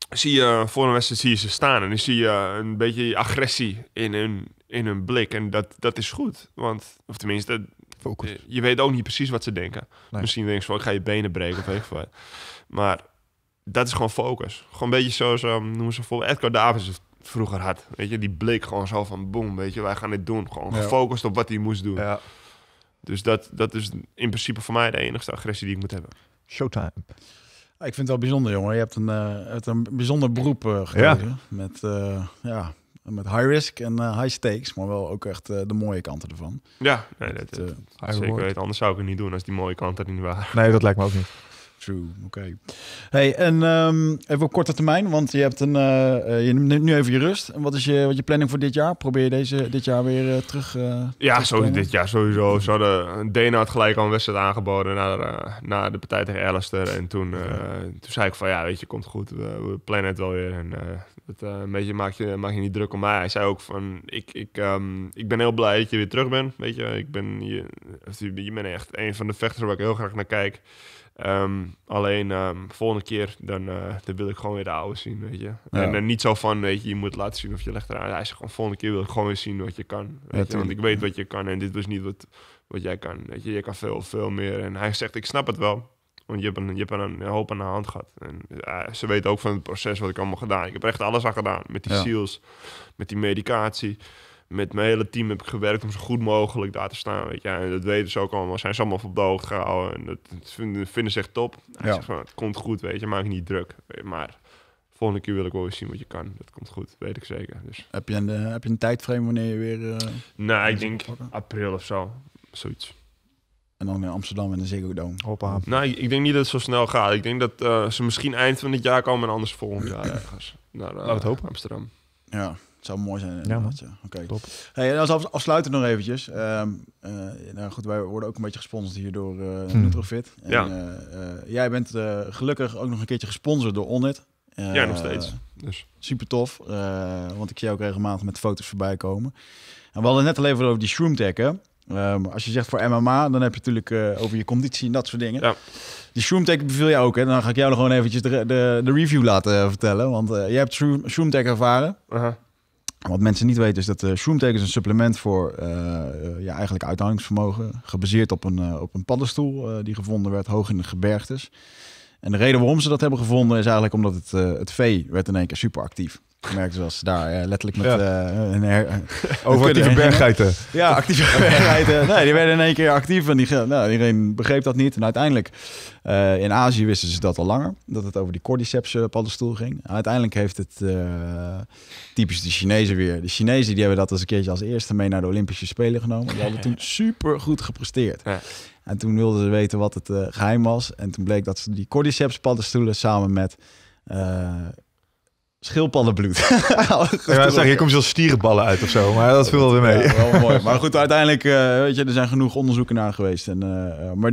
Zie je voor een wedstrijd zie je ze staan en dan zie je een beetje agressie in hun, in hun blik. En dat, dat is goed. Want, of tenminste, Focus. Je, weet ook niet precies wat ze denken. Misschien denken ze van, ik ga je benen breken of weet wat. Maar dat is gewoon focus. Gewoon een beetje zoals, ehm, noemen ze voor Edgar Davis vroeger had. Weet je, die blik gewoon zo van, boom, weet je, wij gaan dit doen. Gewoon gefocust op wat hij moest doen. Ja. Dus dat, dat is in principe voor mij de enige agressie die ik moet hebben. Showtime. Ah, ik vind het wel bijzonder, jongen. Je hebt een, uh, een bijzonder beroep uh, Met, eh, ja, met high risk en high stakes, maar wel ook echt de mooie kanten ervan. Ja, nee, dat, dat, zeker Anders zou ik het niet doen als die mooie kanten er niet waren. Nee, dat lijkt me ook niet. True, oké. Hey, en ehm, even op korte termijn, want je hebt een, uh, je neemt nu even je rust. En wat is je, wat je planning voor dit jaar? Probeer je deze, dit jaar weer eh, terug uh, Ja, sowieso, dit jaar sowieso. Ze hadden Dena had gelijk al een wedstrijd aangeboden naar, naar de partij tegen Alistair. En toen, toen zei ik van, ja, weet je, komt goed. We, we plannen het wel weer. En het, een beetje maak je, maak je niet druk om mij. Hij zei ook van, ik, ik, ehm, ik ben heel blij dat je weer terug bent. Weet je, ik ben, je, je bent echt een van de vechters waar ik heel graag naar kijk. Ehm, alleen um, volgende keer, dan, eh, dan wil ik gewoon weer de oude zien, weet je. En eh, niet zo van, weet je, je moet laten zien of je legt eraan. Hij zegt gewoon, volgende keer wil ik gewoon weer zien wat je kan. Weet je? Want ik weet wat je kan en dit was niet wat, wat jij kan. Weet je, je kan veel, veel meer. En hij zegt, ik snap het wel. Want je hebt, een, je hebt een, hoop aan de hand gehad. En eh, ze weten ook van het proces wat ik allemaal gedaan. Ik heb echt alles aan gedaan. Met die ja. seals, met die medicatie met mijn hele team heb ik gewerkt om zo goed mogelijk daar te staan. Weet je. En dat weten ze ook allemaal. Zijn ze allemaal op de hoogte gehouden. En dat, vinden, vinden ze echt top. Hij zegt van, het komt goed, weet je. Maak je niet druk. maar volgende keer wil ik wel eens zien wat je kan. Dat komt goed, weet ik zeker. Dus. Heb, je een, eh, heb je een tijdframe wanneer je weer... Uh, nou, ik denk april of zo. Zoiets. En dan in Amsterdam en de Ziggo Dome. Hoppa. Nou, ik, ik, denk niet dat het zo snel gaat. Ik denk dat eh, ze misschien eind van het jaar komen en anders volgend jaar ergens. Naar, Laat het hopen. Amsterdam. Ja. Het zou mooi zijn. Ja, Oké. Okay. Top. en als afsluiten nog eventjes. Ehm, eh, nou goed, wij worden ook een beetje gesponsord hier door eh, hmm. Nutrofit. En, ja. Eh, jij bent gelukkig ook nog een keertje gesponsord door Onnet. ja, nog steeds. Dus. Super tof, want ik zie ook regelmatig met foto's voorbij komen. En we hadden net al even over die shroom ehm, als je zegt voor MMA, dan heb je natuurlijk over je conditie en dat soort dingen. Ja. Die Shroomtech beviel jij ook, hè? Dan ga ik jou nog gewoon eventjes de, de, de review laten vertellen. Want uh, jij hebt Shroomtech ervaren. Wat mensen niet weten is dat de eh, is een supplement voor uh, ja, eigenlijk uithoudingsvermogen. Gebaseerd op een, op een paddenstoel die gevonden werd hoog in de gebergtes. En de reden waarom ze dat hebben gevonden is eigenlijk omdat het, het vee werd in één keer super actief gemerkt zoals daar eh, letterlijk met eh, een her, over actieve berggeiten. Eh? Ja, actieve berggeiten. Nee, die werden in één keer actief en die, nou, iedereen begreep dat niet. En uiteindelijk in Azië wisten ze dat al langer, dat het over die cordyceps paddenstoel ging. uiteindelijk heeft het typisch de Chinezen weer. De Chinezen die hebben dat als een keertje als eerste mee naar de Olympische Spelen genomen. Die hadden toen super goed gepresteerd. Ja. En toen wilden ze weten wat het geheim was. En toen bleek dat ze die cordyceps paddenstoelen samen met schildpaddenbloed. ja, zeg, hier komt zo'n stierenballen uit of zo, maar dat viel wel weer mee. mooi. Maar goed, uiteindelijk, uh, weet je, er zijn genoeg onderzoeken naar geweest. En, eh, eh, maar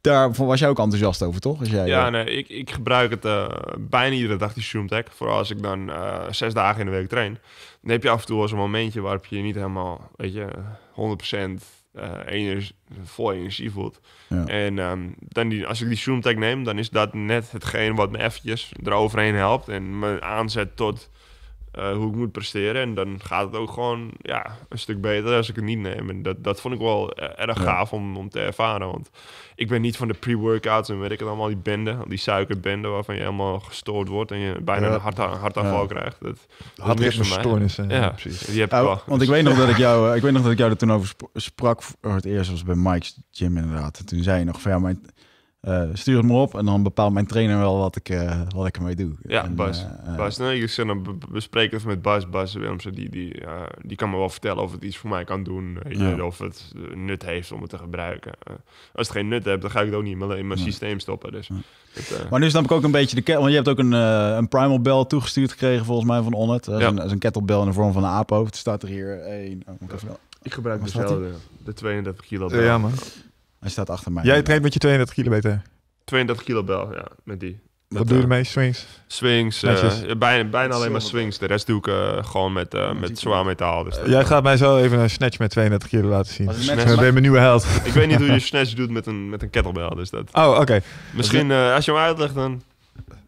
daar was jij ook enthousiast over, toch? jij, ja, nee, ik, ik gebruik het bijna iedere dag, die Zoomtech. Vooral als ik dan zes dagen in de week train. Dan heb je af en toe als een momentje waarop je niet helemaal, weet je, 100% uh, energie, vol energie voelt. En ehm, dan die, als ik die Zoom-tag neem, dan is dat net hetgeen wat me eventjes eroverheen helpt en me aanzet tot eh, hoe ik moet presteren. En dan gaat het ook gewoon ja, een stuk beter als ik het niet neem. En dat, dat vond ik wel eh, erg gaaf om, om te ervaren. Want ik ben niet van de pre-workouts en weet ik allemaal, die benden, die suikerbenden waarvan je helemaal gestoord wordt en je bijna een hart, hartaanval krijgt. Dat, had Ja, precies. Die heb ik nou, wel. Want ik dus- weet, nog dat ik, jou, eh, ik weet nog dat ik jou er toen over sprak voor het eerst, was bij Mike's gym inderdaad. En toen zei je nog van ja, maar eh, stuur het me op en dan bepaalt mijn trainer wel wat ik, eh, wat ik ermee doe. Ja, en, Bas. Uh, Bas, nee, ik dan even met Bas. Bas Willemsen, die, die, die kan me wel vertellen of het iets voor mij kan doen. of het nut heeft om het te gebruiken. als het geen nut heeft, dan ga ik het ook niet in mijn systeem stoppen. Dus, maar nu snap ik ook een beetje de... Want je hebt ook een, een primal bell toegestuurd gekregen volgens mij van Onnet. Dat, ja. dat, is een kettlebell in de vorm van een aap. Het staat er hier één... Oh, ik, ja. ik gebruik dezelfde, dus de 32 kilo. Bell. Ja, man. Hij staat achter mij. Jij traint met je 32 kilometer. 32 kilobel, ja, met die. Wat doe je eh, ermee? Swings? Swings, eh, bijna, bijna alleen maar swings. De rest doe ik eh, gewoon met, met zwaar metaal. Dus Jij gaat mij zo even een snatch met 32 kilo laten zien. Dat Ik ben mijn nieuwe held. ik weet niet hoe je snatch doet met een, met een kettlebell. Dus dat. Oh, oké. Misschien als je hem uitlegt, dan,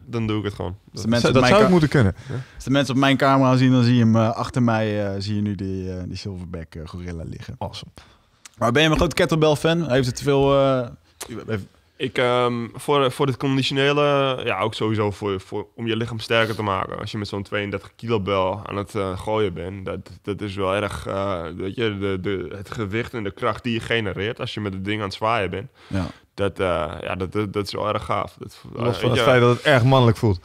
dan doe ik het gewoon. dat, zou ik moeten kunnen. Als de mensen op mijn camera zien, dan zie je hem achter mij, zie je nu die, die silverback gorilla liggen. op. Maar ben je een grote kettlebell fan? Heeft het te veel... Eh, ik, ehm, voor, voor het conditionele, ja, ook sowieso voor, voor, om je lichaam sterker te maken. Als je met zo'n 32 kilo bel aan het eh, gooien bent, dat, dat is wel erg, uh, weet je, de, de, het gewicht en de kracht die je genereert als je met het ding aan het zwaaien bent. Ja. Dat, ja, dat, dat, dat, is wel erg gaaf. Dat, Los van het feit dat het erg mannelijk voelt.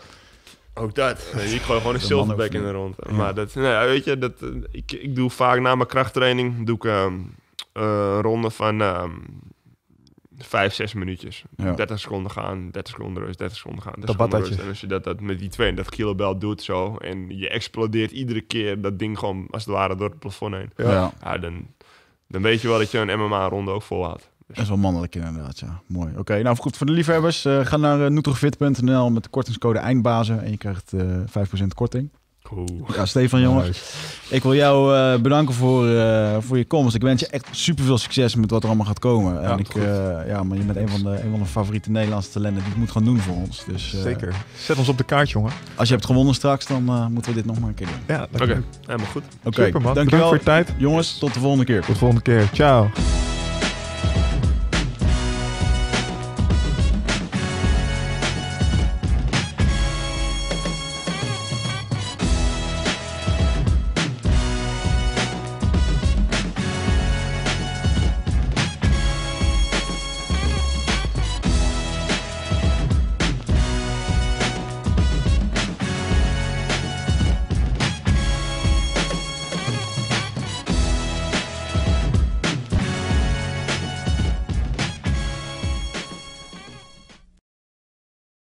Ook dat. Nee, ik gooi gewoon een zilverback in de rond. Maar dat, nee, nou weet je, dat, ik, ik doe vaak na mijn krachttraining, doe ik... Um, een eh, ronde van ehm, vijf, zes minuutjes. 30 seconden gaan, 30 seconden rust, 30 seconden gaan. 30 seconden rust. En als je dat, met die 32 kilobel doet zo... en je explodeert iedere keer dat ding gewoon als het ware door het plafond heen... Ja. ja dan, dan weet je wel dat je een MMA-ronde ook vol had. Dus- dat is wel mannelijk inderdaad, ja. Mooi. Oké, nou goed voor de liefhebbers. Eh, ga naar uh, met de kortingscode EINDBAZEN en je krijgt uh, 5% korting. Oeh. Stefan, jongen. Ik wil jou eh, bedanken voor, eh, voor je komst. Ik wens je echt super veel succes met wat er allemaal gaat komen. Ja, en ik, eh, ja, maar je bent een van, de, een van de favoriete Nederlandse talenten die het moet gaan doen voor ons. Dus, Zeker. Zet ons op de kaart, jongen. Als je hebt gewonnen straks, dan moeten we dit nog maar een keer doen. Ja, oké. Okay. Helemaal goed. Oké, okay. dankjewel. voor je tijd. Jongens, tot de volgende keer. Tot de volgende keer. Ciao.